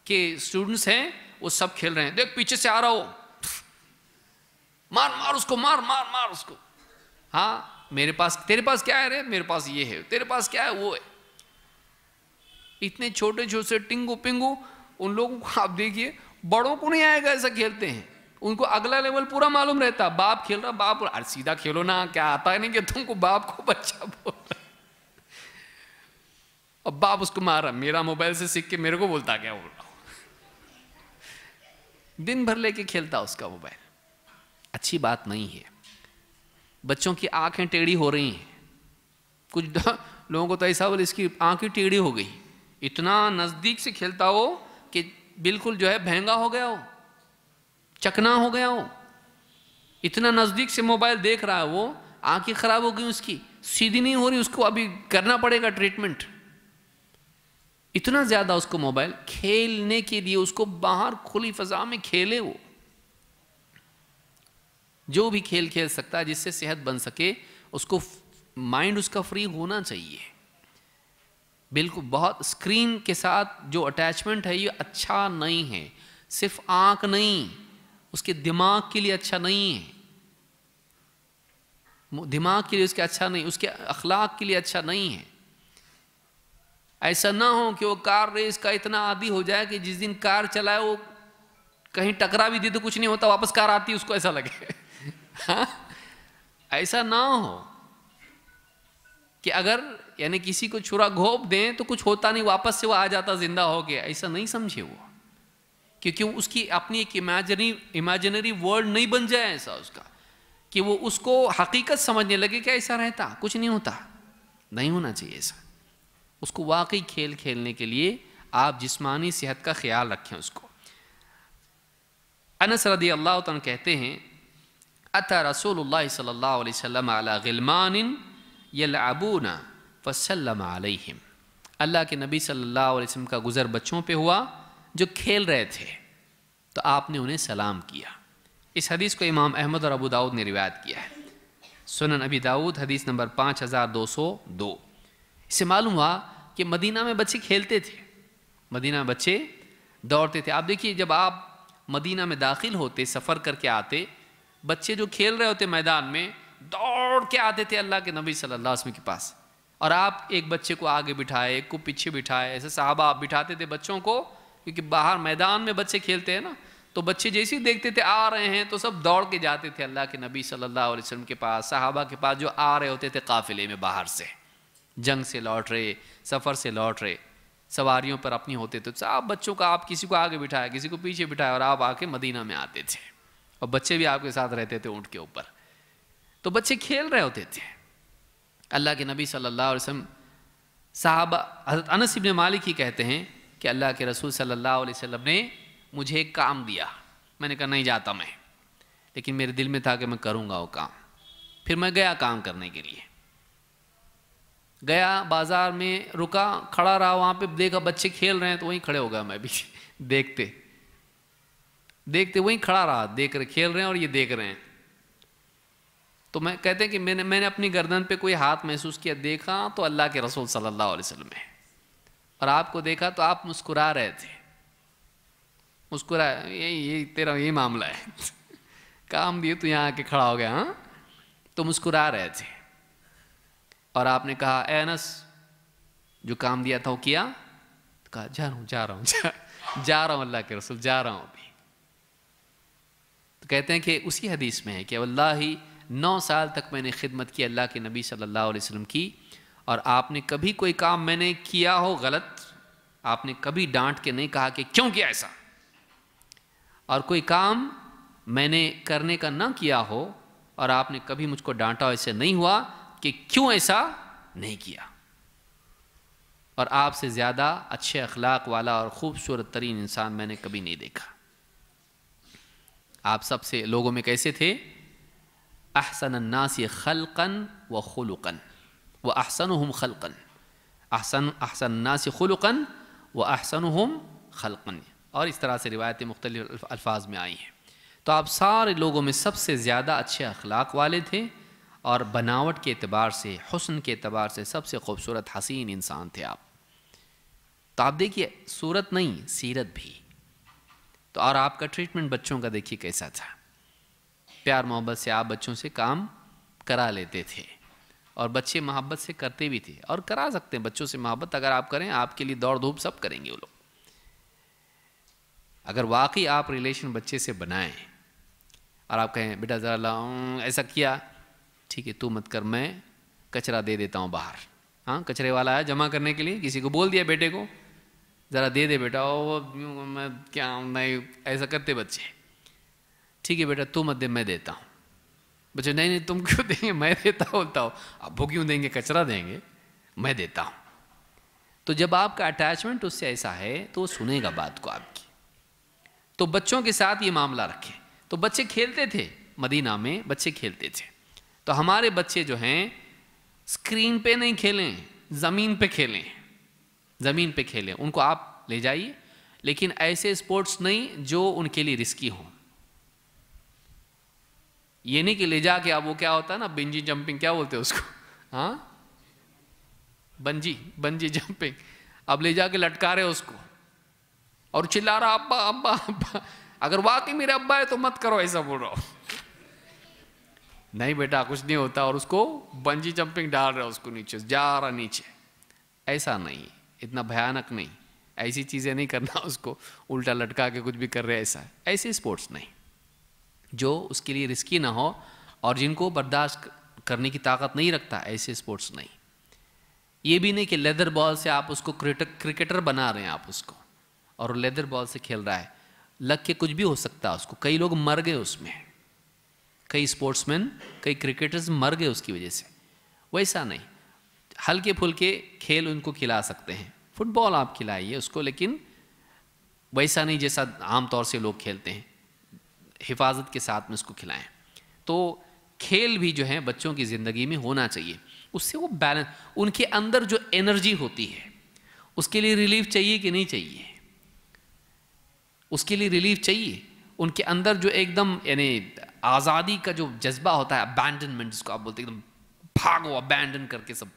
के स्टूडेंट्स हैं वो सब खेल रहे हैं देख पीछे से आ रहा हो मार मार उसको मार मार मार उसको हाँ मेरे पास तेरे पास क्या है रे मेरे पास ये है तेरे पास क्या है वो है इतने छोटे छोटे टिंगू पिंगू उन लोगों को आप देखिए बड़ों को नहीं आएगा ऐसा खेलते हैं उनको अगला लेवल पूरा मालूम रहता बाप खेल रहा बाप अरे सीधा खेलो ना क्या आता है नहीं कि तुमको बाप को बच्चा बोल अब बाप उसको मार रहा मेरा मोबाइल से सीख के मेरे को बोलता क्या बोल रहा दिन भर लेके खेलता उसका मोबाइल अच्छी बात नहीं है बच्चों की आंखें टेढ़ी हो रही हैं कुछ लोगों को तो ऐसा बोले इसकी ही टेढ़ी हो गई इतना नज़दीक से खेलता हो कि बिल्कुल जो है भहंगा हो गया हो चकना हो गया हो इतना नज़दीक से मोबाइल देख रहा है वो आंखें ख़राब हो गई उसकी सीधी नहीं हो रही उसको अभी करना पड़ेगा ट्रीटमेंट इतना ज़्यादा उसको मोबाइल खेलने के लिए उसको बाहर खुली फ़जा में खेले वो जो भी खेल खेल सकता है जिससे सेहत बन सके उसको माइंड उसका फ्री होना चाहिए बिल्कुल बहुत स्क्रीन के साथ जो अटैचमेंट है ये अच्छा नहीं है सिर्फ आंख नहीं उसके दिमाग के लिए अच्छा नहीं है दिमाग के लिए उसके अच्छा नहीं उसके अखलाक के लिए अच्छा नहीं है ऐसा ना हो कि वो कार रेस का इतना आदि हो जाए कि जिस दिन कार चलाए वो कहीं टकरा भी दे तो कुछ नहीं होता वापस कार आती उसको ऐसा लगे ऐसा ना हो कि अगर यानी किसी को छुरा घोप दें तो कुछ होता नहीं वापस से वो आ जाता जिंदा हो गया ऐसा नहीं समझे वो क्योंकि उसकी अपनी एक इमेजनरी इमेजनरी वर्ल्ड नहीं बन जाए ऐसा उसका कि वो उसको हकीकत समझने लगे कि ऐसा रहता कुछ नहीं होता नहीं होना चाहिए ऐसा उसको वाकई खेल खेलने के लिए आप जिस्मानी सेहत का ख्याल रखें उसको अनस रदी अल्लाह कहते हैं अता रसूल सल्ला वसम गिलमान यबूना वसलम आलम अल्लाह के नबी सल्लल्लाहु अलैहि वसल्लम का गुज़र बच्चों पे हुआ जो खेल रहे थे तो आपने उन्हें सलाम किया इस हदीस को इमाम अहमद और अबू दाऊद ने रिवायत किया है सुनन अबी दाऊद हदीस नंबर पाँच हज़ार दो सौ दो इससे मालूम हुआ कि मदीना में बच्चे खेलते थे मदीना में बच्चे दौड़ते थे आप देखिए जब आप मदीना में दाखिल होते सफ़र करके आते बच्चे जो खेल रहे होते मैदान में दौड़ के आते थे अल्लाह के नबी सल्लल्लाहु अलैहि वसल्लम के पास और आप एक बच्चे को आगे बिठाए एक को पीछे बिठाए ऐसे साहबा आप बिठाते थे बच्चों को क्योंकि बाहर मैदान में बच्चे खेलते हैं ना तो बच्चे जैसे ही देखते थे आ रहे हैं तो सब दौड़ के जाते थे अल्लाह के नबी सल्लल्लाहु अलैहि वसल्लम के पास साहबा के पास जो आ रहे होते थे काफिले में बाहर से जंग से लौट रहे सफ़र से लौट रहे सवारियों पर अपनी होते थे तो सब बच्चों का आप किसी को आगे बिठाया किसी को पीछे बिठाया और आप आके मदीना में आते थे और बच्चे भी आपके साथ रहते थे ऊँट के ऊपर तो बच्चे खेल रहे होते थे अल्लाह के नबी सल्लल्लाहु अलैहि वसल्लम हज़रत अनस इबन मालिक ही कहते हैं कि अल्लाह के रसूल सल्लल्लाहु अलैहि वसल्लम ने मुझे एक काम दिया मैंने कहा नहीं जाता मैं लेकिन मेरे दिल में था कि मैं करूँगा वो काम फिर मैं गया काम करने के लिए गया बाज़ार में रुका खड़ा रहा वहाँ पे देखा बच्चे खेल रहे हैं तो वहीं खड़े हो गया मैं भी देखते देखते वहीं खड़ा रहा देख रहे खेल रहे हैं और ये देख रहे हैं तो मैं कहते हैं कि मैंने मैंने अपनी गर्दन पे कोई हाथ महसूस किया देखा तो अल्लाह के रसूल सल्लल्लाहु अलैहि वसल्लम है और आपको देखा तो आप मुस्कुरा रहे थे मुस्कुरा ये ये तेरा यही मामला है काम दिए तू यहाँ आके खड़ा हो गया हाँ तो मुस्कुरा रहे थे और आपने कहा एनस जो काम दिया था वो किया तो कहा जा रहा हूँ जा रहा हूँ जा, जा रहा हूँ अल्लाह के रसूल जा रहा हूँ तो कहते हैं कि उसी हदीस में है कि अल्लाह ही नौ साल तक मैंने खिदमत की अल्लाह के नबी सल्लल्लाहु अलैहि वसल्लम की और आपने कभी कोई काम मैंने किया हो गलत आपने कभी डांट के नहीं कहा कि क्यों किया ऐसा और कोई काम मैंने करने का ना किया हो और आपने कभी मुझको डांटा ऐसे नहीं हुआ कि क्यों ऐसा नहीं किया और आपसे ज़्यादा अच्छे अखलाक वाला और ख़ूबसूरत तरीन इंसान मैंने कभी नहीं देखा आप सबसे लोगों में कैसे थे अहसन नासी खलकन व खुलकन व अहसन हम खलकन अहसन अहसन नासी खुलकन व अहसन हम खलकन और इस तरह से रिवायतें मुख्तलिफ अल्फाज में आई हैं तो आप सारे लोगों में सबसे ज़्यादा अच्छे अखलाक वाले थे और बनावट के अतबार से हसन के अतबार से सबसे खूबसूरत हसीन इंसान थे आप तो आप देखिए सूरत नहीं सीरत भी तो और आपका ट्रीटमेंट बच्चों का देखिए कैसा था प्यार मोहब्बत से आप बच्चों से काम करा लेते थे और बच्चे मोहब्बत से करते भी थे और करा सकते हैं बच्चों से मोहब्बत अगर आप करें आपके लिए दौड़ धूप सब करेंगे वो लोग अगर वाकई आप रिलेशन बच्चे से बनाएं और आप कहें बेटा ज़रा ऐसा किया ठीक है तू मत कर मैं कचरा दे देता हूँ बाहर हाँ कचरे वाला है जमा करने के लिए किसी को बोल दिया बेटे को ज़रा दे दे बेटा ओ मैं क्या नहीं ऐसा करते बच्चे ठीक है बेटा तुम मत दे मैं देता हूँ बच्चे नहीं नहीं तुम क्यों देंगे मैं देता हूँ बोलता हूँ अब वो क्यों देंगे कचरा देंगे मैं देता हूँ तो जब आपका अटैचमेंट उससे ऐसा है तो वो सुनेगा बात को आपकी तो बच्चों के साथ ये मामला रखें तो बच्चे खेलते थे मदीना में बच्चे खेलते थे तो हमारे बच्चे जो हैं स्क्रीन पे नहीं खेलें ज़मीन पे खेलें ज़मीन पे खेलें उनको आप ले जाइए लेकिन ऐसे स्पोर्ट्स नहीं जो उनके लिए रिस्की हों ये नहीं कि ले जाके अब वो क्या होता है ना बंजी जंपिंग क्या बोलते हैं उसको हाँ बंजी बंजी जंपिंग अब ले जाके लटका रहे उसको और चिल्ला रहा अब्बा अब्बा अब्बा अगर वाकई मेरे अब्बा है तो मत करो ऐसा बोल रहा नहीं बेटा कुछ नहीं होता और उसको बंजी जंपिंग डाल रहा उसको नीचे जा रहा नीचे ऐसा नहीं इतना भयानक नहीं ऐसी चीज़ें नहीं करना उसको उल्टा लटका के कुछ भी कर रहे ऐसा ऐसे स्पोर्ट्स नहीं जो उसके लिए रिस्की ना हो और जिनको बर्दाश्त करने की ताकत नहीं रखता ऐसे स्पोर्ट्स नहीं ये भी नहीं कि लेदर बॉल से आप उसको क्रिकेटर बना रहे हैं आप उसको और लेदर बॉल से खेल रहा है लग के कुछ भी हो सकता है उसको कई लोग मर गए उसमें कई स्पोर्ट्समैन कई क्रिकेटर्स मर गए उसकी वजह से वैसा नहीं हल्के फुल्के खेल उनको खिला सकते हैं फुटबॉल आप खिलाइए उसको लेकिन वैसा नहीं जैसा आमतौर से लोग खेलते हैं हिफाजत के साथ में उसको खिलाएं तो खेल भी जो है बच्चों की ज़िंदगी में होना चाहिए उससे वो बैलेंस उनके अंदर जो एनर्जी होती है उसके लिए रिलीफ चाहिए कि नहीं चाहिए उसके लिए रिलीफ चाहिए उनके अंदर जो एकदम यानी आज़ादी का जो जज्बा होता है अबैंडनमेंट जिसको आप बोलते हैं एकदम भागो अबैंडन करके सब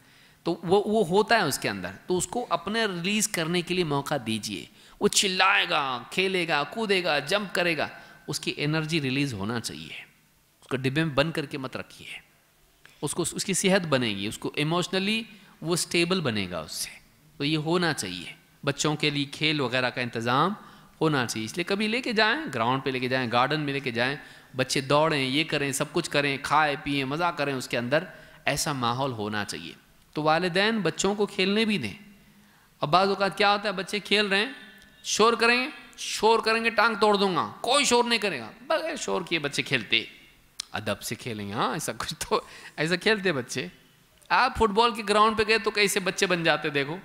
तो वो वो होता है उसके अंदर तो उसको अपने रिलीज़ करने के लिए मौका दीजिए वो चिल्लाएगा खेलेगा कूदेगा जंप करेगा उसकी एनर्जी रिलीज़ होना चाहिए उसको डिब्बे में बंद करके मत रखिए उसको उसकी सेहत बनेगी उसको इमोशनली वो स्टेबल बनेगा उससे तो ये होना चाहिए बच्चों के लिए खेल वगैरह का इंतज़ाम होना चाहिए इसलिए कभी लेके जाएं ग्राउंड पे लेके जाएं गार्डन में लेके जाएं बच्चे दौड़ें ये करें सब कुछ करें खाएं पिए मज़ा करें उसके अंदर ऐसा माहौल होना चाहिए तो वालदेन बच्चों को खेलने भी दें अब बाज़ क्या होता है बच्चे खेल रहे हैं शोर करेंगे शोर करेंगे टांग तोड़ दूंगा कोई शोर नहीं करेगा बगैर शोर किए बच्चे खेलते अदब से खेलेंगे हाँ ऐसा कुछ तो ऐसा खेलते बच्चे आप फुटबॉल के ग्राउंड पे गए तो कैसे बच्चे बन जाते देखो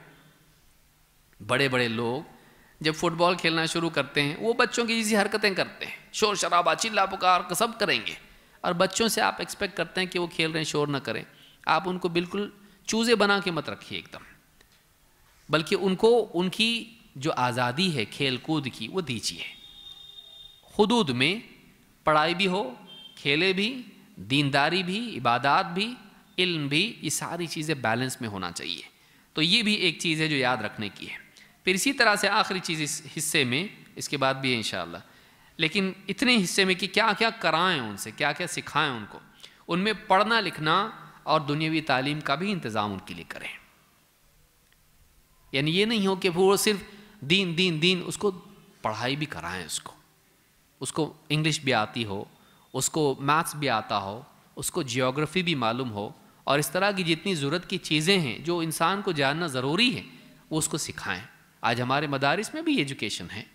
बड़े बड़े लोग जब फुटबॉल खेलना शुरू करते हैं वो बच्चों की इसी हरकतें करते हैं शोर शराबा चिल्ला पुकार सब करेंगे और बच्चों से आप एक्सपेक्ट करते हैं कि वो खेल रहे हैं शोर ना करें आप उनको बिल्कुल चूज़े बना के मत रखिए एकदम बल्कि उनको उनकी जो आज़ादी है खेल कूद की वो दीजिए हदूद में पढ़ाई भी हो खेले भी दीनदारी भी इबादत भी इल्म भी ये सारी चीज़ें बैलेंस में होना चाहिए तो ये भी एक चीज़ है जो याद रखने की है फिर इसी तरह से आखिरी चीज़ इस हिस्से में इसके बाद भी है इन लेकिन इतने हिस्से में कि क्या क्या कराएं उनसे क्या क्या सिखाएं उनको उनमें पढ़ना लिखना और दुनियावी तालीम का भी इंतज़ाम उनके लिए करें यानी ये नहीं हो कि वो सिर्फ दीन दीन दीन उसको पढ़ाई भी कराएं उसको उसको इंग्लिश भी आती हो उसको मैथ्स भी आता हो उसको जियोग्राफी भी मालूम हो और इस तरह की जितनी ज़रूरत की चीज़ें हैं जो इंसान को जानना ज़रूरी है वो उसको सिखाएं आज हमारे मदारस में भी एजुकेशन है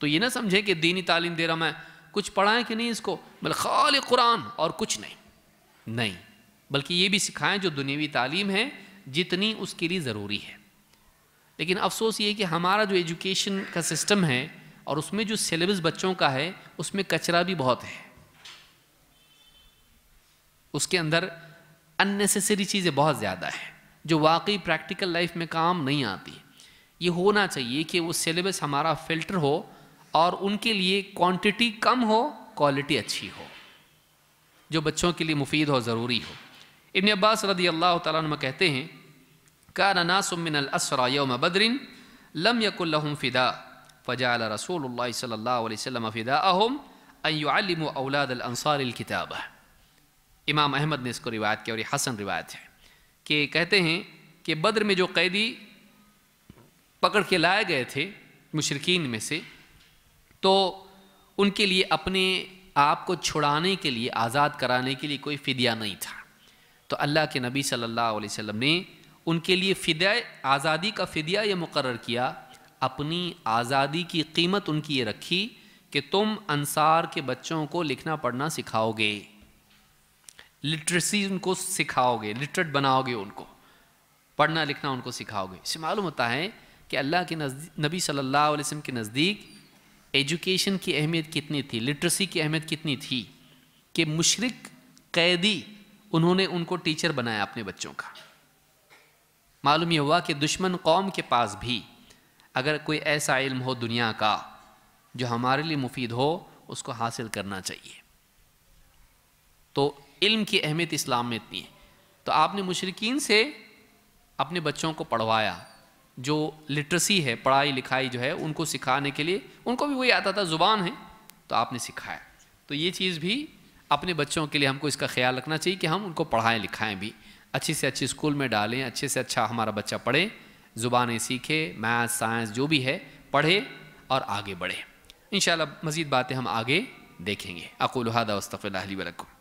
तो ये ना समझें कि दीनी तालीम दे रहा मैं कुछ पढ़ाएं कि नहीं इसको मतलब खाली कुरान और कुछ नहीं नहीं बल्कि ये भी सिखाएं जो दुनियावी तालीम है जितनी उसके लिए ज़रूरी है लेकिन अफसोस ये कि हमारा जो एजुकेशन का सिस्टम है और उसमें जो सिलेबस बच्चों का है उसमें कचरा भी बहुत है उसके अंदर अननेसेसरी चीज़ें बहुत ज़्यादा है जो वाकई प्रैक्टिकल लाइफ में काम नहीं आती ये होना चाहिए कि वो सिलेबस हमारा फिल्टर हो और उनके लिए क्वांटिटी कम हो क्वालिटी अच्छी हो जो बच्चों के लिए मुफीद हो ज़रूरी हो इबन अब्बास रदी अल्लाह तुम कहते हैं का नासमिन असरा योम बदरिन लम यकुल्लम फ़िदा फ़जाल रसूल सल्ला फ़िदा अहम अयम अलाद इमाम अहमद ने इसको रिवायत किया और ये हसन रिवायत है कि कहते हैं कि बद्र में जो कैदी पकड़ के लाए गए थे मुशरकिन में से तो उनके लिए अपने आप को छुड़ाने के लिए आज़ाद कराने के लिए कोई फ़िदिया नहीं था तो अल्लाह के नबी सल्लल्लाहु अलैहि वसल्लम ने उनके लिए फ़िदा आज़ादी का फ़िदिया ये मुकर किया अपनी आज़ादी की कीमत उनकी ये रखी कि तुम अंसार के बच्चों को लिखना पढ़ना सिखाओगे लिटरेसी उनको सिखाओगे लिटरेट बनाओगे उनको पढ़ना लिखना उनको सिखाओगे इससे मालूम होता है कि अल्लाह के नबी सल्लल्लाहु अलैहि वसल्लम के नज़दीक एजुकेशन की अहमियत कितनी थी लिटरेसी की अहमियत कितनी थी कि मुशरक कैदी उन्होंने उनको टीचर बनाया अपने बच्चों का मालूम यह हुआ कि दुश्मन कौम के पास भी अगर कोई ऐसा इल्म हो दुनिया का जो हमारे लिए मुफीद हो उसको हासिल करना चाहिए तो इल्म की अहमियत इस्लाम में इतनी है तो आपने मुशरकिन से अपने बच्चों को पढ़वाया जो लिटरेसी है पढ़ाई लिखाई जो है उनको सिखाने के लिए उनको भी वही आता था ज़ुबान है तो आपने सिखाया तो ये चीज़ भी अपने बच्चों के लिए हमको इसका ख्याल रखना चाहिए कि हम उनको पढ़ाएं लिखाएं भी अच्छी से अच्छे स्कूल में डालें अच्छे से अच्छा हमारा बच्चा पढ़े ज़ुबानें सीखे मैथ साइंस जो भी है पढ़े और आगे बढ़े इन मज़ीद बातें हम आगे देखेंगे अकुल हादा वस्तफ़ल वरकम